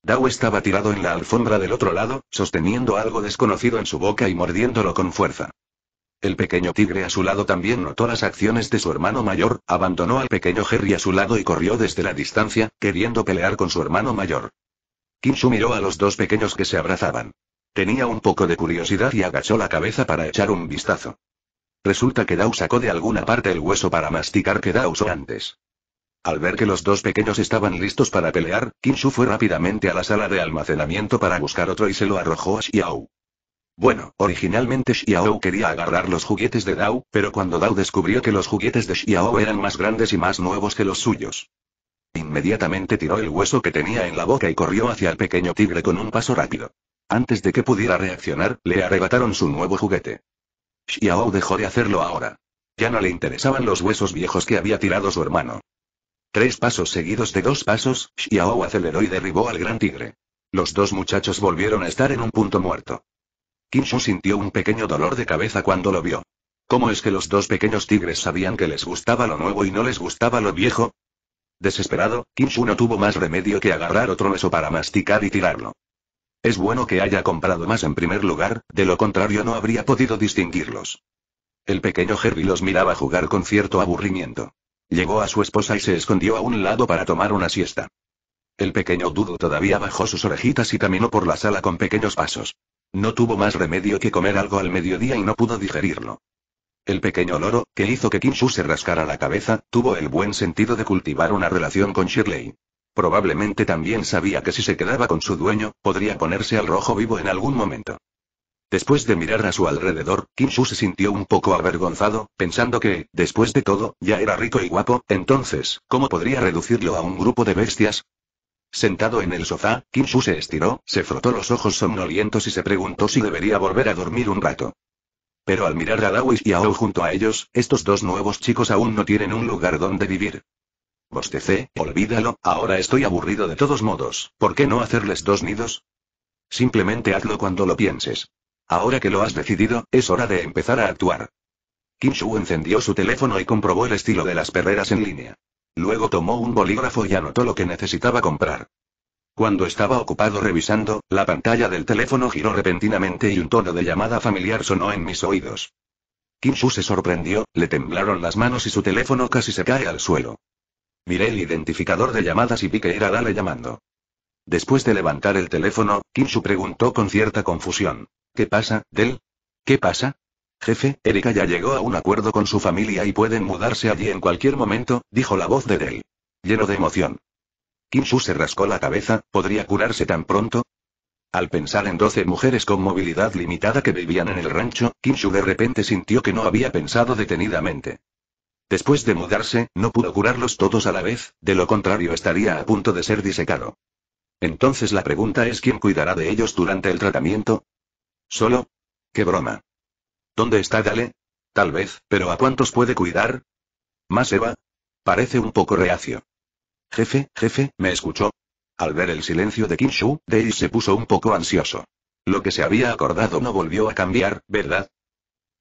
Dao estaba tirado en la alfombra del otro lado, sosteniendo algo desconocido en su boca y mordiéndolo con fuerza. El pequeño tigre a su lado también notó las acciones de su hermano mayor, abandonó al pequeño Jerry a su lado y corrió desde la distancia, queriendo pelear con su hermano mayor. Kinshu miró a los dos pequeños que se abrazaban. Tenía un poco de curiosidad y agachó la cabeza para echar un vistazo. Resulta que Dao sacó de alguna parte el hueso para masticar que Dao usó antes. Al ver que los dos pequeños estaban listos para pelear, Kinshu fue rápidamente a la sala de almacenamiento para buscar otro y se lo arrojó a Xiao. Bueno, originalmente Xiao quería agarrar los juguetes de Dao, pero cuando Dao descubrió que los juguetes de Xiao eran más grandes y más nuevos que los suyos. Inmediatamente tiró el hueso que tenía en la boca y corrió hacia el pequeño tigre con un paso rápido. Antes de que pudiera reaccionar, le arrebataron su nuevo juguete. Xiao dejó de hacerlo ahora. Ya no le interesaban los huesos viejos que había tirado su hermano. Tres pasos seguidos de dos pasos, Xiao aceleró y derribó al gran tigre. Los dos muchachos volvieron a estar en un punto muerto. Kinshu sintió un pequeño dolor de cabeza cuando lo vio. ¿Cómo es que los dos pequeños tigres sabían que les gustaba lo nuevo y no les gustaba lo viejo? Desesperado, Kinshu no tuvo más remedio que agarrar otro beso para masticar y tirarlo. Es bueno que haya comprado más en primer lugar, de lo contrario no habría podido distinguirlos. El pequeño Herbie los miraba jugar con cierto aburrimiento. Llegó a su esposa y se escondió a un lado para tomar una siesta. El pequeño dudo todavía bajó sus orejitas y caminó por la sala con pequeños pasos. No tuvo más remedio que comer algo al mediodía y no pudo digerirlo. El pequeño loro, que hizo que Kim Shu se rascara la cabeza, tuvo el buen sentido de cultivar una relación con Shirley. Probablemente también sabía que si se quedaba con su dueño, podría ponerse al rojo vivo en algún momento. Después de mirar a su alrededor, Kim Su se sintió un poco avergonzado, pensando que, después de todo, ya era rico y guapo, entonces, ¿cómo podría reducirlo a un grupo de bestias? Sentado en el sofá, Kinshu se estiró, se frotó los ojos somnolientos y se preguntó si debería volver a dormir un rato. Pero al mirar a Lawis y a junto a ellos, estos dos nuevos chicos aún no tienen un lugar donde vivir. Bostecé, olvídalo, ahora estoy aburrido de todos modos, ¿por qué no hacerles dos nidos? Simplemente hazlo cuando lo pienses. Ahora que lo has decidido, es hora de empezar a actuar. Kinshu encendió su teléfono y comprobó el estilo de las perreras en línea. Luego tomó un bolígrafo y anotó lo que necesitaba comprar. Cuando estaba ocupado revisando, la pantalla del teléfono giró repentinamente y un tono de llamada familiar sonó en mis oídos. Kim se sorprendió, le temblaron las manos y su teléfono casi se cae al suelo. Miré el identificador de llamadas y vi que era Dale llamando. Después de levantar el teléfono, Kim preguntó con cierta confusión. ¿Qué pasa, Del? ¿Qué pasa? Jefe, Erika ya llegó a un acuerdo con su familia y pueden mudarse allí en cualquier momento, dijo la voz de Dell. Lleno de emoción. Kim se rascó la cabeza, ¿podría curarse tan pronto? Al pensar en doce mujeres con movilidad limitada que vivían en el rancho, Kim de repente sintió que no había pensado detenidamente. Después de mudarse, no pudo curarlos todos a la vez, de lo contrario estaría a punto de ser disecado. Entonces la pregunta es quién cuidará de ellos durante el tratamiento. Solo. ¡Qué broma! ¿Dónde está Dale? Tal vez, pero ¿a cuántos puede cuidar? ¿Más Eva? Parece un poco reacio. Jefe, jefe, ¿me escuchó? Al ver el silencio de Kinshu, Dale se puso un poco ansioso. Lo que se había acordado no volvió a cambiar, ¿verdad?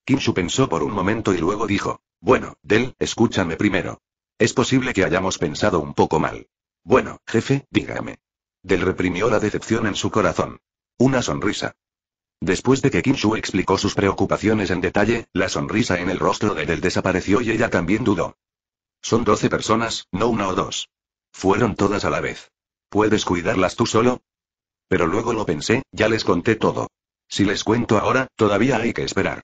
Kinshu pensó por un momento y luego dijo, bueno, Del, escúchame primero. Es posible que hayamos pensado un poco mal. Bueno, jefe, dígame. Del reprimió la decepción en su corazón. Una sonrisa. Después de que Kim explicó sus preocupaciones en detalle, la sonrisa en el rostro de Del desapareció y ella también dudó. Son doce personas, no una o dos. Fueron todas a la vez. ¿Puedes cuidarlas tú solo? Pero luego lo pensé, ya les conté todo. Si les cuento ahora, todavía hay que esperar.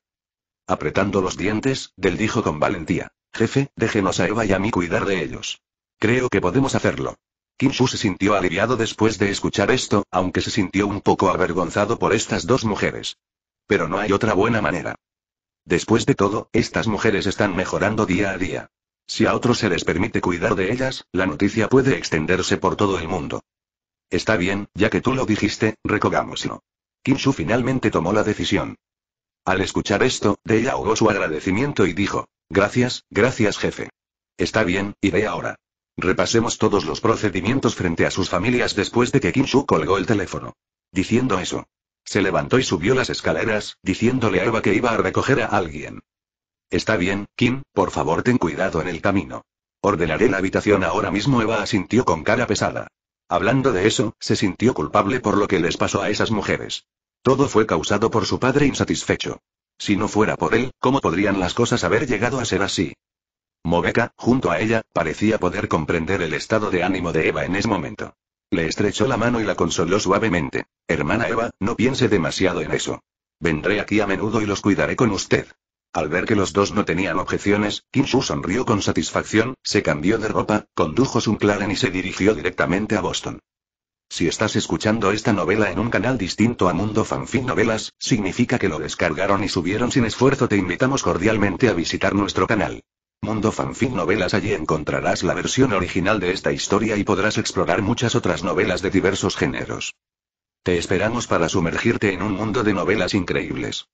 Apretando los dientes, Del dijo con valentía. Jefe, déjenos a Eva y a mí cuidar de ellos. Creo que podemos hacerlo. Kinshu se sintió aliviado después de escuchar esto, aunque se sintió un poco avergonzado por estas dos mujeres. Pero no hay otra buena manera. Después de todo, estas mujeres están mejorando día a día. Si a otros se les permite cuidar de ellas, la noticia puede extenderse por todo el mundo. Está bien, ya que tú lo dijiste, recogámoslo. Kinshu finalmente tomó la decisión. Al escuchar esto, Dei ahogó su agradecimiento y dijo, gracias, gracias jefe. Está bien, iré ahora. Repasemos todos los procedimientos frente a sus familias después de que Kim Shu colgó el teléfono. Diciendo eso. Se levantó y subió las escaleras, diciéndole a Eva que iba a recoger a alguien. Está bien, Kim, por favor ten cuidado en el camino. Ordenaré la habitación ahora mismo. Eva asintió con cara pesada. Hablando de eso, se sintió culpable por lo que les pasó a esas mujeres. Todo fue causado por su padre insatisfecho. Si no fuera por él, ¿cómo podrían las cosas haber llegado a ser así? Mobeca, junto a ella, parecía poder comprender el estado de ánimo de Eva en ese momento. Le estrechó la mano y la consoló suavemente. Hermana Eva, no piense demasiado en eso. Vendré aquí a menudo y los cuidaré con usted. Al ver que los dos no tenían objeciones, Kinshu sonrió con satisfacción, se cambió de ropa, condujo su claren y se dirigió directamente a Boston. Si estás escuchando esta novela en un canal distinto a Mundo Fanfic Novelas, significa que lo descargaron y subieron sin esfuerzo. Te invitamos cordialmente a visitar nuestro canal. Mundo Fanfic Novelas Allí encontrarás la versión original de esta historia y podrás explorar muchas otras novelas de diversos géneros. Te esperamos para sumergirte en un mundo de novelas increíbles.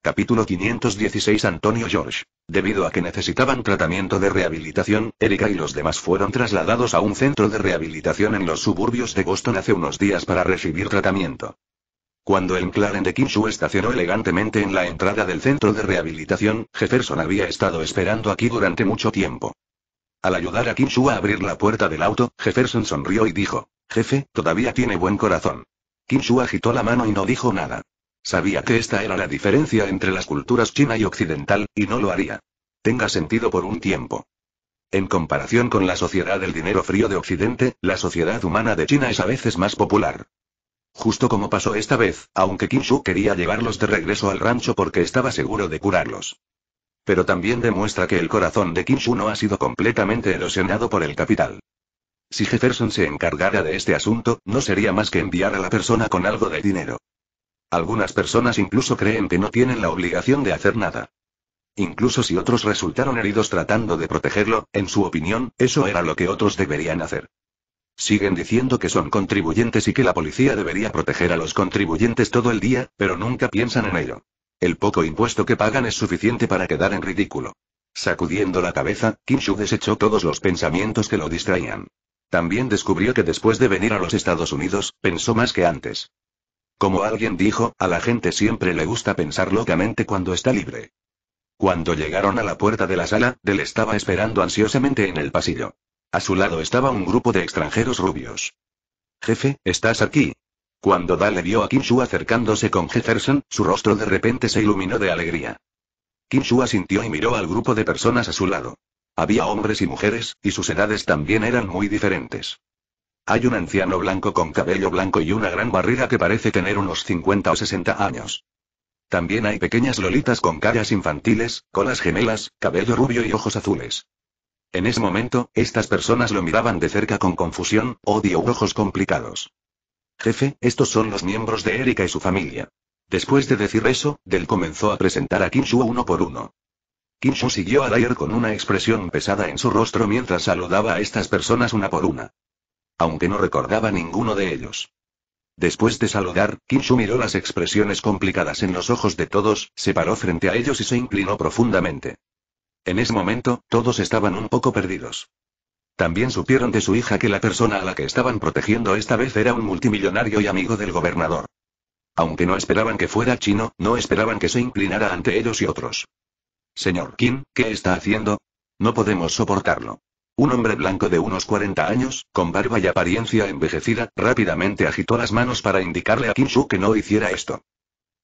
Capítulo 516 Antonio George. Debido a que necesitaban tratamiento de rehabilitación, Erika y los demás fueron trasladados a un centro de rehabilitación en los suburbios de Boston hace unos días para recibir tratamiento. Cuando el McLaren de Kinshu estacionó elegantemente en la entrada del centro de rehabilitación, Jefferson había estado esperando aquí durante mucho tiempo. Al ayudar a Kinshu a abrir la puerta del auto, Jefferson sonrió y dijo, Jefe, todavía tiene buen corazón. Kinshu agitó la mano y no dijo nada. Sabía que esta era la diferencia entre las culturas china y occidental, y no lo haría. Tenga sentido por un tiempo. En comparación con la sociedad del dinero frío de Occidente, la sociedad humana de China es a veces más popular. Justo como pasó esta vez, aunque Kinshu quería llevarlos de regreso al rancho porque estaba seguro de curarlos. Pero también demuestra que el corazón de Kinshu no ha sido completamente erosionado por el capital. Si Jefferson se encargara de este asunto, no sería más que enviar a la persona con algo de dinero. Algunas personas incluso creen que no tienen la obligación de hacer nada. Incluso si otros resultaron heridos tratando de protegerlo, en su opinión, eso era lo que otros deberían hacer. Siguen diciendo que son contribuyentes y que la policía debería proteger a los contribuyentes todo el día, pero nunca piensan en ello. El poco impuesto que pagan es suficiente para quedar en ridículo. Sacudiendo la cabeza, Shu desechó todos los pensamientos que lo distraían. También descubrió que después de venir a los Estados Unidos, pensó más que antes. Como alguien dijo, a la gente siempre le gusta pensar locamente cuando está libre. Cuando llegaron a la puerta de la sala, Del estaba esperando ansiosamente en el pasillo. A su lado estaba un grupo de extranjeros rubios. Jefe, ¿estás aquí? Cuando Dale vio a Kim acercándose con Jefferson, su rostro de repente se iluminó de alegría. Kim asintió y miró al grupo de personas a su lado. Había hombres y mujeres, y sus edades también eran muy diferentes. Hay un anciano blanco con cabello blanco y una gran barriga que parece tener unos 50 o 60 años. También hay pequeñas lolitas con caras infantiles, colas gemelas, cabello rubio y ojos azules. En ese momento, estas personas lo miraban de cerca con confusión, odio u ojos complicados. Jefe, estos son los miembros de Erika y su familia. Después de decir eso, Del comenzó a presentar a Kinshu uno por uno. Kim siguió a Dyer con una expresión pesada en su rostro mientras saludaba a estas personas una por una. Aunque no recordaba ninguno de ellos. Después de saludar, Kim miró las expresiones complicadas en los ojos de todos, se paró frente a ellos y se inclinó profundamente. En ese momento, todos estaban un poco perdidos. También supieron de su hija que la persona a la que estaban protegiendo esta vez era un multimillonario y amigo del gobernador. Aunque no esperaban que fuera chino, no esperaban que se inclinara ante ellos y otros. Señor Kim, ¿qué está haciendo? No podemos soportarlo. Un hombre blanco de unos 40 años, con barba y apariencia envejecida, rápidamente agitó las manos para indicarle a Kim Su que no hiciera esto.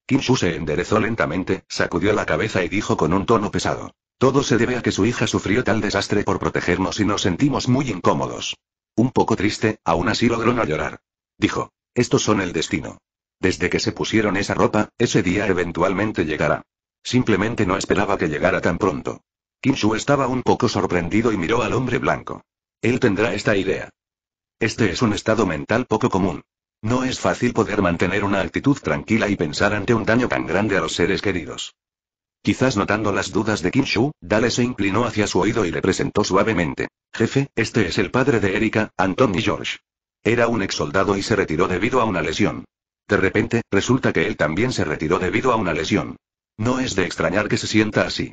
Kim Su se enderezó lentamente, sacudió la cabeza y dijo con un tono pesado. Todo se debe a que su hija sufrió tal desastre por protegernos y nos sentimos muy incómodos. Un poco triste, aún así logró no llorar. Dijo, estos son el destino. Desde que se pusieron esa ropa, ese día eventualmente llegará. Simplemente no esperaba que llegara tan pronto. Kinshu estaba un poco sorprendido y miró al hombre blanco. Él tendrá esta idea. Este es un estado mental poco común. No es fácil poder mantener una actitud tranquila y pensar ante un daño tan grande a los seres queridos. Quizás notando las dudas de Kinshu, Dale se inclinó hacia su oído y le presentó suavemente. Jefe, este es el padre de Erika, Anthony George. Era un ex soldado y se retiró debido a una lesión. De repente, resulta que él también se retiró debido a una lesión. No es de extrañar que se sienta así.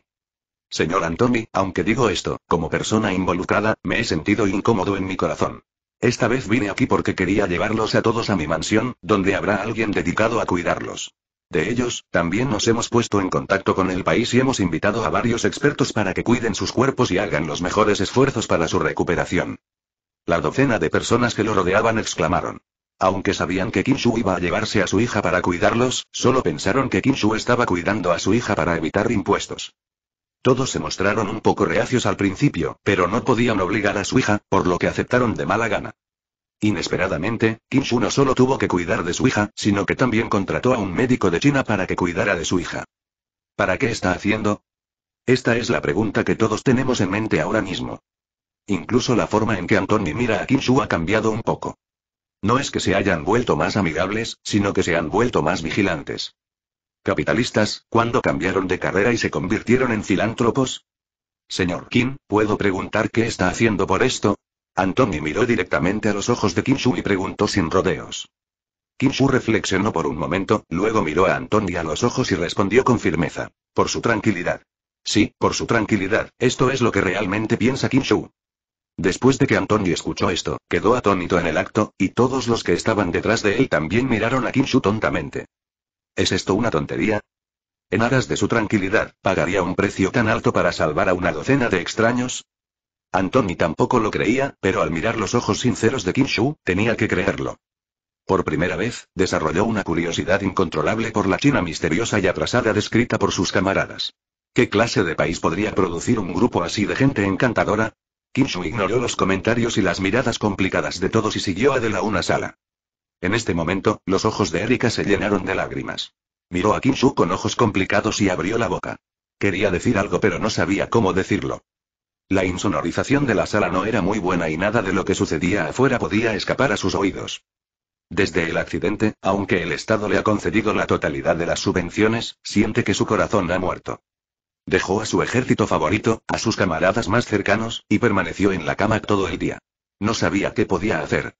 Señor Anthony, aunque digo esto, como persona involucrada, me he sentido incómodo en mi corazón. Esta vez vine aquí porque quería llevarlos a todos a mi mansión, donde habrá alguien dedicado a cuidarlos de ellos, también nos hemos puesto en contacto con el país y hemos invitado a varios expertos para que cuiden sus cuerpos y hagan los mejores esfuerzos para su recuperación. La docena de personas que lo rodeaban exclamaron. Aunque sabían que Kinshu iba a llevarse a su hija para cuidarlos, solo pensaron que Kinshu estaba cuidando a su hija para evitar impuestos. Todos se mostraron un poco reacios al principio, pero no podían obligar a su hija, por lo que aceptaron de mala gana. Inesperadamente, Kim Shu no solo tuvo que cuidar de su hija, sino que también contrató a un médico de China para que cuidara de su hija. ¿Para qué está haciendo? Esta es la pregunta que todos tenemos en mente ahora mismo. Incluso la forma en que Anthony mira a Kim Shu ha cambiado un poco. No es que se hayan vuelto más amigables, sino que se han vuelto más vigilantes. Capitalistas, ¿cuándo cambiaron de carrera y se convirtieron en filántropos? Señor Kim, ¿puedo preguntar qué está haciendo por esto? Antoni miró directamente a los ojos de Kinshu y preguntó sin rodeos. Kinshu reflexionó por un momento, luego miró a Antoni a los ojos y respondió con firmeza. Por su tranquilidad. Sí, por su tranquilidad, esto es lo que realmente piensa Kinshu. Después de que Anthony escuchó esto, quedó atónito en el acto, y todos los que estaban detrás de él también miraron a Kinshu tontamente. ¿Es esto una tontería? En aras de su tranquilidad, ¿pagaría un precio tan alto para salvar a una docena de extraños? Anthony tampoco lo creía, pero al mirar los ojos sinceros de Kim Shu, tenía que creerlo. Por primera vez, desarrolló una curiosidad incontrolable por la China misteriosa y atrasada descrita por sus camaradas. ¿Qué clase de país podría producir un grupo así de gente encantadora? Kim Shu ignoró los comentarios y las miradas complicadas de todos y siguió a Adela a una sala. En este momento, los ojos de Erika se llenaron de lágrimas. Miró a Kim Shu con ojos complicados y abrió la boca. Quería decir algo pero no sabía cómo decirlo. La insonorización de la sala no era muy buena y nada de lo que sucedía afuera podía escapar a sus oídos. Desde el accidente, aunque el Estado le ha concedido la totalidad de las subvenciones, siente que su corazón ha muerto. Dejó a su ejército favorito, a sus camaradas más cercanos, y permaneció en la cama todo el día. No sabía qué podía hacer.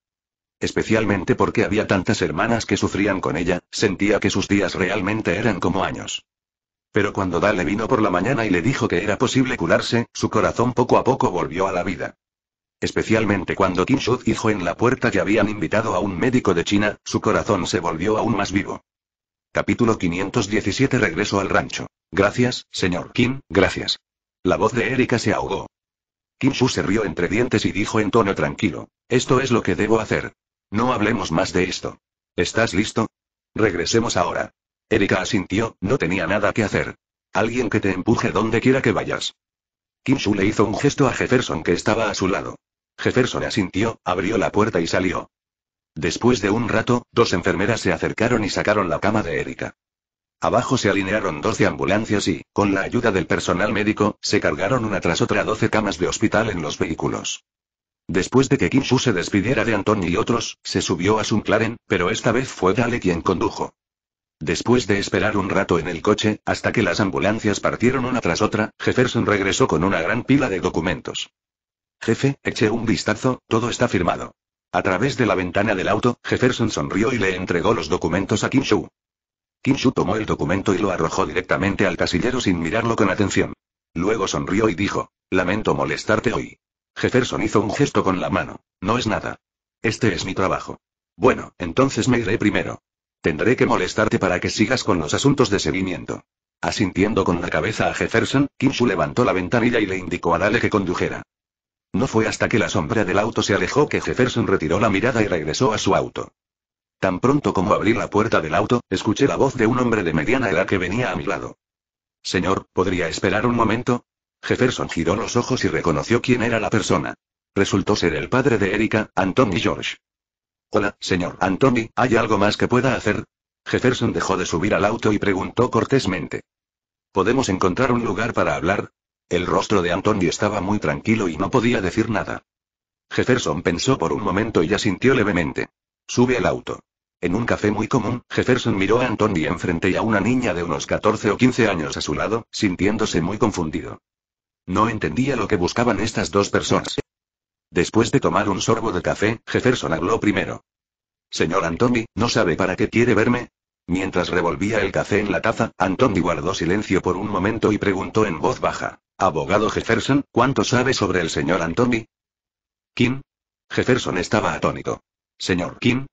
Especialmente porque había tantas hermanas que sufrían con ella, sentía que sus días realmente eran como años. Pero cuando Dale vino por la mañana y le dijo que era posible curarse, su corazón poco a poco volvió a la vida. Especialmente cuando Kim Shud dijo en la puerta que habían invitado a un médico de China, su corazón se volvió aún más vivo. Capítulo 517 Regreso al rancho. Gracias, señor Kim, gracias. La voz de Erika se ahogó. Kim Shu se rió entre dientes y dijo en tono tranquilo. Esto es lo que debo hacer. No hablemos más de esto. ¿Estás listo? Regresemos ahora. Erika asintió, no tenía nada que hacer. Alguien que te empuje donde quiera que vayas. Kim Shu le hizo un gesto a Jefferson que estaba a su lado. Jefferson asintió, abrió la puerta y salió. Después de un rato, dos enfermeras se acercaron y sacaron la cama de Erika. Abajo se alinearon 12 ambulancias y, con la ayuda del personal médico, se cargaron una tras otra 12 camas de hospital en los vehículos. Después de que Kim Shu se despidiera de Anton y otros, se subió a su pero esta vez fue Dale quien condujo. Después de esperar un rato en el coche, hasta que las ambulancias partieron una tras otra, Jefferson regresó con una gran pila de documentos. Jefe, eché un vistazo, todo está firmado. A través de la ventana del auto, Jefferson sonrió y le entregó los documentos a Kim Shu. Kim Shu tomó el documento y lo arrojó directamente al casillero sin mirarlo con atención. Luego sonrió y dijo, lamento molestarte hoy. Jefferson hizo un gesto con la mano, no es nada. Este es mi trabajo. Bueno, entonces me iré primero. Tendré que molestarte para que sigas con los asuntos de seguimiento. Asintiendo con la cabeza a Jefferson, Kinshu levantó la ventanilla y le indicó a Dale que condujera. No fue hasta que la sombra del auto se alejó que Jefferson retiró la mirada y regresó a su auto. Tan pronto como abrí la puerta del auto, escuché la voz de un hombre de mediana edad que venía a mi lado. Señor, ¿podría esperar un momento? Jefferson giró los ojos y reconoció quién era la persona. Resultó ser el padre de Erika, Anton y George. Hola, señor Anthony, ¿hay algo más que pueda hacer? Jefferson dejó de subir al auto y preguntó cortésmente. ¿Podemos encontrar un lugar para hablar? El rostro de Anthony estaba muy tranquilo y no podía decir nada. Jefferson pensó por un momento y asintió levemente. Sube al auto. En un café muy común, Jefferson miró a Anthony enfrente y a una niña de unos 14 o 15 años a su lado, sintiéndose muy confundido. No entendía lo que buscaban estas dos personas. Después de tomar un sorbo de café, Jefferson habló primero. Señor Anthony, ¿no sabe para qué quiere verme? Mientras revolvía el café en la taza, Anthony guardó silencio por un momento y preguntó en voz baja. Abogado Jefferson, ¿cuánto sabe sobre el señor Anthony? ¿Kim? Jefferson estaba atónito. Señor Kim.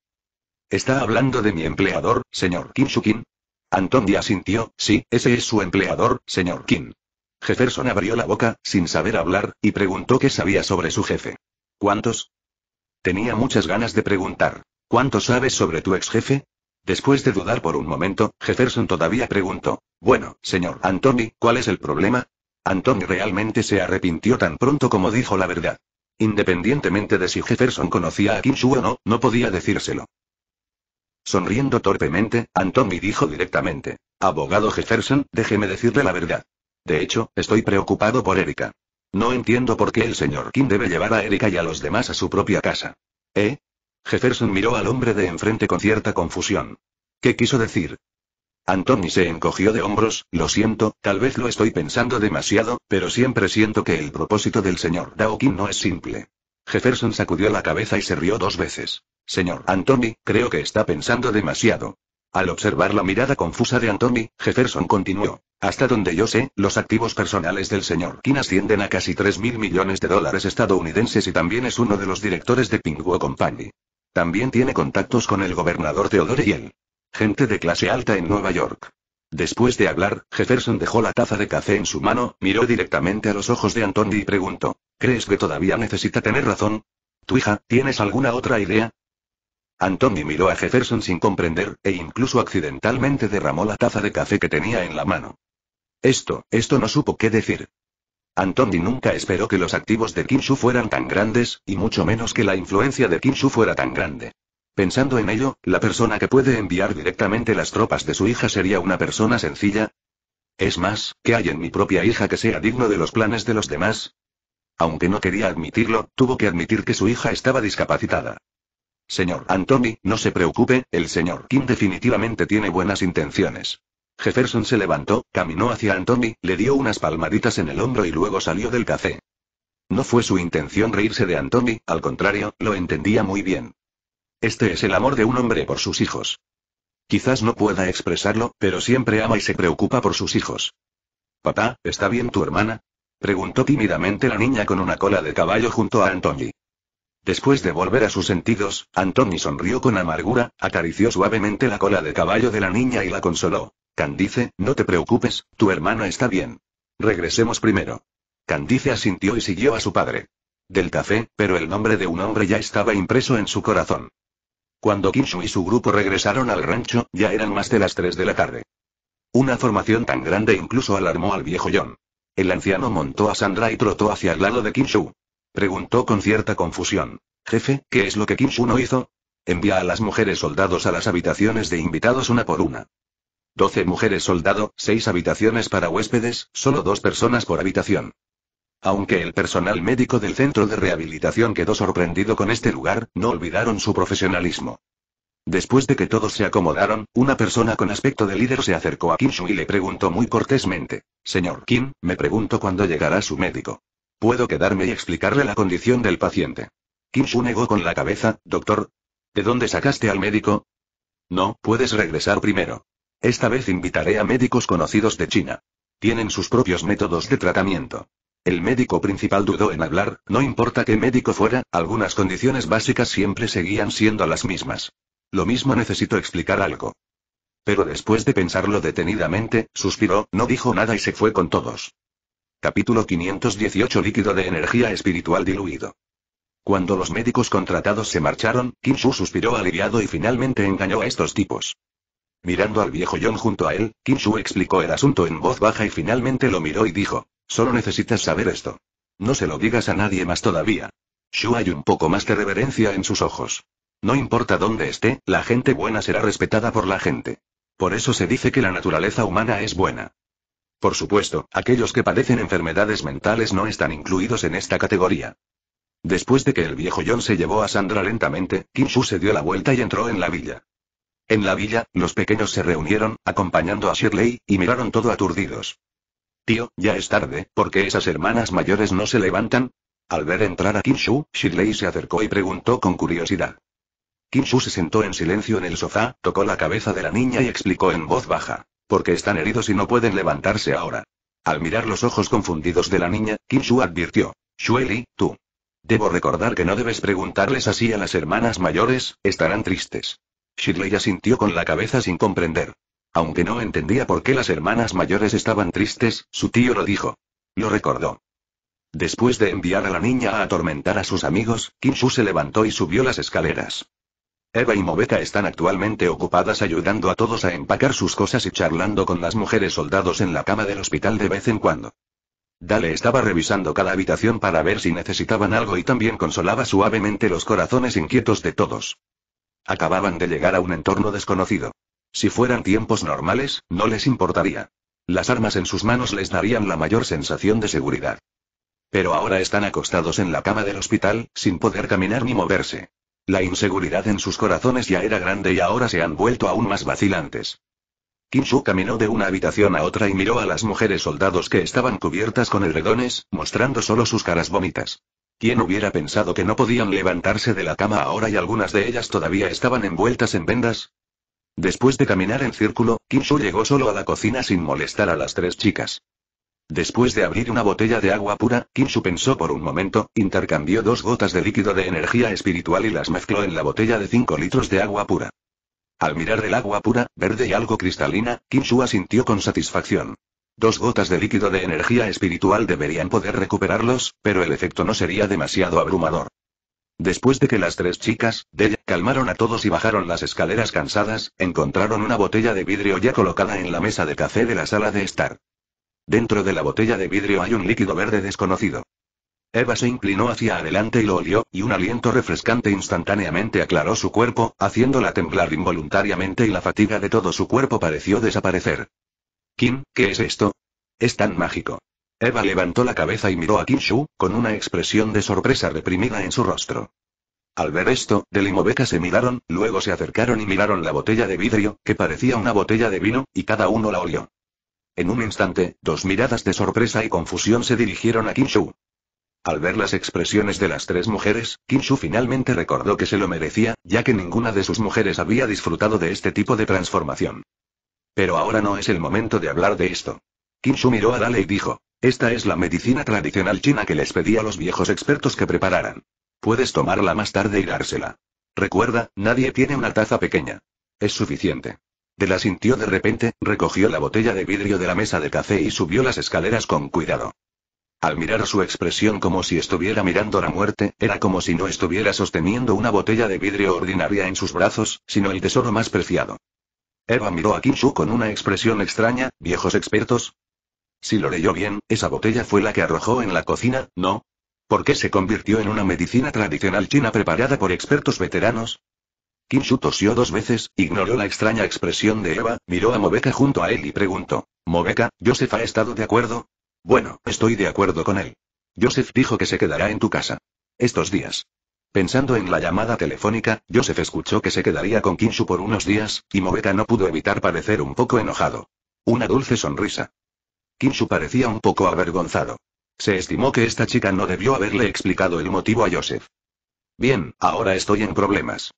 Está hablando de mi empleador, señor Kim Shukin. Anthony asintió, sí, ese es su empleador, señor Kim. Jefferson abrió la boca, sin saber hablar, y preguntó qué sabía sobre su jefe. ¿Cuántos? Tenía muchas ganas de preguntar. ¿Cuánto sabes sobre tu ex jefe? Después de dudar por un momento, Jefferson todavía preguntó. Bueno, señor Anthony, ¿cuál es el problema? Anthony realmente se arrepintió tan pronto como dijo la verdad. Independientemente de si Jefferson conocía a Kinshu o no, no podía decírselo. Sonriendo torpemente, Anthony dijo directamente. Abogado Jefferson, déjeme decirle la verdad. De hecho, estoy preocupado por Erika. No entiendo por qué el señor King debe llevar a Erika y a los demás a su propia casa. ¿Eh? Jefferson miró al hombre de enfrente con cierta confusión. ¿Qué quiso decir? Anthony se encogió de hombros, lo siento, tal vez lo estoy pensando demasiado, pero siempre siento que el propósito del señor Dawkins no es simple. Jefferson sacudió la cabeza y se rió dos veces. Señor Anthony, creo que está pensando demasiado. Al observar la mirada confusa de Anthony, Jefferson continuó. Hasta donde yo sé, los activos personales del señor King ascienden a casi 3 mil millones de dólares estadounidenses y también es uno de los directores de Pinguo Company. También tiene contactos con el gobernador Theodore él. Gente de clase alta en Nueva York. Después de hablar, Jefferson dejó la taza de café en su mano, miró directamente a los ojos de Anthony y preguntó, ¿crees que todavía necesita tener razón? ¿Tu hija, tienes alguna otra idea? Anthony miró a Jefferson sin comprender, e incluso accidentalmente derramó la taza de café que tenía en la mano. Esto, esto no supo qué decir. Anthony nunca esperó que los activos de Kinshu fueran tan grandes, y mucho menos que la influencia de Kinshu fuera tan grande. Pensando en ello, la persona que puede enviar directamente las tropas de su hija sería una persona sencilla. Es más, ¿qué hay en mi propia hija que sea digno de los planes de los demás? Aunque no quería admitirlo, tuvo que admitir que su hija estaba discapacitada. Señor Anthony, no se preocupe, el señor Kim definitivamente tiene buenas intenciones. Jefferson se levantó, caminó hacia Anthony, le dio unas palmaditas en el hombro y luego salió del café. No fue su intención reírse de Anthony, al contrario, lo entendía muy bien. Este es el amor de un hombre por sus hijos. Quizás no pueda expresarlo, pero siempre ama y se preocupa por sus hijos. Papá, ¿está bien tu hermana? Preguntó tímidamente la niña con una cola de caballo junto a Anthony. Después de volver a sus sentidos, Anthony sonrió con amargura, acarició suavemente la cola de caballo de la niña y la consoló. Candice, no te preocupes, tu hermano está bien. Regresemos primero. Candice asintió y siguió a su padre. Del café, pero el nombre de un hombre ya estaba impreso en su corazón. Cuando Kinshu y su grupo regresaron al rancho, ya eran más de las 3 de la tarde. Una formación tan grande incluso alarmó al viejo John. El anciano montó a Sandra y trotó hacia el lado de Kinshu. Preguntó con cierta confusión. Jefe, ¿qué es lo que Kim no hizo? Envía a las mujeres soldados a las habitaciones de invitados una por una. 12 mujeres soldado, seis habitaciones para huéspedes, solo dos personas por habitación. Aunque el personal médico del centro de rehabilitación quedó sorprendido con este lugar, no olvidaron su profesionalismo. Después de que todos se acomodaron, una persona con aspecto de líder se acercó a Kim Shu y le preguntó muy cortésmente, Señor Kim, me pregunto cuándo llegará su médico. Puedo quedarme y explicarle la condición del paciente. Kim Su negó con la cabeza, doctor. ¿De dónde sacaste al médico? No, puedes regresar primero. Esta vez invitaré a médicos conocidos de China. Tienen sus propios métodos de tratamiento. El médico principal dudó en hablar, no importa qué médico fuera, algunas condiciones básicas siempre seguían siendo las mismas. Lo mismo necesito explicar algo. Pero después de pensarlo detenidamente, suspiró, no dijo nada y se fue con todos. Capítulo 518 Líquido de energía espiritual diluido. Cuando los médicos contratados se marcharon, Kim Kinshu suspiró aliviado y finalmente engañó a estos tipos. Mirando al viejo John junto a él, Kim Shu explicó el asunto en voz baja y finalmente lo miró y dijo, solo necesitas saber esto. No se lo digas a nadie más todavía. Shu hay un poco más de reverencia en sus ojos. No importa dónde esté, la gente buena será respetada por la gente. Por eso se dice que la naturaleza humana es buena. Por supuesto, aquellos que padecen enfermedades mentales no están incluidos en esta categoría. Después de que el viejo John se llevó a Sandra lentamente, Kim Shu se dio la vuelta y entró en la villa. En la villa, los pequeños se reunieron, acompañando a Shirley, y miraron todo aturdidos. Tío, ya es tarde, ¿por qué esas hermanas mayores no se levantan? Al ver entrar a Kim Shu, Shirley se acercó y preguntó con curiosidad. Kim Shu se sentó en silencio en el sofá, tocó la cabeza de la niña y explicó en voz baja. Porque están heridos y no pueden levantarse ahora. Al mirar los ojos confundidos de la niña, Kim Shu advirtió. Shueli, tú. Debo recordar que no debes preguntarles así a las hermanas mayores, estarán tristes. Shirley asintió con la cabeza sin comprender. Aunque no entendía por qué las hermanas mayores estaban tristes, su tío lo dijo. Lo recordó. Después de enviar a la niña a atormentar a sus amigos, Kim Shu se levantó y subió las escaleras. Eva y Moveta están actualmente ocupadas ayudando a todos a empacar sus cosas y charlando con las mujeres soldados en la cama del hospital de vez en cuando. Dale estaba revisando cada habitación para ver si necesitaban algo y también consolaba suavemente los corazones inquietos de todos. Acababan de llegar a un entorno desconocido. Si fueran tiempos normales, no les importaría. Las armas en sus manos les darían la mayor sensación de seguridad. Pero ahora están acostados en la cama del hospital, sin poder caminar ni moverse. La inseguridad en sus corazones ya era grande y ahora se han vuelto aún más vacilantes. Kim caminó de una habitación a otra y miró a las mujeres soldados que estaban cubiertas con edredones, mostrando solo sus caras bonitas. ¿Quién hubiera pensado que no podían levantarse de la cama ahora y algunas de ellas todavía estaban envueltas en vendas? Después de caminar en círculo, Kim llegó solo a la cocina sin molestar a las tres chicas. Después de abrir una botella de agua pura, Kinshu pensó por un momento, intercambió dos gotas de líquido de energía espiritual y las mezcló en la botella de 5 litros de agua pura. Al mirar el agua pura, verde y algo cristalina, Kinshu asintió con satisfacción. Dos gotas de líquido de energía espiritual deberían poder recuperarlos, pero el efecto no sería demasiado abrumador. Después de que las tres chicas, ella calmaron a todos y bajaron las escaleras cansadas, encontraron una botella de vidrio ya colocada en la mesa de café de la sala de estar. Dentro de la botella de vidrio hay un líquido verde desconocido. Eva se inclinó hacia adelante y lo olió, y un aliento refrescante instantáneamente aclaró su cuerpo, haciéndola temblar involuntariamente y la fatiga de todo su cuerpo pareció desaparecer. Kim, ¿qué es esto? Es tan mágico. Eva levantó la cabeza y miró a Kim Shu, con una expresión de sorpresa reprimida en su rostro. Al ver esto, beca se miraron, luego se acercaron y miraron la botella de vidrio, que parecía una botella de vino, y cada uno la olió. En un instante, dos miradas de sorpresa y confusión se dirigieron a Kinshu. Al ver las expresiones de las tres mujeres, Kinshu finalmente recordó que se lo merecía, ya que ninguna de sus mujeres había disfrutado de este tipo de transformación. Pero ahora no es el momento de hablar de esto. Kinshu miró a Dale y dijo, esta es la medicina tradicional china que les pedí a los viejos expertos que prepararan. Puedes tomarla más tarde y dársela. Recuerda, nadie tiene una taza pequeña. Es suficiente la sintió de repente, recogió la botella de vidrio de la mesa de café y subió las escaleras con cuidado. Al mirar su expresión como si estuviera mirando la muerte, era como si no estuviera sosteniendo una botella de vidrio ordinaria en sus brazos, sino el tesoro más preciado. Eva miró a Kinshu con una expresión extraña, viejos expertos. Si lo leyó bien, esa botella fue la que arrojó en la cocina, ¿no? ¿Por qué se convirtió en una medicina tradicional china preparada por expertos veteranos? Kinshu tosió dos veces, ignoró la extraña expresión de Eva, miró a Moveca junto a él y preguntó. Mobeca, ¿Joseph ha estado de acuerdo? Bueno, estoy de acuerdo con él. Joseph dijo que se quedará en tu casa. Estos días. Pensando en la llamada telefónica, Joseph escuchó que se quedaría con Kinshu por unos días, y Mobeca no pudo evitar parecer un poco enojado. Una dulce sonrisa. Kinshu parecía un poco avergonzado. Se estimó que esta chica no debió haberle explicado el motivo a Joseph. Bien, ahora estoy en problemas.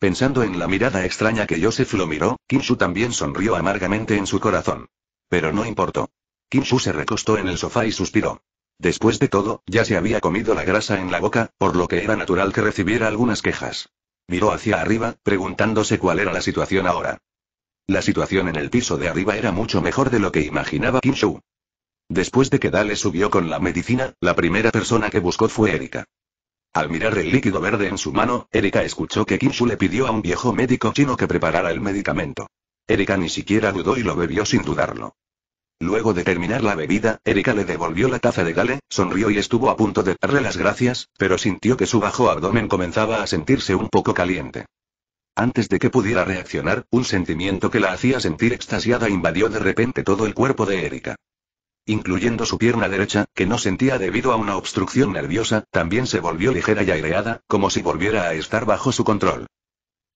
Pensando en la mirada extraña que Joseph lo miró, Kinshu también sonrió amargamente en su corazón. Pero no importó. Kinshu se recostó en el sofá y suspiró. Después de todo, ya se había comido la grasa en la boca, por lo que era natural que recibiera algunas quejas. Miró hacia arriba, preguntándose cuál era la situación ahora. La situación en el piso de arriba era mucho mejor de lo que imaginaba Kinshu. Después de que Dale subió con la medicina, la primera persona que buscó fue Erika. Al mirar el líquido verde en su mano, Erika escuchó que Kinshu le pidió a un viejo médico chino que preparara el medicamento. Erika ni siquiera dudó y lo bebió sin dudarlo. Luego de terminar la bebida, Erika le devolvió la taza de gale, sonrió y estuvo a punto de darle las gracias, pero sintió que su bajo abdomen comenzaba a sentirse un poco caliente. Antes de que pudiera reaccionar, un sentimiento que la hacía sentir extasiada invadió de repente todo el cuerpo de Erika incluyendo su pierna derecha, que no sentía debido a una obstrucción nerviosa, también se volvió ligera y aireada, como si volviera a estar bajo su control.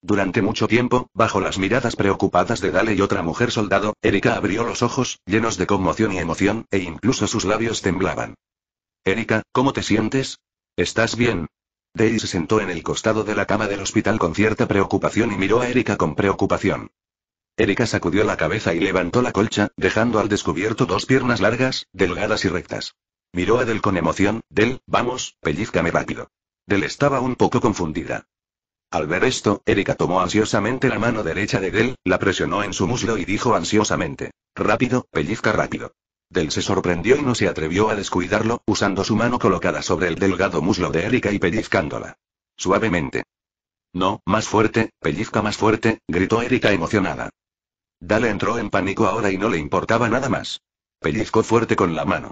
Durante mucho tiempo, bajo las miradas preocupadas de Dale y otra mujer soldado, Erika abrió los ojos, llenos de conmoción y emoción, e incluso sus labios temblaban. Erika, ¿cómo te sientes? ¿Estás bien? Dale se sentó en el costado de la cama del hospital con cierta preocupación y miró a Erika con preocupación. Erika sacudió la cabeza y levantó la colcha, dejando al descubierto dos piernas largas, delgadas y rectas. Miró a Del con emoción, Del, vamos, pellizcame rápido. Del estaba un poco confundida. Al ver esto, Erika tomó ansiosamente la mano derecha de Del, la presionó en su muslo y dijo ansiosamente, rápido, pellizca rápido. Del se sorprendió y no se atrevió a descuidarlo, usando su mano colocada sobre el delgado muslo de Erika y pellizcándola. Suavemente. No, más fuerte, pellizca más fuerte, gritó Erika emocionada. Dale entró en pánico ahora y no le importaba nada más. Pellizcó fuerte con la mano.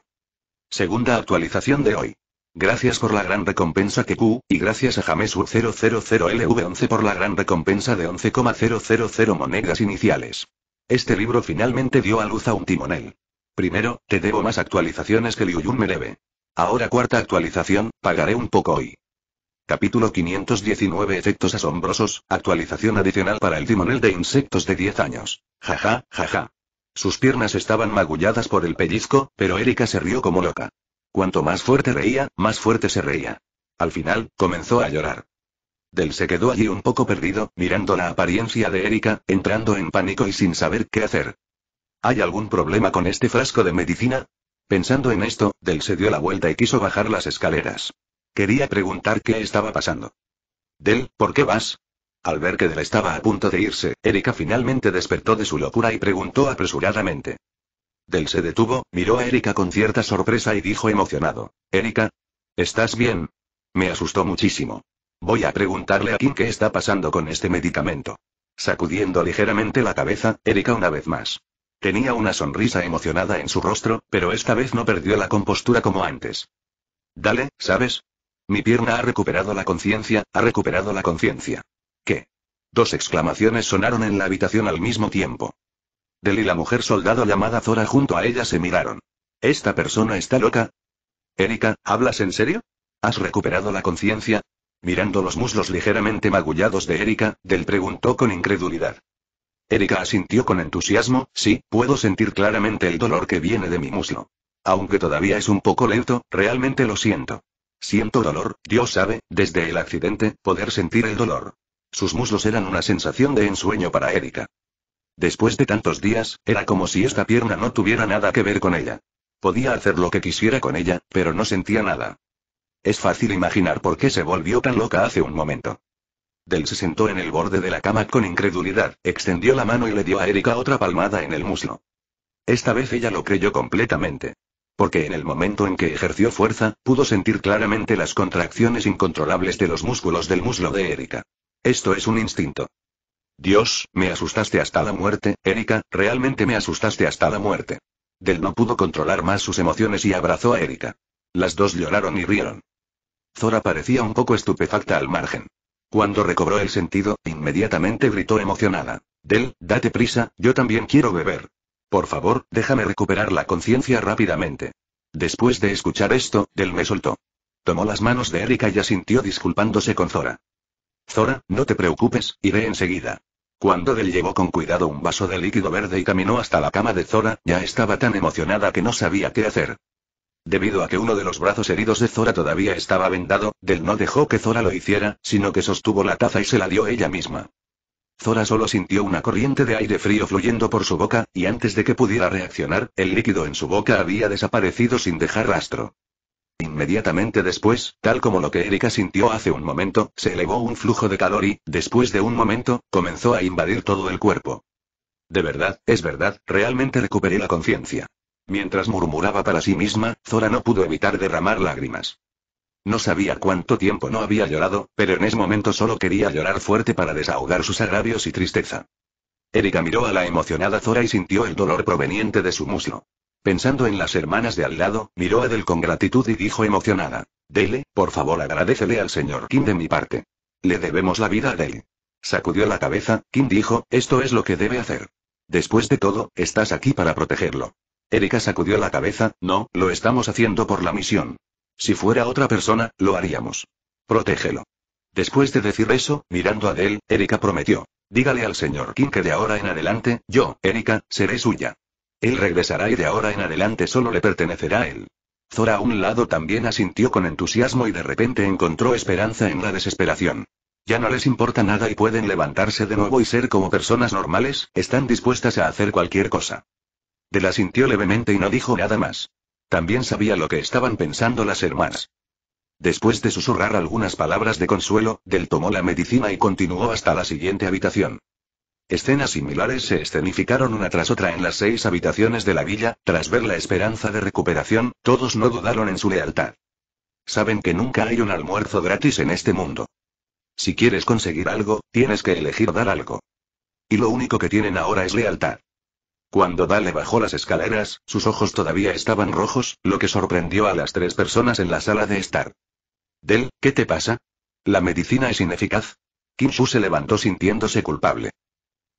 Segunda actualización de hoy. Gracias por la gran recompensa que Q, y gracias a jamesur 000LV11 por la gran recompensa de 11,000 monedas iniciales. Este libro finalmente dio a luz a un timonel. Primero, te debo más actualizaciones que Liuyun me debe. Ahora cuarta actualización, pagaré un poco hoy. Capítulo 519 Efectos asombrosos, actualización adicional para el timonel de insectos de 10 años. Jaja, jaja. Sus piernas estaban magulladas por el pellizco, pero Erika se rió como loca. Cuanto más fuerte reía, más fuerte se reía. Al final, comenzó a llorar. Del se quedó allí un poco perdido, mirando la apariencia de Erika, entrando en pánico y sin saber qué hacer. ¿Hay algún problema con este frasco de medicina? Pensando en esto, Del se dio la vuelta y quiso bajar las escaleras. Quería preguntar qué estaba pasando. Del, ¿por qué vas? Al ver que Del estaba a punto de irse, Erika finalmente despertó de su locura y preguntó apresuradamente. Del se detuvo, miró a Erika con cierta sorpresa y dijo emocionado. Erika, ¿estás bien? Me asustó muchísimo. Voy a preguntarle a Kim qué está pasando con este medicamento. Sacudiendo ligeramente la cabeza, Erika una vez más. Tenía una sonrisa emocionada en su rostro, pero esta vez no perdió la compostura como antes. Dale, ¿sabes? Mi pierna ha recuperado la conciencia, ha recuperado la conciencia. ¿Qué? Dos exclamaciones sonaron en la habitación al mismo tiempo. Del y la mujer soldado llamada Zora junto a ella se miraron. ¿Esta persona está loca? Erika, ¿hablas en serio? ¿Has recuperado la conciencia? Mirando los muslos ligeramente magullados de Erika, Del preguntó con incredulidad. Erika asintió con entusiasmo, sí, puedo sentir claramente el dolor que viene de mi muslo. Aunque todavía es un poco lento, realmente lo siento. Siento dolor, Dios sabe, desde el accidente, poder sentir el dolor. Sus muslos eran una sensación de ensueño para Erika. Después de tantos días, era como si esta pierna no tuviera nada que ver con ella. Podía hacer lo que quisiera con ella, pero no sentía nada. Es fácil imaginar por qué se volvió tan loca hace un momento. Del se sentó en el borde de la cama con incredulidad, extendió la mano y le dio a Erika otra palmada en el muslo. Esta vez ella lo creyó completamente. Porque en el momento en que ejerció fuerza, pudo sentir claramente las contracciones incontrolables de los músculos del muslo de Erika. Esto es un instinto. Dios, me asustaste hasta la muerte, Erika, realmente me asustaste hasta la muerte. Del no pudo controlar más sus emociones y abrazó a Erika. Las dos lloraron y rieron. Zora parecía un poco estupefacta al margen. Cuando recobró el sentido, inmediatamente gritó emocionada. Del, date prisa, yo también quiero beber. Por favor, déjame recuperar la conciencia rápidamente. Después de escuchar esto, Del me soltó. Tomó las manos de Erika y asintió disculpándose con Zora. Zora, no te preocupes, iré enseguida. Cuando Del llevó con cuidado un vaso de líquido verde y caminó hasta la cama de Zora, ya estaba tan emocionada que no sabía qué hacer. Debido a que uno de los brazos heridos de Zora todavía estaba vendado, Del no dejó que Zora lo hiciera, sino que sostuvo la taza y se la dio ella misma. Zora solo sintió una corriente de aire frío fluyendo por su boca, y antes de que pudiera reaccionar, el líquido en su boca había desaparecido sin dejar rastro. Inmediatamente después, tal como lo que Erika sintió hace un momento, se elevó un flujo de calor y, después de un momento, comenzó a invadir todo el cuerpo. De verdad, es verdad, realmente recuperé la conciencia. Mientras murmuraba para sí misma, Zora no pudo evitar derramar lágrimas. No sabía cuánto tiempo no había llorado, pero en ese momento solo quería llorar fuerte para desahogar sus agravios y tristeza. Erika miró a la emocionada Zora y sintió el dolor proveniente de su muslo. Pensando en las hermanas de al lado, miró a Del con gratitud y dijo emocionada. Dele, por favor agradecele al señor Kim de mi parte. Le debemos la vida a Del". Sacudió la cabeza, Kim dijo, esto es lo que debe hacer. Después de todo, estás aquí para protegerlo. Erika sacudió la cabeza, no, lo estamos haciendo por la misión. Si fuera otra persona, lo haríamos. Protégelo. Después de decir eso, mirando a Dell, Erika prometió. Dígale al señor King que de ahora en adelante, yo, Erika, seré suya. Él regresará y de ahora en adelante solo le pertenecerá a él. Zora a un lado también asintió con entusiasmo y de repente encontró esperanza en la desesperación. Ya no les importa nada y pueden levantarse de nuevo y ser como personas normales, están dispuestas a hacer cualquier cosa. De la sintió levemente y no dijo nada más. También sabía lo que estaban pensando las hermanas. Después de susurrar algunas palabras de consuelo, Del tomó la medicina y continuó hasta la siguiente habitación. Escenas similares se escenificaron una tras otra en las seis habitaciones de la villa, tras ver la esperanza de recuperación, todos no dudaron en su lealtad. Saben que nunca hay un almuerzo gratis en este mundo. Si quieres conseguir algo, tienes que elegir dar algo. Y lo único que tienen ahora es lealtad. Cuando Dale bajó las escaleras, sus ojos todavía estaban rojos, lo que sorprendió a las tres personas en la sala de estar. Del, ¿qué te pasa? ¿La medicina es ineficaz? Kim Shu se levantó sintiéndose culpable.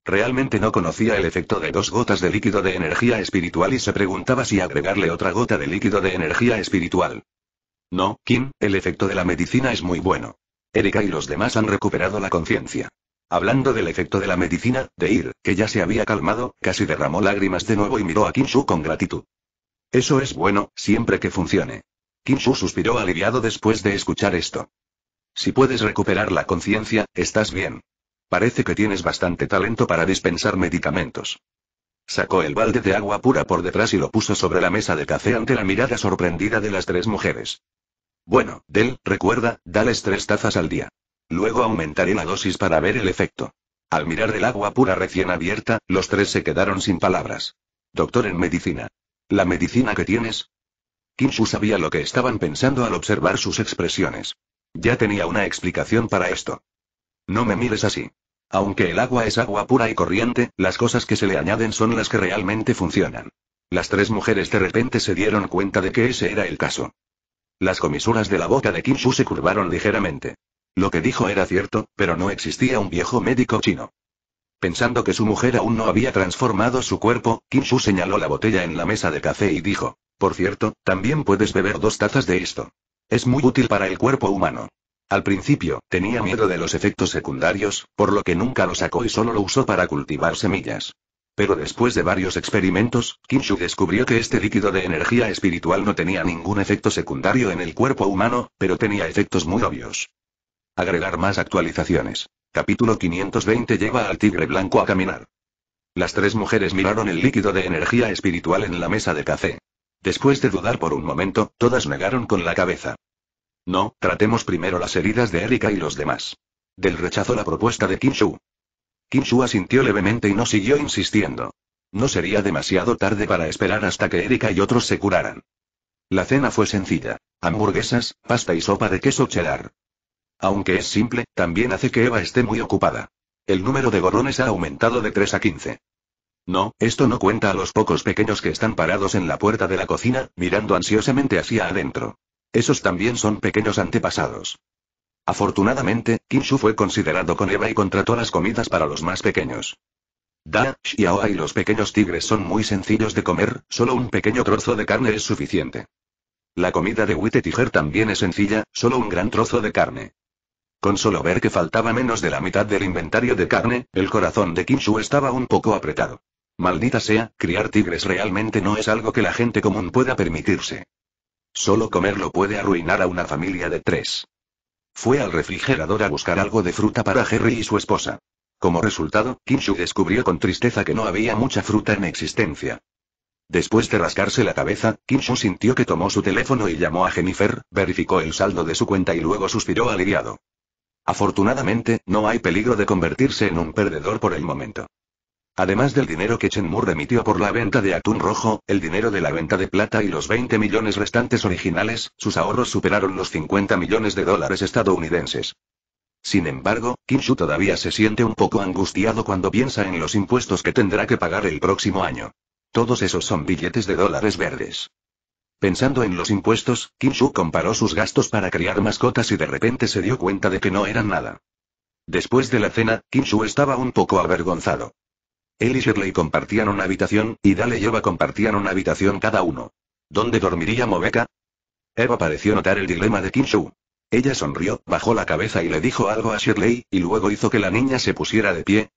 Realmente no conocía el efecto de dos gotas de líquido de energía espiritual y se preguntaba si agregarle otra gota de líquido de energía espiritual. No, Kim, el efecto de la medicina es muy bueno. Erika y los demás han recuperado la conciencia. Hablando del efecto de la medicina, de ir, que ya se había calmado, casi derramó lágrimas de nuevo y miró a Kinshu con gratitud. Eso es bueno, siempre que funcione. Kinshu suspiró aliviado después de escuchar esto. Si puedes recuperar la conciencia, estás bien. Parece que tienes bastante talento para dispensar medicamentos. Sacó el balde de agua pura por detrás y lo puso sobre la mesa de café ante la mirada sorprendida de las tres mujeres. Bueno, Del, recuerda, dales tres tazas al día. Luego aumentaré la dosis para ver el efecto. Al mirar el agua pura recién abierta, los tres se quedaron sin palabras. Doctor en medicina. ¿La medicina que tienes? Kinshu sabía lo que estaban pensando al observar sus expresiones. Ya tenía una explicación para esto. No me mires así. Aunque el agua es agua pura y corriente, las cosas que se le añaden son las que realmente funcionan. Las tres mujeres de repente se dieron cuenta de que ese era el caso. Las comisuras de la boca de Kinshu se curvaron ligeramente. Lo que dijo era cierto, pero no existía un viejo médico chino. Pensando que su mujer aún no había transformado su cuerpo, Kim Shu señaló la botella en la mesa de café y dijo, por cierto, también puedes beber dos tazas de esto. Es muy útil para el cuerpo humano. Al principio, tenía miedo de los efectos secundarios, por lo que nunca lo sacó y solo lo usó para cultivar semillas. Pero después de varios experimentos, Shu descubrió que este líquido de energía espiritual no tenía ningún efecto secundario en el cuerpo humano, pero tenía efectos muy obvios. Agregar más actualizaciones. Capítulo 520 lleva al tigre blanco a caminar. Las tres mujeres miraron el líquido de energía espiritual en la mesa de café. Después de dudar por un momento, todas negaron con la cabeza. No, tratemos primero las heridas de Erika y los demás. Del rechazo la propuesta de Kim Shu. asintió levemente y no siguió insistiendo. No sería demasiado tarde para esperar hasta que Erika y otros se curaran. La cena fue sencilla. Hamburguesas, pasta y sopa de queso cheddar. Aunque es simple, también hace que Eva esté muy ocupada. El número de gorrones ha aumentado de 3 a 15. No, esto no cuenta a los pocos pequeños que están parados en la puerta de la cocina, mirando ansiosamente hacia adentro. Esos también son pequeños antepasados. Afortunadamente, Kinshu fue considerado con Eva y contrató las comidas para los más pequeños. Da, Xiaoa y los pequeños tigres son muy sencillos de comer, solo un pequeño trozo de carne es suficiente. La comida de Witte Tiger también es sencilla, solo un gran trozo de carne. Con solo ver que faltaba menos de la mitad del inventario de carne, el corazón de Kinshu estaba un poco apretado. Maldita sea, criar tigres realmente no es algo que la gente común pueda permitirse. Solo comerlo puede arruinar a una familia de tres. Fue al refrigerador a buscar algo de fruta para Jerry y su esposa. Como resultado, Kinshu descubrió con tristeza que no había mucha fruta en existencia. Después de rascarse la cabeza, Kinshu sintió que tomó su teléfono y llamó a Jennifer, verificó el saldo de su cuenta y luego suspiró aliviado. Afortunadamente, no hay peligro de convertirse en un perdedor por el momento. Además del dinero que Chen Mu remitió por la venta de atún rojo, el dinero de la venta de plata y los 20 millones restantes originales, sus ahorros superaron los 50 millones de dólares estadounidenses. Sin embargo, Kim Shu todavía se siente un poco angustiado cuando piensa en los impuestos que tendrá que pagar el próximo año. Todos esos son billetes de dólares verdes. Pensando en los impuestos, Kim Shu comparó sus gastos para criar mascotas y de repente se dio cuenta de que no eran nada. Después de la cena, Kim Shu estaba un poco avergonzado. Él y Shirley compartían una habitación, y Dale y Eva compartían una habitación cada uno. ¿Dónde dormiría Mobeca? Eva pareció notar el dilema de Kim Shu. Ella sonrió, bajó la cabeza y le dijo algo a Shirley, y luego hizo que la niña se pusiera de pie.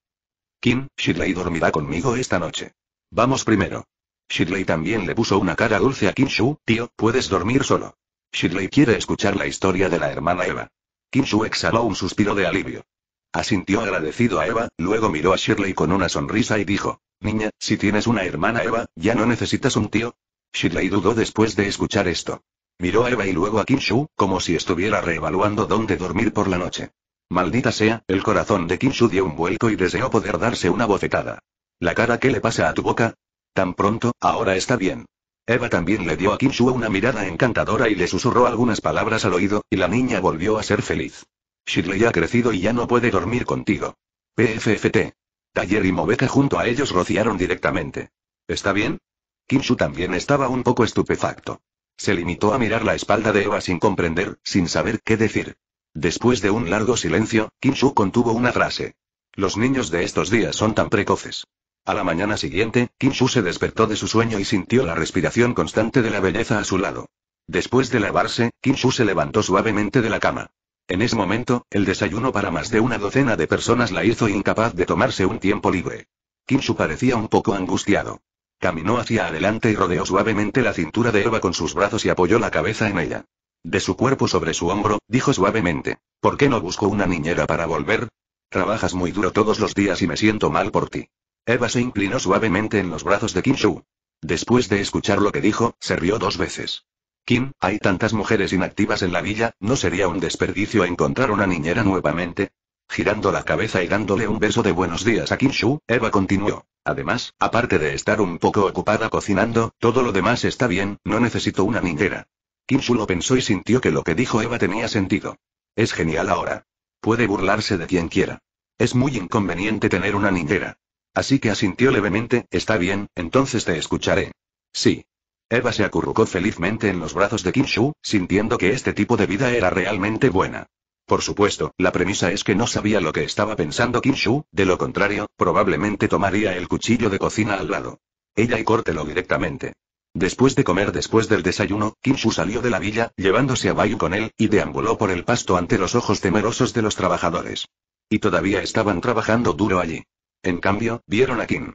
Kim, Shirley dormirá conmigo esta noche. Vamos primero. Shirley también le puso una cara dulce a Kinshu, tío, puedes dormir solo. Shirley quiere escuchar la historia de la hermana Eva. Kinshu exhaló un suspiro de alivio. Asintió agradecido a Eva, luego miró a Shirley con una sonrisa y dijo, Niña, si tienes una hermana Eva, ¿ya no necesitas un tío? Shirley dudó después de escuchar esto. Miró a Eva y luego a Kinshu, como si estuviera reevaluando dónde dormir por la noche. Maldita sea, el corazón de Kinshu dio un vuelco y deseó poder darse una bofetada. ¿La cara que le pasa a tu boca? Tan pronto, ahora está bien. Eva también le dio a Kim una mirada encantadora y le susurró algunas palabras al oído, y la niña volvió a ser feliz. Shirley ha crecido y ya no puede dormir contigo. PFFT. Taller y Mobeca junto a ellos rociaron directamente. ¿Está bien? Kim también estaba un poco estupefacto. Se limitó a mirar la espalda de Eva sin comprender, sin saber qué decir. Después de un largo silencio, Kim contuvo una frase. Los niños de estos días son tan precoces. A la mañana siguiente, Kinshu se despertó de su sueño y sintió la respiración constante de la belleza a su lado. Después de lavarse, Kinshu se levantó suavemente de la cama. En ese momento, el desayuno para más de una docena de personas la hizo incapaz de tomarse un tiempo libre. Kinshu parecía un poco angustiado. Caminó hacia adelante y rodeó suavemente la cintura de Eva con sus brazos y apoyó la cabeza en ella. De su cuerpo sobre su hombro, dijo suavemente, ¿por qué no busco una niñera para volver? Trabajas muy duro todos los días y me siento mal por ti. Eva se inclinó suavemente en los brazos de Kim Shu. Después de escuchar lo que dijo, se rió dos veces. Kim, hay tantas mujeres inactivas en la villa, ¿no sería un desperdicio encontrar una niñera nuevamente? Girando la cabeza y dándole un beso de buenos días a Kim Shu, Eva continuó. Además, aparte de estar un poco ocupada cocinando, todo lo demás está bien, no necesito una niñera. Kim Shu lo pensó y sintió que lo que dijo Eva tenía sentido. Es genial ahora. Puede burlarse de quien quiera. Es muy inconveniente tener una niñera. Así que asintió levemente, está bien, entonces te escucharé. Sí. Eva se acurrucó felizmente en los brazos de Kim sintiendo que este tipo de vida era realmente buena. Por supuesto, la premisa es que no sabía lo que estaba pensando Kim de lo contrario, probablemente tomaría el cuchillo de cocina al lado. Ella y córtelo directamente. Después de comer después del desayuno, Kim salió de la villa, llevándose a Bayu con él, y deambuló por el pasto ante los ojos temerosos de los trabajadores. Y todavía estaban trabajando duro allí. En cambio, vieron a Kim.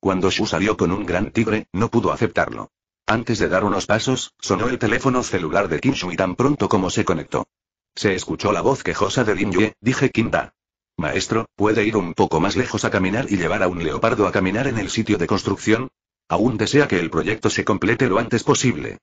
Cuando Shu salió con un gran tigre, no pudo aceptarlo. Antes de dar unos pasos, sonó el teléfono celular de Kim Shu y tan pronto como se conectó. Se escuchó la voz quejosa de Lin Yue, dije Kim Da. Maestro, ¿puede ir un poco más lejos a caminar y llevar a un leopardo a caminar en el sitio de construcción? Aún desea que el proyecto se complete lo antes posible.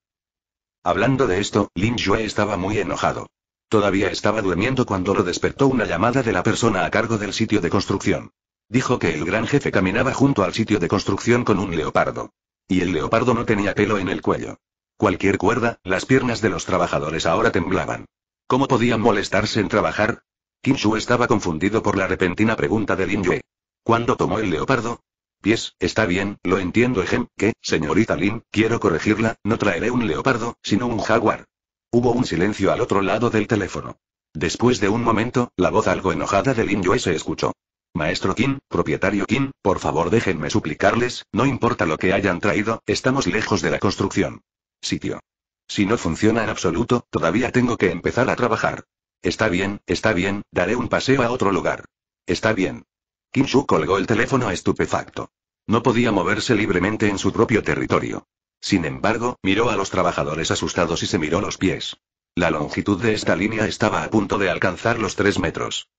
Hablando de esto, Lin Yue estaba muy enojado. Todavía estaba durmiendo cuando lo despertó una llamada de la persona a cargo del sitio de construcción. Dijo que el gran jefe caminaba junto al sitio de construcción con un leopardo. Y el leopardo no tenía pelo en el cuello. Cualquier cuerda, las piernas de los trabajadores ahora temblaban. ¿Cómo podían molestarse en trabajar? Kinshu estaba confundido por la repentina pregunta de Lin Yue. ¿Cuándo tomó el leopardo? Pies, está bien, lo entiendo, Ejem, que, señorita Lin, quiero corregirla, no traeré un leopardo, sino un jaguar. Hubo un silencio al otro lado del teléfono. Después de un momento, la voz algo enojada de Lin Yue se escuchó. Maestro Kim, propietario Kim, por favor déjenme suplicarles, no importa lo que hayan traído, estamos lejos de la construcción. Sitio. Si no funciona en absoluto, todavía tengo que empezar a trabajar. Está bien, está bien, daré un paseo a otro lugar. Está bien. Kim Shu colgó el teléfono estupefacto. No podía moverse libremente en su propio territorio. Sin embargo, miró a los trabajadores asustados y se miró los pies. La longitud de esta línea estaba a punto de alcanzar los tres metros.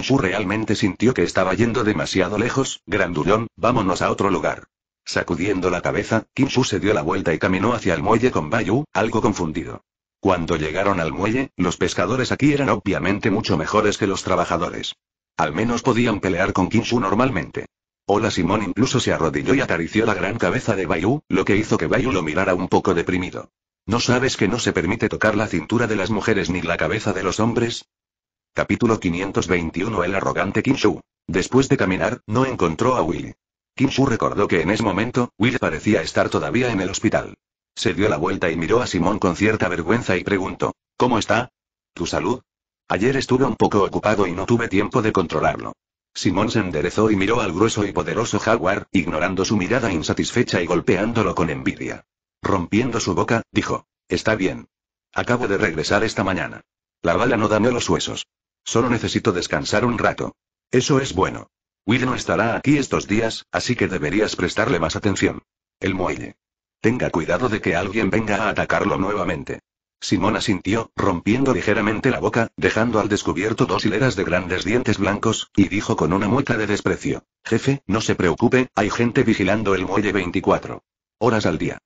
Kishu realmente sintió que estaba yendo demasiado lejos, grandullón, vámonos a otro lugar. Sacudiendo la cabeza, Kinshu se dio la vuelta y caminó hacia el muelle con Bayu, algo confundido. Cuando llegaron al muelle, los pescadores aquí eran obviamente mucho mejores que los trabajadores. Al menos podían pelear con Kinshu normalmente. Hola Simón incluso se arrodilló y acarició la gran cabeza de Bayu, lo que hizo que Bayu lo mirara un poco deprimido. ¿No sabes que no se permite tocar la cintura de las mujeres ni la cabeza de los hombres? Capítulo 521 El arrogante Kinshu. Después de caminar, no encontró a Will. Kinshu recordó que en ese momento, Will parecía estar todavía en el hospital. Se dio la vuelta y miró a Simón con cierta vergüenza y preguntó, ¿Cómo está? ¿Tu salud? Ayer estuve un poco ocupado y no tuve tiempo de controlarlo. Simón se enderezó y miró al grueso y poderoso jaguar, ignorando su mirada insatisfecha y golpeándolo con envidia. Rompiendo su boca, dijo, Está bien. Acabo de regresar esta mañana. La bala no dañó los huesos. Solo necesito descansar un rato. Eso es bueno. Will no estará aquí estos días, así que deberías prestarle más atención. El muelle. Tenga cuidado de que alguien venga a atacarlo nuevamente. Simona sintió rompiendo ligeramente la boca, dejando al descubierto dos hileras de grandes dientes blancos, y dijo con una mueca de desprecio. Jefe, no se preocupe, hay gente vigilando el muelle 24 horas al día.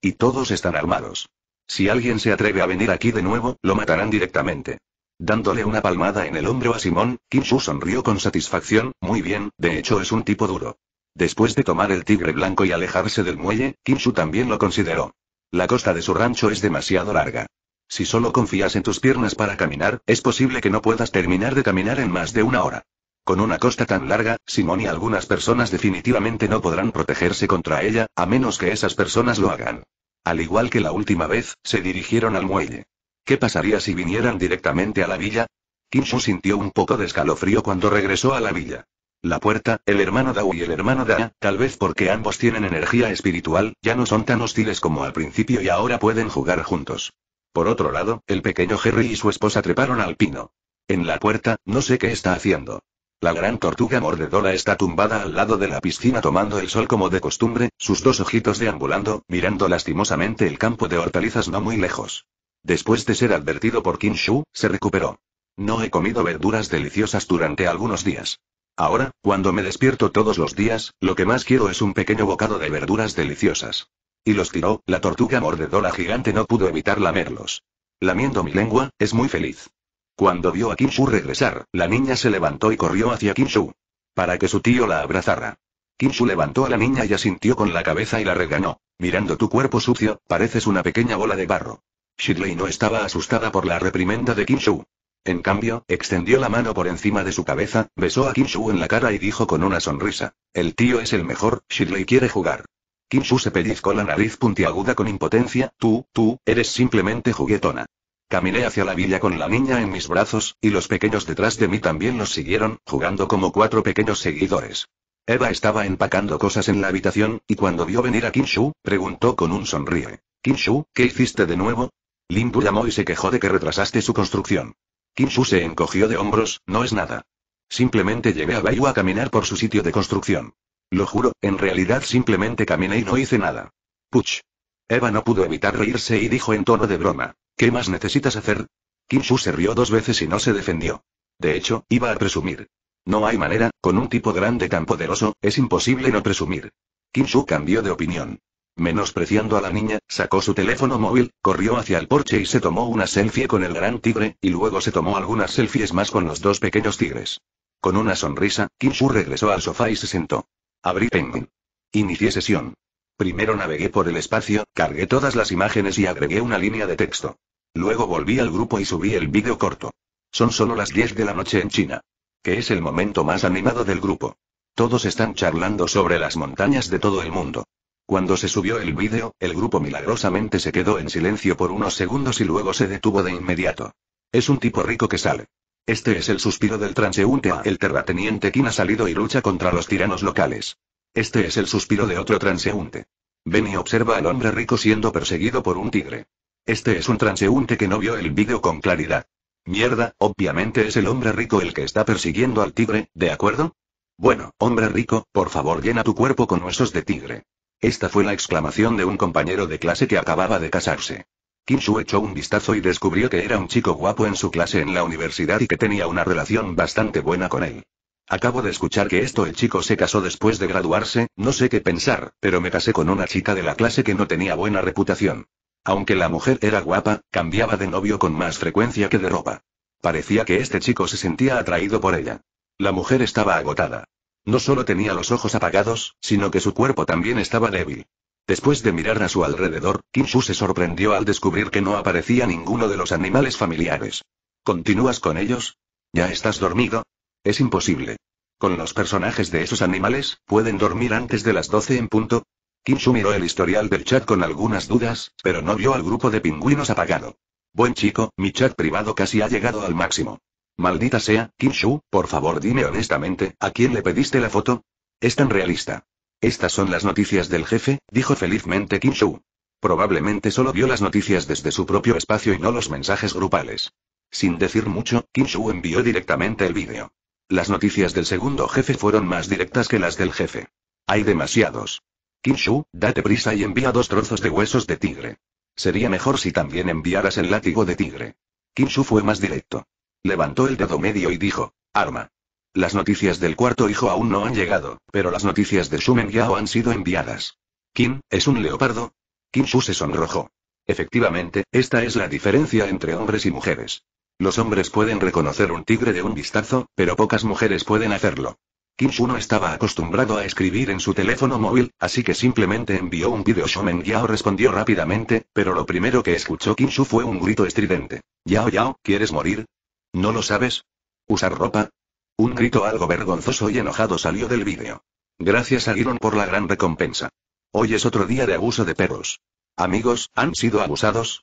Y todos están armados. Si alguien se atreve a venir aquí de nuevo, lo matarán directamente. Dándole una palmada en el hombro a Simón, Kim sonrió con satisfacción, muy bien, de hecho es un tipo duro. Después de tomar el tigre blanco y alejarse del muelle, Kim también lo consideró. La costa de su rancho es demasiado larga. Si solo confías en tus piernas para caminar, es posible que no puedas terminar de caminar en más de una hora. Con una costa tan larga, Simón y algunas personas definitivamente no podrán protegerse contra ella, a menos que esas personas lo hagan. Al igual que la última vez, se dirigieron al muelle. ¿Qué pasaría si vinieran directamente a la villa? Kim sintió un poco de escalofrío cuando regresó a la villa. La puerta, el hermano Dao y el hermano Da, tal vez porque ambos tienen energía espiritual, ya no son tan hostiles como al principio y ahora pueden jugar juntos. Por otro lado, el pequeño Jerry y su esposa treparon al pino. En la puerta, no sé qué está haciendo. La gran tortuga mordedora está tumbada al lado de la piscina tomando el sol como de costumbre, sus dos ojitos deambulando, mirando lastimosamente el campo de hortalizas no muy lejos. Después de ser advertido por Kinshu, se recuperó. No he comido verduras deliciosas durante algunos días. Ahora, cuando me despierto todos los días, lo que más quiero es un pequeño bocado de verduras deliciosas. Y los tiró, la tortuga mordedora gigante no pudo evitar lamerlos. Lamiendo mi lengua, es muy feliz. Cuando vio a Kinshu regresar, la niña se levantó y corrió hacia Kinshu. Para que su tío la abrazara. Kinshu levantó a la niña y asintió con la cabeza y la reganó. Mirando tu cuerpo sucio, pareces una pequeña bola de barro. Shidley no estaba asustada por la reprimenda de Kinshu. En cambio, extendió la mano por encima de su cabeza, besó a Kinshu en la cara y dijo con una sonrisa: El tío es el mejor, Shidley quiere jugar. Kinshu se pellizcó la nariz puntiaguda con impotencia: Tú, tú, eres simplemente juguetona. Caminé hacia la villa con la niña en mis brazos, y los pequeños detrás de mí también los siguieron, jugando como cuatro pequeños seguidores. Eva estaba empacando cosas en la habitación, y cuando vio venir a Kinshu, preguntó con un sonríe. Kinshu, ¿qué hiciste de nuevo? Lin llamó y se quejó de que retrasaste su construcción. Kim Shu se encogió de hombros, no es nada. Simplemente llevé a Bayu a caminar por su sitio de construcción. Lo juro, en realidad simplemente caminé y no hice nada. Puch. Eva no pudo evitar reírse y dijo en tono de broma. ¿Qué más necesitas hacer? Kim Shu se rió dos veces y no se defendió. De hecho, iba a presumir. No hay manera, con un tipo grande tan poderoso, es imposible no presumir. Kim Shu cambió de opinión. Menospreciando a la niña, sacó su teléfono móvil, corrió hacia el porche y se tomó una selfie con el gran tigre, y luego se tomó algunas selfies más con los dos pequeños tigres. Con una sonrisa, Kim Su regresó al sofá y se sentó. Abrí Penguin. Inicié sesión. Primero navegué por el espacio, cargué todas las imágenes y agregué una línea de texto. Luego volví al grupo y subí el vídeo corto. Son solo las 10 de la noche en China. Que es el momento más animado del grupo. Todos están charlando sobre las montañas de todo el mundo. Cuando se subió el vídeo, el grupo milagrosamente se quedó en silencio por unos segundos y luego se detuvo de inmediato. Es un tipo rico que sale. Este es el suspiro del transeúnte A. Ah, el terrateniente que ha salido y lucha contra los tiranos locales. Este es el suspiro de otro transeúnte. Ven y observa al hombre rico siendo perseguido por un tigre. Este es un transeúnte que no vio el vídeo con claridad. Mierda, obviamente es el hombre rico el que está persiguiendo al tigre, ¿de acuerdo? Bueno, hombre rico, por favor llena tu cuerpo con huesos de tigre. Esta fue la exclamación de un compañero de clase que acababa de casarse. Kim echó un vistazo y descubrió que era un chico guapo en su clase en la universidad y que tenía una relación bastante buena con él. Acabo de escuchar que esto el chico se casó después de graduarse, no sé qué pensar, pero me casé con una chica de la clase que no tenía buena reputación. Aunque la mujer era guapa, cambiaba de novio con más frecuencia que de ropa. Parecía que este chico se sentía atraído por ella. La mujer estaba agotada. No solo tenía los ojos apagados, sino que su cuerpo también estaba débil. Después de mirar a su alrededor, Kinshu se sorprendió al descubrir que no aparecía ninguno de los animales familiares. ¿Continúas con ellos? ¿Ya estás dormido? Es imposible. ¿Con los personajes de esos animales, pueden dormir antes de las 12 en punto? Kinshu miró el historial del chat con algunas dudas, pero no vio al grupo de pingüinos apagado. Buen chico, mi chat privado casi ha llegado al máximo. Maldita sea, Kim Shu, por favor dime honestamente, ¿a quién le pediste la foto? Es tan realista. Estas son las noticias del jefe, dijo felizmente Kim Shu. Probablemente solo vio las noticias desde su propio espacio y no los mensajes grupales. Sin decir mucho, Kim Shu envió directamente el vídeo. Las noticias del segundo jefe fueron más directas que las del jefe. Hay demasiados. Kim Shu, date prisa y envía dos trozos de huesos de tigre. Sería mejor si también enviaras el látigo de tigre. Kim Shu fue más directo. Levantó el dedo medio y dijo, arma. Las noticias del cuarto hijo aún no han llegado, pero las noticias de Shumen Yao han sido enviadas. ¿Kim, es un leopardo? Kim se sonrojó. Efectivamente, esta es la diferencia entre hombres y mujeres. Los hombres pueden reconocer un tigre de un vistazo, pero pocas mujeres pueden hacerlo. Kim no estaba acostumbrado a escribir en su teléfono móvil, así que simplemente envió un video. Shomen Yao respondió rápidamente, pero lo primero que escuchó Kim fue un grito estridente. Yao Yao, ¿quieres morir? ¿No lo sabes? ¿Usar ropa? Un grito algo vergonzoso y enojado salió del vídeo. Gracias a Iron por la gran recompensa. Hoy es otro día de abuso de perros. Amigos, ¿han sido abusados?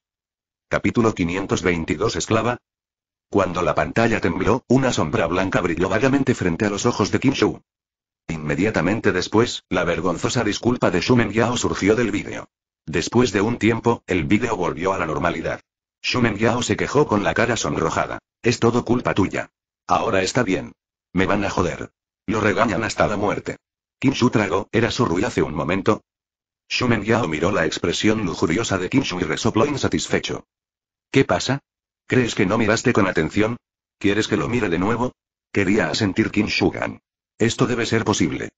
Capítulo 522 Esclava. Cuando la pantalla tembló, una sombra blanca brilló vagamente frente a los ojos de Kim Shu. Inmediatamente después, la vergonzosa disculpa de Shumen Yao surgió del vídeo. Después de un tiempo, el vídeo volvió a la normalidad. Shumen Yao se quejó con la cara sonrojada. Es todo culpa tuya. Ahora está bien. Me van a joder. Lo regañan hasta la muerte. Kim Shu tragó, ¿era su Rui hace un momento? Shumen Yao miró la expresión lujuriosa de Kim Shu y resopló insatisfecho. ¿Qué pasa? ¿Crees que no miraste con atención? ¿Quieres que lo mire de nuevo? Quería asentir Kim Gan. Esto debe ser posible.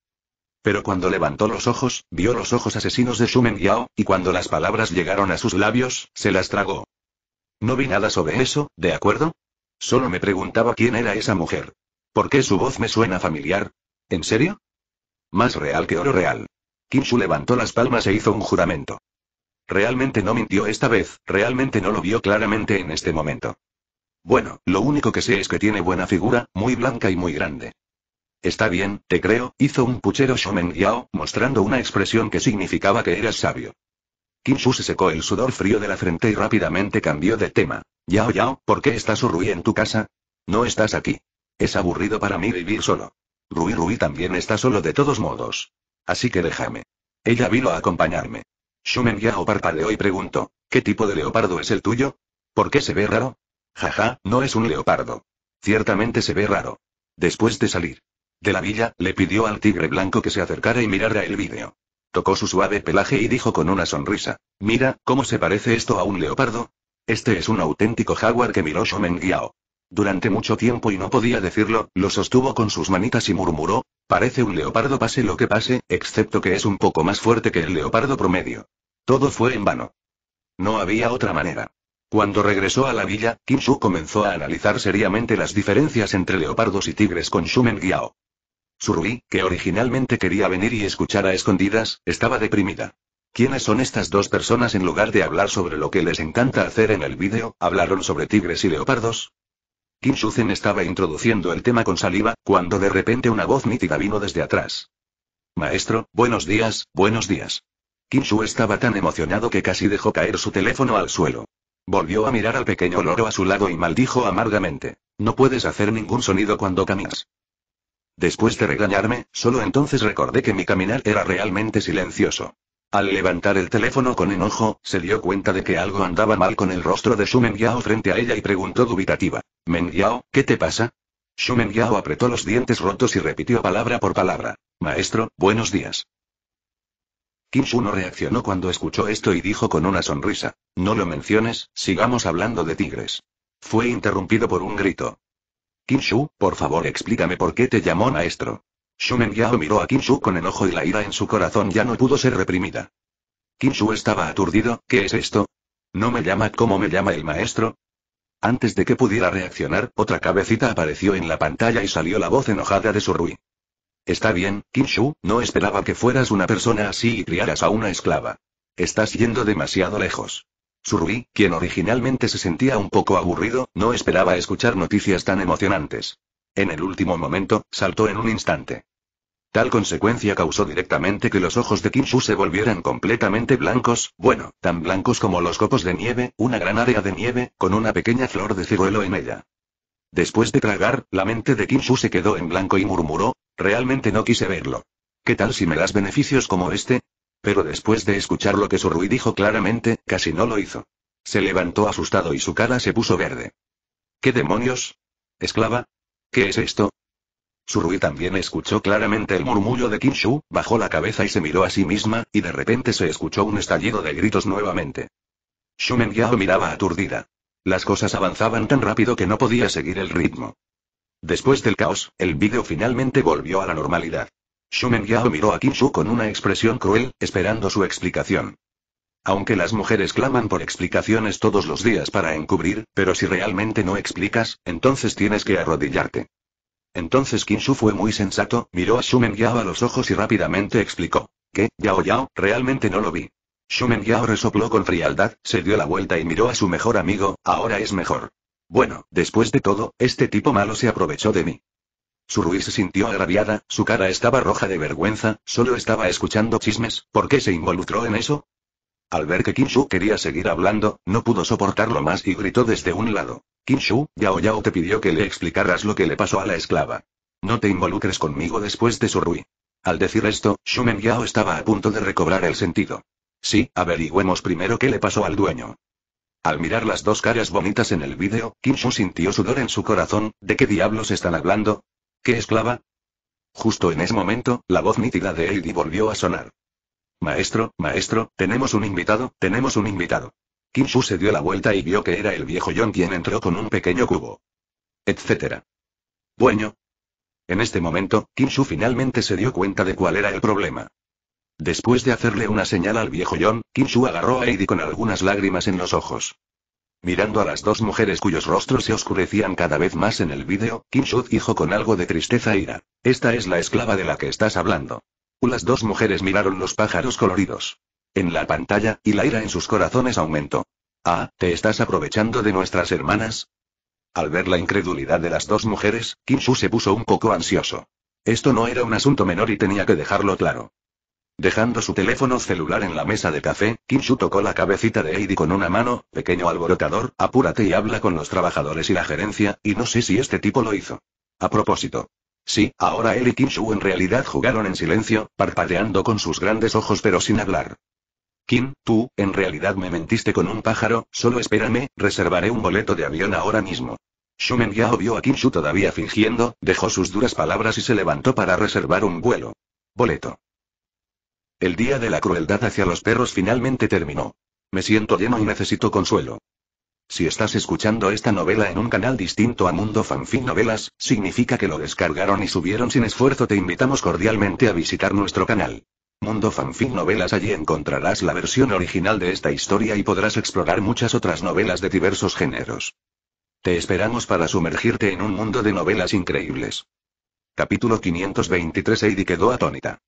Pero cuando levantó los ojos, vio los ojos asesinos de Shumen Yao, y cuando las palabras llegaron a sus labios, se las tragó. No vi nada sobre eso, ¿de acuerdo? Solo me preguntaba quién era esa mujer. ¿Por qué su voz me suena familiar? ¿En serio? Más real que oro real. Kinshu levantó las palmas e hizo un juramento. Realmente no mintió esta vez, realmente no lo vio claramente en este momento. Bueno, lo único que sé es que tiene buena figura, muy blanca y muy grande. Está bien, te creo, hizo un puchero Shomen Yao, mostrando una expresión que significaba que era sabio. Kinshu se secó el sudor frío de la frente y rápidamente cambió de tema. Yao Yao, ¿por qué está su Rui en tu casa? No estás aquí. Es aburrido para mí vivir solo. Rui Rui también está solo de todos modos. Así que déjame. Ella vino a acompañarme. Shumen Yao parpadeó y preguntó, ¿qué tipo de leopardo es el tuyo? ¿Por qué se ve raro? Jaja, no es un leopardo. Ciertamente se ve raro. Después de salir de la villa, le pidió al tigre blanco que se acercara y mirara el vídeo. Tocó su suave pelaje y dijo con una sonrisa, mira, ¿cómo se parece esto a un leopardo? Este es un auténtico jaguar que miró Shomengiao. Durante mucho tiempo y no podía decirlo, lo sostuvo con sus manitas y murmuró, parece un leopardo pase lo que pase, excepto que es un poco más fuerte que el leopardo promedio. Todo fue en vano. No había otra manera. Cuando regresó a la villa, Kim Shu comenzó a analizar seriamente las diferencias entre leopardos y tigres con Shumen Su Surui, que originalmente quería venir y escuchar a escondidas, estaba deprimida. ¿Quiénes son estas dos personas en lugar de hablar sobre lo que les encanta hacer en el vídeo? ¿Hablaron sobre tigres y leopardos? Kim Zen estaba introduciendo el tema con saliva, cuando de repente una voz nítida vino desde atrás. Maestro, buenos días, buenos días. Kim estaba tan emocionado que casi dejó caer su teléfono al suelo. Volvió a mirar al pequeño loro a su lado y maldijo amargamente. No puedes hacer ningún sonido cuando caminas. Después de regañarme, solo entonces recordé que mi caminar era realmente silencioso. Al levantar el teléfono con enojo, se dio cuenta de que algo andaba mal con el rostro de Shumen Yao frente a ella y preguntó dubitativa. Men ¿qué te pasa? Shumen Yao apretó los dientes rotos y repitió palabra por palabra. Maestro, buenos días. Kim Shu no reaccionó cuando escuchó esto y dijo con una sonrisa. No lo menciones, sigamos hablando de tigres. Fue interrumpido por un grito. Kim Shu, por favor explícame por qué te llamó maestro. Shumen Yao miró a Kinshu con enojo y la ira en su corazón ya no pudo ser reprimida. Kinshu estaba aturdido, ¿qué es esto? ¿No me llama como me llama el maestro? Antes de que pudiera reaccionar, otra cabecita apareció en la pantalla y salió la voz enojada de Surui. Está bien, Kinshu, no esperaba que fueras una persona así y criaras a una esclava. Estás yendo demasiado lejos. Surui, quien originalmente se sentía un poco aburrido, no esperaba escuchar noticias tan emocionantes. En el último momento, saltó en un instante. Tal consecuencia causó directamente que los ojos de Kinshu se volvieran completamente blancos, bueno, tan blancos como los copos de nieve, una gran área de nieve, con una pequeña flor de ciruelo en ella. Después de tragar, la mente de Kinshu se quedó en blanco y murmuró, realmente no quise verlo. ¿Qué tal si me das beneficios como este? Pero después de escuchar lo que su rui dijo claramente, casi no lo hizo. Se levantó asustado y su cara se puso verde. ¿Qué demonios? Esclava, ¿Qué es esto? Surui también escuchó claramente el murmullo de Kinshu, bajó la cabeza y se miró a sí misma, y de repente se escuchó un estallido de gritos nuevamente. Shumen Yao miraba aturdida. Las cosas avanzaban tan rápido que no podía seguir el ritmo. Después del caos, el vídeo finalmente volvió a la normalidad. Shumen Yao miró a Kinshu con una expresión cruel, esperando su explicación. Aunque las mujeres claman por explicaciones todos los días para encubrir, pero si realmente no explicas, entonces tienes que arrodillarte. Entonces Kinshu fue muy sensato, miró a Shumen Yao a los ojos y rápidamente explicó. ¿Qué, Yao Yao? Realmente no lo vi. Shumen Yao resopló con frialdad, se dio la vuelta y miró a su mejor amigo, ahora es mejor. Bueno, después de todo, este tipo malo se aprovechó de mí. Su Rui se sintió agraviada, su cara estaba roja de vergüenza, solo estaba escuchando chismes, ¿por qué se involucró en eso? Al ver que Kinshu quería seguir hablando, no pudo soportarlo más y gritó desde un lado. Kinshu, Yao Yao te pidió que le explicaras lo que le pasó a la esclava. No te involucres conmigo después de su Rui. Al decir esto, Shumen Yao estaba a punto de recobrar el sentido. Sí, averigüemos primero qué le pasó al dueño. Al mirar las dos caras bonitas en el vídeo, Kinshu sintió sudor en su corazón, ¿de qué diablos están hablando? ¿Qué esclava? Justo en ese momento, la voz nítida de Heidi volvió a sonar. Maestro, maestro, tenemos un invitado, tenemos un invitado. Kim Shu se dio la vuelta y vio que era el viejo John quien entró con un pequeño cubo. Etcétera. Bueno. En este momento, Kim Shu finalmente se dio cuenta de cuál era el problema. Después de hacerle una señal al viejo John, Kim Shu agarró a Heidi con algunas lágrimas en los ojos. Mirando a las dos mujeres cuyos rostros se oscurecían cada vez más en el vídeo, Kim Shu dijo con algo de tristeza e ira. Esta es la esclava de la que estás hablando. Las dos mujeres miraron los pájaros coloridos. En la pantalla, y la ira en sus corazones aumentó. Ah, ¿te estás aprovechando de nuestras hermanas? Al ver la incredulidad de las dos mujeres, Kinshu se puso un poco ansioso. Esto no era un asunto menor y tenía que dejarlo claro. Dejando su teléfono celular en la mesa de café, Kinshu tocó la cabecita de Heidi con una mano, pequeño alborotador, apúrate y habla con los trabajadores y la gerencia, y no sé si este tipo lo hizo. A propósito, Sí, ahora él y Kim en realidad jugaron en silencio, parpadeando con sus grandes ojos pero sin hablar. Kim, tú, en realidad me mentiste con un pájaro, solo espérame, reservaré un boleto de avión ahora mismo. Shumen ya vio a Kim todavía fingiendo, dejó sus duras palabras y se levantó para reservar un vuelo. Boleto. El día de la crueldad hacia los perros finalmente terminó. Me siento lleno y necesito consuelo. Si estás escuchando esta novela en un canal distinto a Mundo Fanfic Novelas, significa que lo descargaron y subieron sin esfuerzo. Te invitamos cordialmente a visitar nuestro canal. Mundo Fanfic Novelas allí encontrarás la versión original de esta historia y podrás explorar muchas otras novelas de diversos géneros. Te esperamos para sumergirte en un mundo de novelas increíbles. Capítulo 523 Heidi quedó atónita.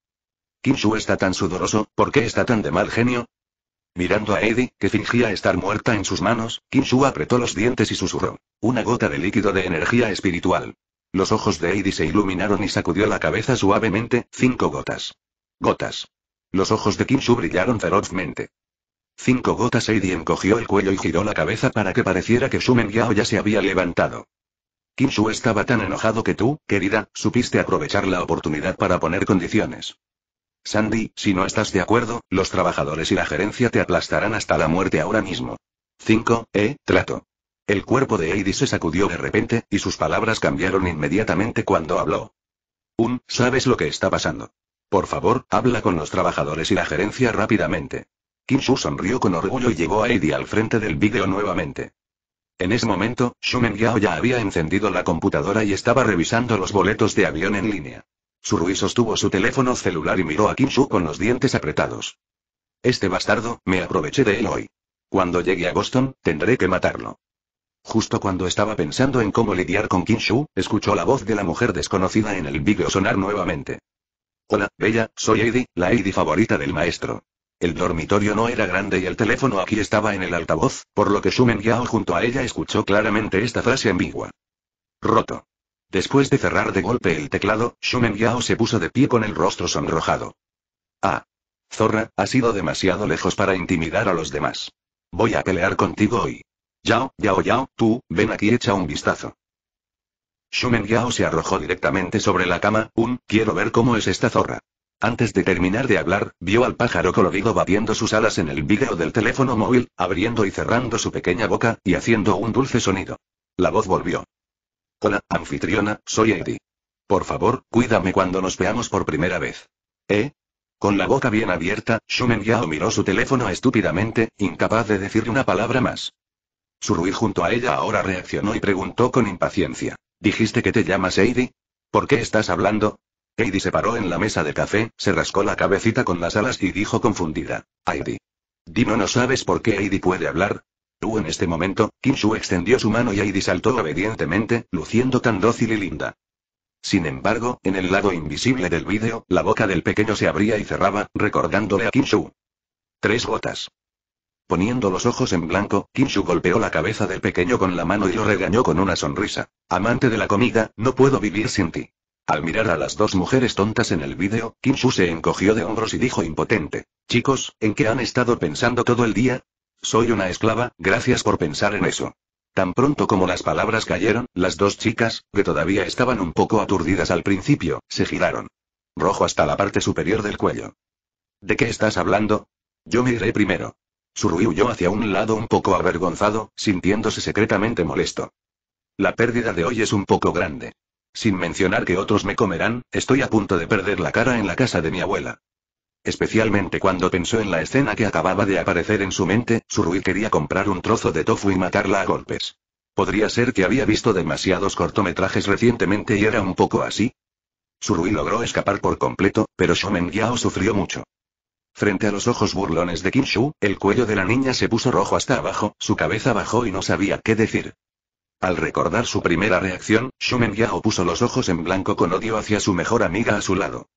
Kinshu está tan sudoroso, ¿por qué está tan de mal genio? Mirando a Eddie, que fingía estar muerta en sus manos, Kinshu apretó los dientes y susurró. Una gota de líquido de energía espiritual. Los ojos de Eddie se iluminaron y sacudió la cabeza suavemente, cinco gotas. Gotas. Los ojos de Kinshu brillaron ferozmente. Cinco gotas Eddie encogió el cuello y giró la cabeza para que pareciera que Shumen Yao ya se había levantado. Kinshu estaba tan enojado que tú, querida, supiste aprovechar la oportunidad para poner condiciones. Sandy, si no estás de acuerdo, los trabajadores y la gerencia te aplastarán hasta la muerte ahora mismo. 5. Eh, trato. El cuerpo de Heidi se sacudió de repente, y sus palabras cambiaron inmediatamente cuando habló. Un, sabes lo que está pasando. Por favor, habla con los trabajadores y la gerencia rápidamente. Kim Shu sonrió con orgullo y llevó a Heidi al frente del vídeo nuevamente. En ese momento, Shumen Yao ya había encendido la computadora y estaba revisando los boletos de avión en línea. Surui sostuvo su teléfono celular y miró a Kinshu con los dientes apretados. Este bastardo, me aproveché de él hoy. Cuando llegue a Boston, tendré que matarlo. Justo cuando estaba pensando en cómo lidiar con Kinshu, escuchó la voz de la mujer desconocida en el vídeo sonar nuevamente. Hola, bella, soy Heidi, la Eddie favorita del maestro. El dormitorio no era grande y el teléfono aquí estaba en el altavoz, por lo que Shumen Yao junto a ella escuchó claramente esta frase ambigua. Roto. Después de cerrar de golpe el teclado, Shumen Yao se puso de pie con el rostro sonrojado. Ah. Zorra, ha sido demasiado lejos para intimidar a los demás. Voy a pelear contigo hoy. Yao, Yao Yao, tú, ven aquí echa un vistazo. Shumen Yao se arrojó directamente sobre la cama, un, quiero ver cómo es esta zorra. Antes de terminar de hablar, vio al pájaro colorido batiendo sus alas en el vídeo del teléfono móvil, abriendo y cerrando su pequeña boca, y haciendo un dulce sonido. La voz volvió. Hola, anfitriona, soy Eddie. Por favor, cuídame cuando nos veamos por primera vez. ¿Eh? Con la boca bien abierta, Shumen Yao miró su teléfono estúpidamente, incapaz de decir una palabra más. Surui junto a ella ahora reaccionó y preguntó con impaciencia. ¿Dijiste que te llamas Heidi? ¿Por qué estás hablando? Heidi se paró en la mesa de café, se rascó la cabecita con las alas y dijo confundida. Heidi. Dino no sabes por qué Heidi puede hablar, Tú en este momento, Kinshu extendió su mano y aidi saltó obedientemente, luciendo tan dócil y linda. Sin embargo, en el lado invisible del vídeo, la boca del pequeño se abría y cerraba, recordándole a Kinshu. Tres gotas. Poniendo los ojos en blanco, Kinshu golpeó la cabeza del pequeño con la mano y lo regañó con una sonrisa. Amante de la comida, no puedo vivir sin ti. Al mirar a las dos mujeres tontas en el vídeo, Kinshu se encogió de hombros y dijo impotente. Chicos, ¿en qué han estado pensando todo el día? Soy una esclava, gracias por pensar en eso. Tan pronto como las palabras cayeron, las dos chicas, que todavía estaban un poco aturdidas al principio, se giraron. Rojo hasta la parte superior del cuello. ¿De qué estás hablando? Yo me iré primero. Surui huyó hacia un lado un poco avergonzado, sintiéndose secretamente molesto. La pérdida de hoy es un poco grande. Sin mencionar que otros me comerán, estoy a punto de perder la cara en la casa de mi abuela. Especialmente cuando pensó en la escena que acababa de aparecer en su mente, Surui quería comprar un trozo de tofu y matarla a golpes. Podría ser que había visto demasiados cortometrajes recientemente y era un poco así. Surui logró escapar por completo, pero Shomen Yao sufrió mucho. Frente a los ojos burlones de Kim Shu, el cuello de la niña se puso rojo hasta abajo, su cabeza bajó y no sabía qué decir. Al recordar su primera reacción, Shomen Yao puso los ojos en blanco con odio hacia su mejor amiga a su lado.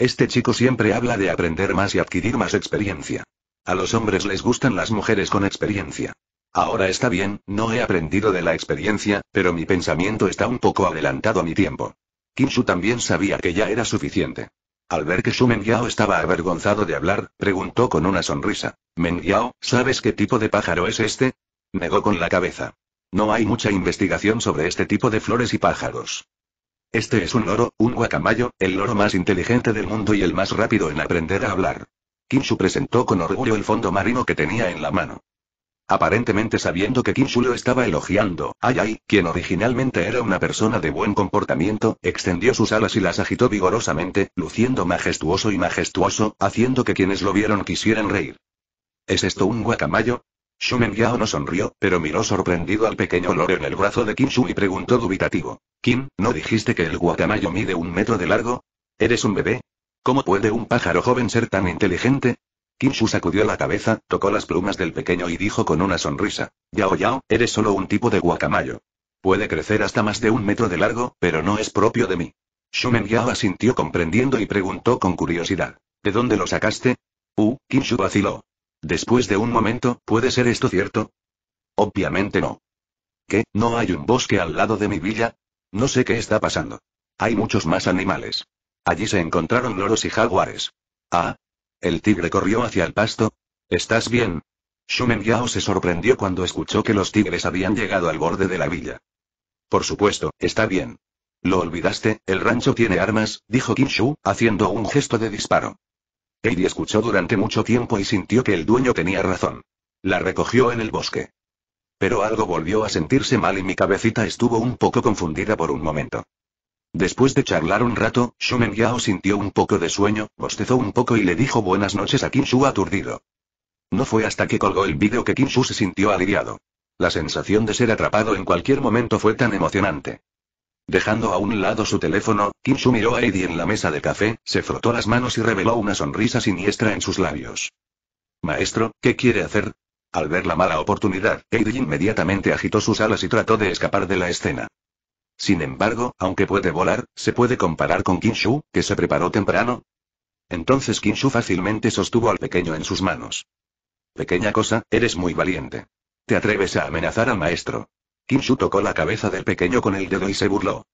Este chico siempre habla de aprender más y adquirir más experiencia. A los hombres les gustan las mujeres con experiencia. Ahora está bien, no he aprendido de la experiencia, pero mi pensamiento está un poco adelantado a mi tiempo. Kinshu también sabía que ya era suficiente. Al ver que Su Mengyao estaba avergonzado de hablar, preguntó con una sonrisa. Mengyao, ¿sabes qué tipo de pájaro es este? Negó con la cabeza. No hay mucha investigación sobre este tipo de flores y pájaros. Este es un loro, un guacamayo, el loro más inteligente del mundo y el más rápido en aprender a hablar. Kinshu presentó con orgullo el fondo marino que tenía en la mano. Aparentemente sabiendo que Kinshu lo estaba elogiando, Ayay, quien originalmente era una persona de buen comportamiento, extendió sus alas y las agitó vigorosamente, luciendo majestuoso y majestuoso, haciendo que quienes lo vieron quisieran reír. ¿Es esto un guacamayo? Shumen Yao no sonrió, pero miró sorprendido al pequeño loro en el brazo de Kim y preguntó dubitativo. Kim, ¿no dijiste que el guacamayo mide un metro de largo? ¿Eres un bebé? ¿Cómo puede un pájaro joven ser tan inteligente? Kim sacudió la cabeza, tocó las plumas del pequeño y dijo con una sonrisa. Yao Yao, eres solo un tipo de guacamayo. Puede crecer hasta más de un metro de largo, pero no es propio de mí. Xumen Yao asintió comprendiendo y preguntó con curiosidad. ¿De dónde lo sacaste? Uh, Kim vaciló. Después de un momento, ¿puede ser esto cierto? Obviamente no. ¿Qué? ¿No hay un bosque al lado de mi villa? No sé qué está pasando. Hay muchos más animales. Allí se encontraron loros y jaguares. Ah. El tigre corrió hacia el pasto. ¿Estás bien? Shumen Yao se sorprendió cuando escuchó que los tigres habían llegado al borde de la villa. Por supuesto, está bien. Lo olvidaste, el rancho tiene armas, dijo Kim Shu, haciendo un gesto de disparo. Heidi escuchó durante mucho tiempo y sintió que el dueño tenía razón. La recogió en el bosque. Pero algo volvió a sentirse mal y mi cabecita estuvo un poco confundida por un momento. Después de charlar un rato, Shumen Yao sintió un poco de sueño, bostezó un poco y le dijo buenas noches a Kinshu aturdido. No fue hasta que colgó el vídeo que Kinshu se sintió aliviado. La sensación de ser atrapado en cualquier momento fue tan emocionante. Dejando a un lado su teléfono, Kinshu miró a Eddie en la mesa de café, se frotó las manos y reveló una sonrisa siniestra en sus labios. Maestro, ¿qué quiere hacer? Al ver la mala oportunidad, Eddie inmediatamente agitó sus alas y trató de escapar de la escena. Sin embargo, aunque puede volar, ¿se puede comparar con Kinshu, que se preparó temprano? Entonces Kinshu fácilmente sostuvo al pequeño en sus manos. Pequeña cosa, eres muy valiente. Te atreves a amenazar al maestro. Kinshu tocó la cabeza del pequeño con el dedo y se burló.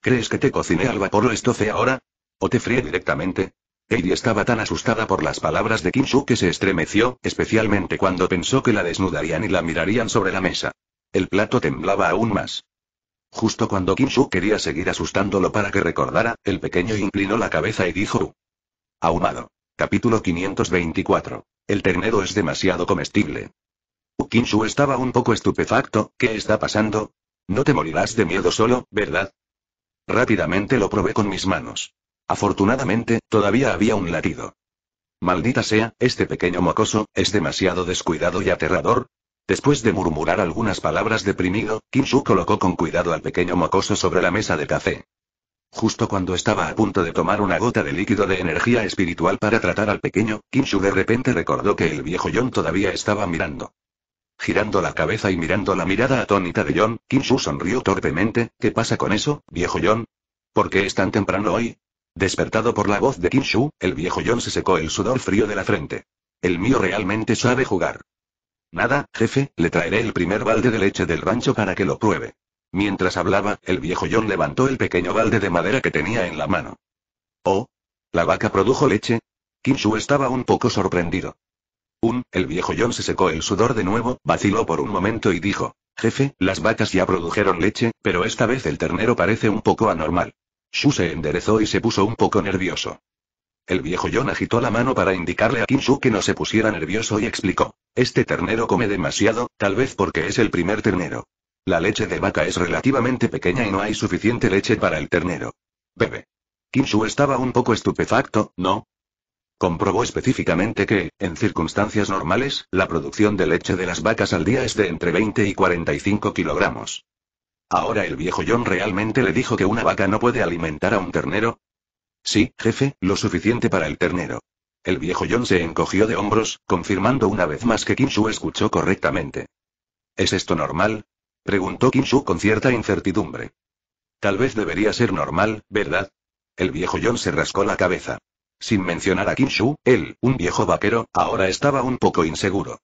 ¿Crees que te cociné al vapor o estofe ahora? ¿O te fríe directamente? Heidi estaba tan asustada por las palabras de Kinshu que se estremeció, especialmente cuando pensó que la desnudarían y la mirarían sobre la mesa. El plato temblaba aún más. Justo cuando Kinshu quería seguir asustándolo para que recordara, el pequeño inclinó la cabeza y dijo. Ahumado. Capítulo 524. El ternero es demasiado comestible. Kinshu estaba un poco estupefacto, ¿qué está pasando? No te morirás de miedo solo, ¿verdad? Rápidamente lo probé con mis manos. Afortunadamente, todavía había un latido. Maldita sea, este pequeño mocoso, es demasiado descuidado y aterrador. Después de murmurar algunas palabras deprimido, Kinshu colocó con cuidado al pequeño mocoso sobre la mesa de café. Justo cuando estaba a punto de tomar una gota de líquido de energía espiritual para tratar al pequeño, Kinshu de repente recordó que el viejo John todavía estaba mirando. Girando la cabeza y mirando la mirada atónita de John, Kinshu sonrió torpemente. ¿Qué pasa con eso, viejo John? ¿Por qué es tan temprano hoy? Despertado por la voz de Kinshu, el viejo John se secó el sudor frío de la frente. El mío realmente sabe jugar. Nada, jefe, le traeré el primer balde de leche del rancho para que lo pruebe. Mientras hablaba, el viejo John levantó el pequeño balde de madera que tenía en la mano. ¿Oh? ¿La vaca produjo leche? Kinshu estaba un poco sorprendido. Un, el viejo John se secó el sudor de nuevo, vaciló por un momento y dijo, Jefe, las vacas ya produjeron leche, pero esta vez el ternero parece un poco anormal. Shu se enderezó y se puso un poco nervioso. El viejo John agitó la mano para indicarle a Kinshu que no se pusiera nervioso y explicó. Este ternero come demasiado, tal vez porque es el primer ternero. La leche de vaca es relativamente pequeña y no hay suficiente leche para el ternero. Bebe. Kinshu estaba un poco estupefacto, ¿no? Comprobó específicamente que, en circunstancias normales, la producción de leche de las vacas al día es de entre 20 y 45 kilogramos. Ahora el viejo John realmente le dijo que una vaca no puede alimentar a un ternero. Sí, jefe, lo suficiente para el ternero. El viejo John se encogió de hombros, confirmando una vez más que Kim escuchó correctamente. ¿Es esto normal? preguntó Kim con cierta incertidumbre. Tal vez debería ser normal, ¿verdad? El viejo John se rascó la cabeza. Sin mencionar a Kinshu, él, un viejo vaquero, ahora estaba un poco inseguro.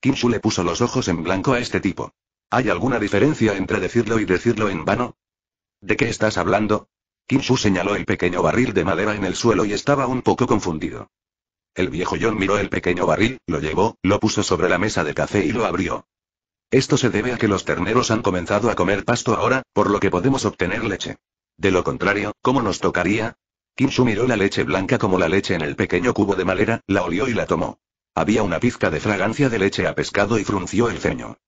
Kinshu le puso los ojos en blanco a este tipo. ¿Hay alguna diferencia entre decirlo y decirlo en vano? ¿De qué estás hablando? Kinshu señaló el pequeño barril de madera en el suelo y estaba un poco confundido. El viejo John miró el pequeño barril, lo llevó, lo puso sobre la mesa de café y lo abrió. Esto se debe a que los terneros han comenzado a comer pasto ahora, por lo que podemos obtener leche. De lo contrario, ¿cómo nos tocaría? Kinshu miró la leche blanca como la leche en el pequeño cubo de madera, la olió y la tomó. Había una pizca de fragancia de leche a pescado y frunció el ceño.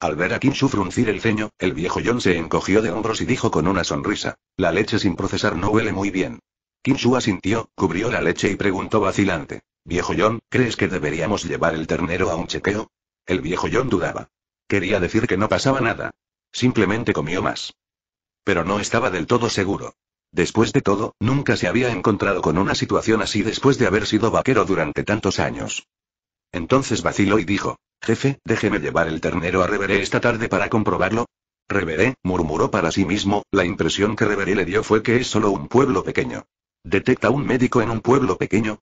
Al ver a Kinshu fruncir el ceño, el viejo John se encogió de hombros y dijo con una sonrisa, la leche sin procesar no huele muy bien. Kinshu asintió, cubrió la leche y preguntó vacilante, viejo John, ¿crees que deberíamos llevar el ternero a un chequeo? El viejo John dudaba. Quería decir que no pasaba nada. Simplemente comió más. Pero no estaba del todo seguro. Después de todo, nunca se había encontrado con una situación así después de haber sido vaquero durante tantos años. Entonces vaciló y dijo, Jefe, déjeme llevar el ternero a Reveré esta tarde para comprobarlo. Reveré, murmuró para sí mismo, la impresión que Reveré le dio fue que es solo un pueblo pequeño. ¿Detecta un médico en un pueblo pequeño?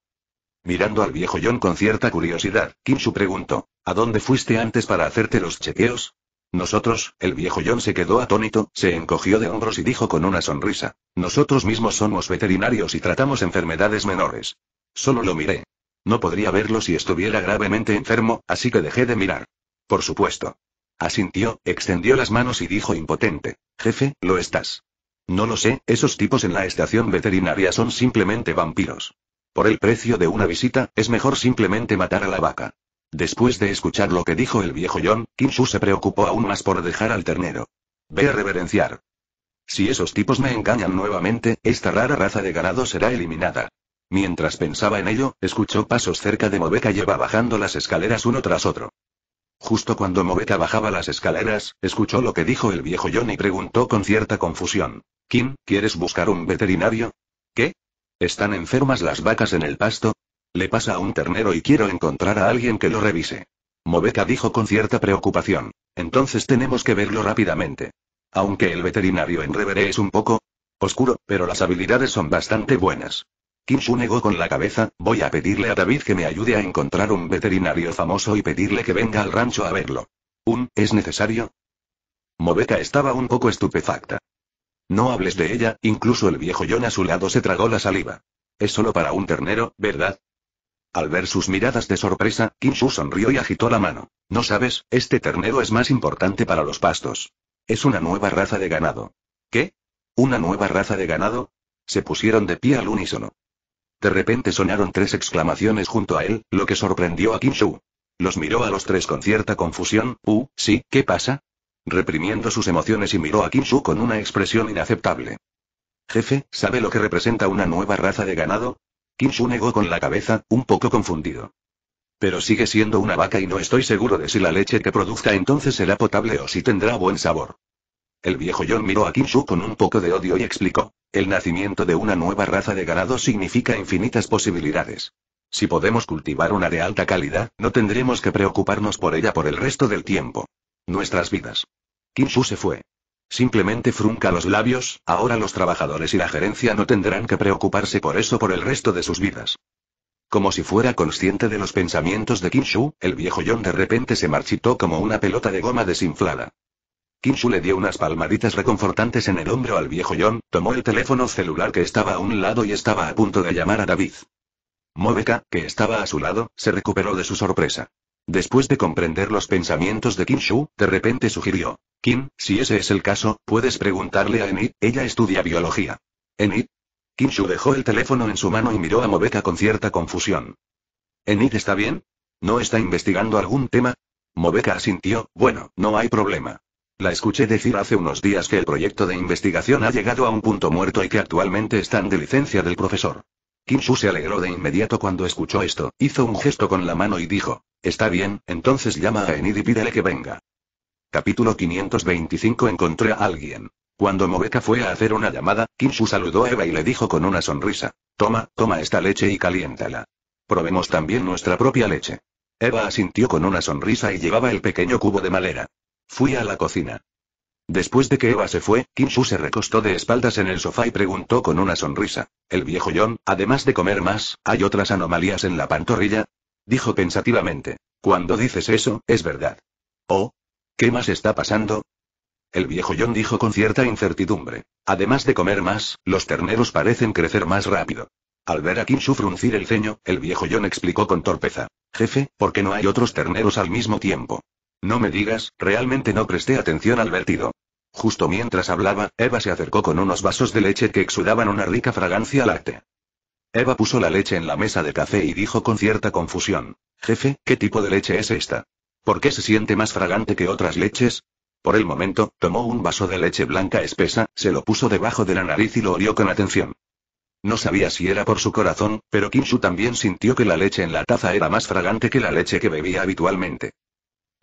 Mirando al viejo John con cierta curiosidad, Kinshu preguntó, ¿A dónde fuiste antes para hacerte los chequeos? Nosotros, el viejo John se quedó atónito, se encogió de hombros y dijo con una sonrisa. Nosotros mismos somos veterinarios y tratamos enfermedades menores. Solo lo miré. No podría verlo si estuviera gravemente enfermo, así que dejé de mirar. Por supuesto. Asintió, extendió las manos y dijo impotente. Jefe, lo estás. No lo sé, esos tipos en la estación veterinaria son simplemente vampiros. Por el precio de una visita, es mejor simplemente matar a la vaca. Después de escuchar lo que dijo el viejo John, Kim Shu se preocupó aún más por dejar al ternero. Ve a reverenciar. Si esos tipos me engañan nuevamente, esta rara raza de ganado será eliminada. Mientras pensaba en ello, escuchó pasos cerca de Mobeca y bajando las escaleras uno tras otro. Justo cuando Mobeca bajaba las escaleras, escuchó lo que dijo el viejo John y preguntó con cierta confusión. Kim, ¿quieres buscar un veterinario? ¿Qué? ¿Están enfermas las vacas en el pasto? Le pasa a un ternero y quiero encontrar a alguien que lo revise. Moveca dijo con cierta preocupación. Entonces tenemos que verlo rápidamente. Aunque el veterinario en Reveré es un poco oscuro, pero las habilidades son bastante buenas. Kinshu negó con la cabeza, voy a pedirle a David que me ayude a encontrar un veterinario famoso y pedirle que venga al rancho a verlo. ¿Un, es necesario? Mobeca estaba un poco estupefacta. No hables de ella, incluso el viejo John a su lado se tragó la saliva. Es solo para un ternero, ¿verdad? Al ver sus miradas de sorpresa, Kinshu sonrió y agitó la mano. No sabes, este ternero es más importante para los pastos. Es una nueva raza de ganado. ¿Qué? ¿Una nueva raza de ganado? Se pusieron de pie al unísono. De repente sonaron tres exclamaciones junto a él, lo que sorprendió a Kinshu. Los miró a los tres con cierta confusión. Uh, sí, ¿qué pasa? Reprimiendo sus emociones y miró a Kinshu con una expresión inaceptable. Jefe, ¿sabe lo que representa una nueva raza de ganado? Kinshu negó con la cabeza, un poco confundido. Pero sigue siendo una vaca y no estoy seguro de si la leche que produzca entonces será potable o si tendrá buen sabor. El viejo John miró a Kinshu con un poco de odio y explicó. El nacimiento de una nueva raza de ganado significa infinitas posibilidades. Si podemos cultivar una de alta calidad, no tendremos que preocuparnos por ella por el resto del tiempo. Nuestras vidas. Kinshu se fue. Simplemente frunca los labios, ahora los trabajadores y la gerencia no tendrán que preocuparse por eso por el resto de sus vidas. Como si fuera consciente de los pensamientos de Kinshu, el viejo John de repente se marchitó como una pelota de goma desinflada. Kinshu le dio unas palmaditas reconfortantes en el hombro al viejo John, tomó el teléfono celular que estaba a un lado y estaba a punto de llamar a David. Mobeka, que estaba a su lado, se recuperó de su sorpresa. Después de comprender los pensamientos de Kim Shu, de repente sugirió. Kim, si ese es el caso, puedes preguntarle a Enid, ella estudia biología. ¿Enid? Kim Shu dejó el teléfono en su mano y miró a Mobeka con cierta confusión. ¿Enid está bien? ¿No está investigando algún tema? Mobeka asintió, bueno, no hay problema. La escuché decir hace unos días que el proyecto de investigación ha llegado a un punto muerto y que actualmente están de licencia del profesor. Kishu se alegró de inmediato cuando escuchó esto, hizo un gesto con la mano y dijo, Está bien, entonces llama a Enid y pídele que venga. Capítulo 525 Encontré a alguien. Cuando Mobeka fue a hacer una llamada, Kinshu saludó a Eva y le dijo con una sonrisa, Toma, toma esta leche y caliéntala. Probemos también nuestra propia leche. Eva asintió con una sonrisa y llevaba el pequeño cubo de madera. Fui a la cocina. Después de que Eva se fue, Kinshu se recostó de espaldas en el sofá y preguntó con una sonrisa. ¿El viejo John, además de comer más, hay otras anomalías en la pantorrilla? Dijo pensativamente. Cuando dices eso, es verdad. ¿Oh? ¿Qué más está pasando? El viejo John dijo con cierta incertidumbre. Además de comer más, los terneros parecen crecer más rápido. Al ver a Kinshu fruncir el ceño, el viejo John explicó con torpeza. Jefe, ¿por qué no hay otros terneros al mismo tiempo? No me digas, realmente no presté atención al vertido. Justo mientras hablaba, Eva se acercó con unos vasos de leche que exudaban una rica fragancia láctea. Eva puso la leche en la mesa de café y dijo con cierta confusión. Jefe, ¿qué tipo de leche es esta? ¿Por qué se siente más fragante que otras leches? Por el momento, tomó un vaso de leche blanca espesa, se lo puso debajo de la nariz y lo olió con atención. No sabía si era por su corazón, pero Kinshu también sintió que la leche en la taza era más fragante que la leche que bebía habitualmente.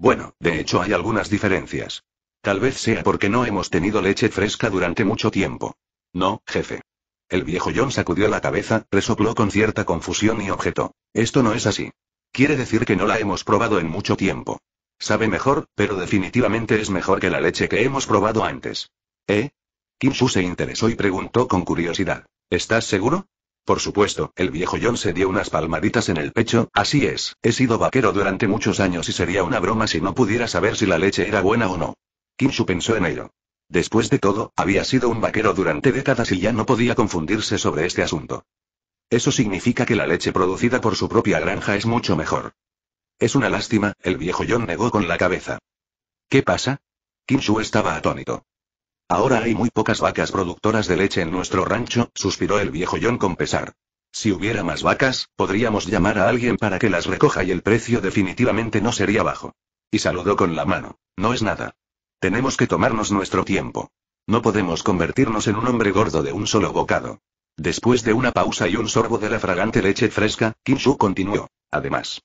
Bueno, de hecho hay algunas diferencias. Tal vez sea porque no hemos tenido leche fresca durante mucho tiempo. No, jefe. El viejo John sacudió la cabeza, resopló con cierta confusión y objetó. Esto no es así. Quiere decir que no la hemos probado en mucho tiempo. Sabe mejor, pero definitivamente es mejor que la leche que hemos probado antes. ¿Eh? Kim Shu se interesó y preguntó con curiosidad. ¿Estás seguro? Por supuesto, el viejo John se dio unas palmaditas en el pecho, así es, he sido vaquero durante muchos años y sería una broma si no pudiera saber si la leche era buena o no. Kinshu pensó en ello. Después de todo, había sido un vaquero durante décadas y ya no podía confundirse sobre este asunto. Eso significa que la leche producida por su propia granja es mucho mejor. Es una lástima, el viejo John negó con la cabeza. ¿Qué pasa? Kinshu estaba atónito. Ahora hay muy pocas vacas productoras de leche en nuestro rancho, suspiró el viejo John con pesar. Si hubiera más vacas, podríamos llamar a alguien para que las recoja y el precio definitivamente no sería bajo. Y saludó con la mano. No es nada. Tenemos que tomarnos nuestro tiempo. No podemos convertirnos en un hombre gordo de un solo bocado. Después de una pausa y un sorbo de la fragante leche fresca, Kinshu continuó. Además,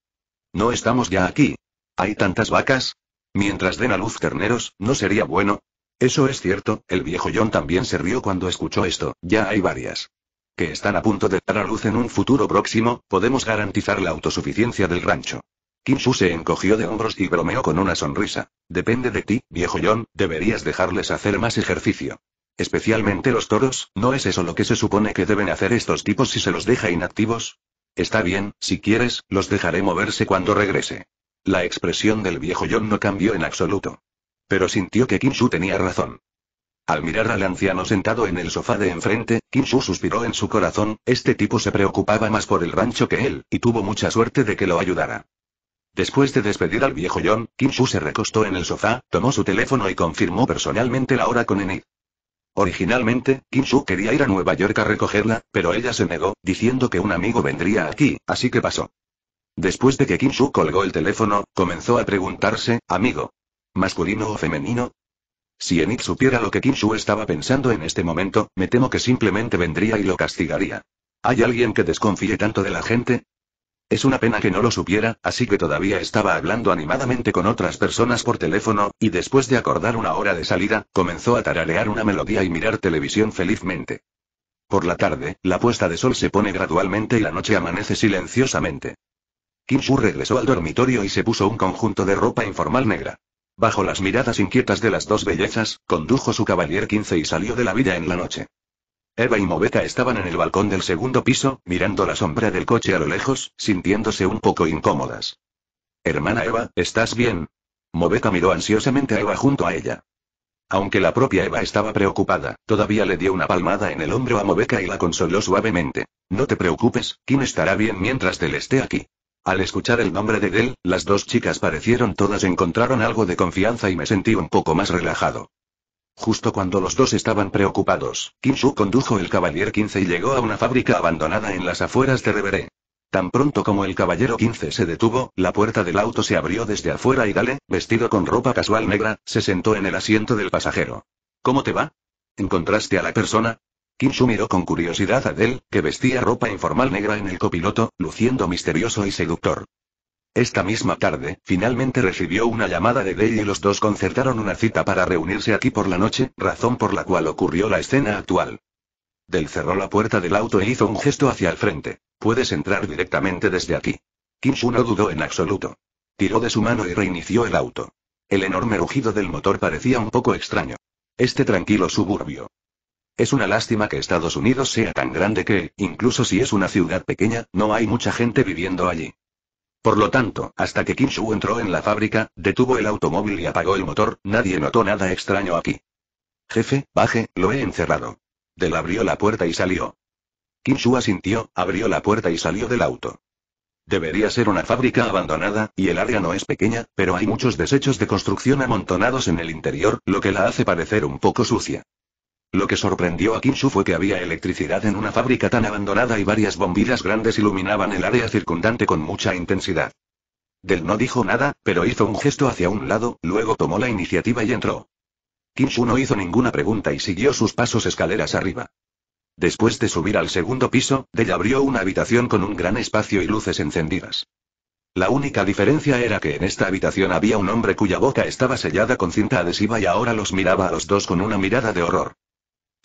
no estamos ya aquí. Hay tantas vacas. Mientras den a luz terneros, ¿no sería bueno? Eso es cierto, el viejo John también se rió cuando escuchó esto, ya hay varias. Que están a punto de dar a luz en un futuro próximo, podemos garantizar la autosuficiencia del rancho. Kim se encogió de hombros y bromeó con una sonrisa. Depende de ti, viejo John, deberías dejarles hacer más ejercicio. Especialmente los toros, ¿no es eso lo que se supone que deben hacer estos tipos si se los deja inactivos? Está bien, si quieres, los dejaré moverse cuando regrese. La expresión del viejo John no cambió en absoluto. Pero sintió que Kim Kinshu tenía razón. Al mirar al anciano sentado en el sofá de enfrente, Kim Shu suspiró en su corazón, este tipo se preocupaba más por el rancho que él, y tuvo mucha suerte de que lo ayudara. Después de despedir al viejo John, Shu se recostó en el sofá, tomó su teléfono y confirmó personalmente la hora con Enid. Originalmente, Kim Kinshu quería ir a Nueva York a recogerla, pero ella se negó, diciendo que un amigo vendría aquí, así que pasó. Después de que Kim Shu colgó el teléfono, comenzó a preguntarse, amigo, ¿Masculino o femenino? Si Enid supiera lo que Kim estaba pensando en este momento, me temo que simplemente vendría y lo castigaría. ¿Hay alguien que desconfíe tanto de la gente? Es una pena que no lo supiera, así que todavía estaba hablando animadamente con otras personas por teléfono, y después de acordar una hora de salida, comenzó a tararear una melodía y mirar televisión felizmente. Por la tarde, la puesta de sol se pone gradualmente y la noche amanece silenciosamente. Kim Shu regresó al dormitorio y se puso un conjunto de ropa informal negra. Bajo las miradas inquietas de las dos bellezas, condujo su caballero 15 y salió de la villa en la noche. Eva y Moveta estaban en el balcón del segundo piso, mirando la sombra del coche a lo lejos, sintiéndose un poco incómodas. Hermana Eva, ¿estás bien? Moveta miró ansiosamente a Eva junto a ella. Aunque la propia Eva estaba preocupada, todavía le dio una palmada en el hombro a Moveta y la consoló suavemente. No te preocupes, quién estará bien mientras él esté aquí. Al escuchar el nombre de Dell, las dos chicas parecieron todas encontraron algo de confianza y me sentí un poco más relajado. Justo cuando los dos estaban preocupados, Kim condujo el caballero 15 y llegó a una fábrica abandonada en las afueras de Reveré. Tan pronto como el caballero 15 se detuvo, la puerta del auto se abrió desde afuera y Dale, vestido con ropa casual negra, se sentó en el asiento del pasajero. ¿Cómo te va? ¿Encontraste a la persona? Kinshu miró con curiosidad a Del, que vestía ropa informal negra en el copiloto, luciendo misterioso y seductor. Esta misma tarde, finalmente recibió una llamada de Dell y los dos concertaron una cita para reunirse aquí por la noche, razón por la cual ocurrió la escena actual. Del cerró la puerta del auto e hizo un gesto hacia el frente. Puedes entrar directamente desde aquí. Kinshu no dudó en absoluto. Tiró de su mano y reinició el auto. El enorme rugido del motor parecía un poco extraño. Este tranquilo suburbio. Es una lástima que Estados Unidos sea tan grande que, incluso si es una ciudad pequeña, no hay mucha gente viviendo allí. Por lo tanto, hasta que Kim Shu entró en la fábrica, detuvo el automóvil y apagó el motor, nadie notó nada extraño aquí. Jefe, baje, lo he encerrado. Del abrió la puerta y salió. Kim Shu asintió, abrió la puerta y salió del auto. Debería ser una fábrica abandonada, y el área no es pequeña, pero hay muchos desechos de construcción amontonados en el interior, lo que la hace parecer un poco sucia. Lo que sorprendió a Kinshu fue que había electricidad en una fábrica tan abandonada y varias bombillas grandes iluminaban el área circundante con mucha intensidad. Del no dijo nada, pero hizo un gesto hacia un lado, luego tomó la iniciativa y entró. Kinshu no hizo ninguna pregunta y siguió sus pasos escaleras arriba. Después de subir al segundo piso, Dell abrió una habitación con un gran espacio y luces encendidas. La única diferencia era que en esta habitación había un hombre cuya boca estaba sellada con cinta adhesiva y ahora los miraba a los dos con una mirada de horror.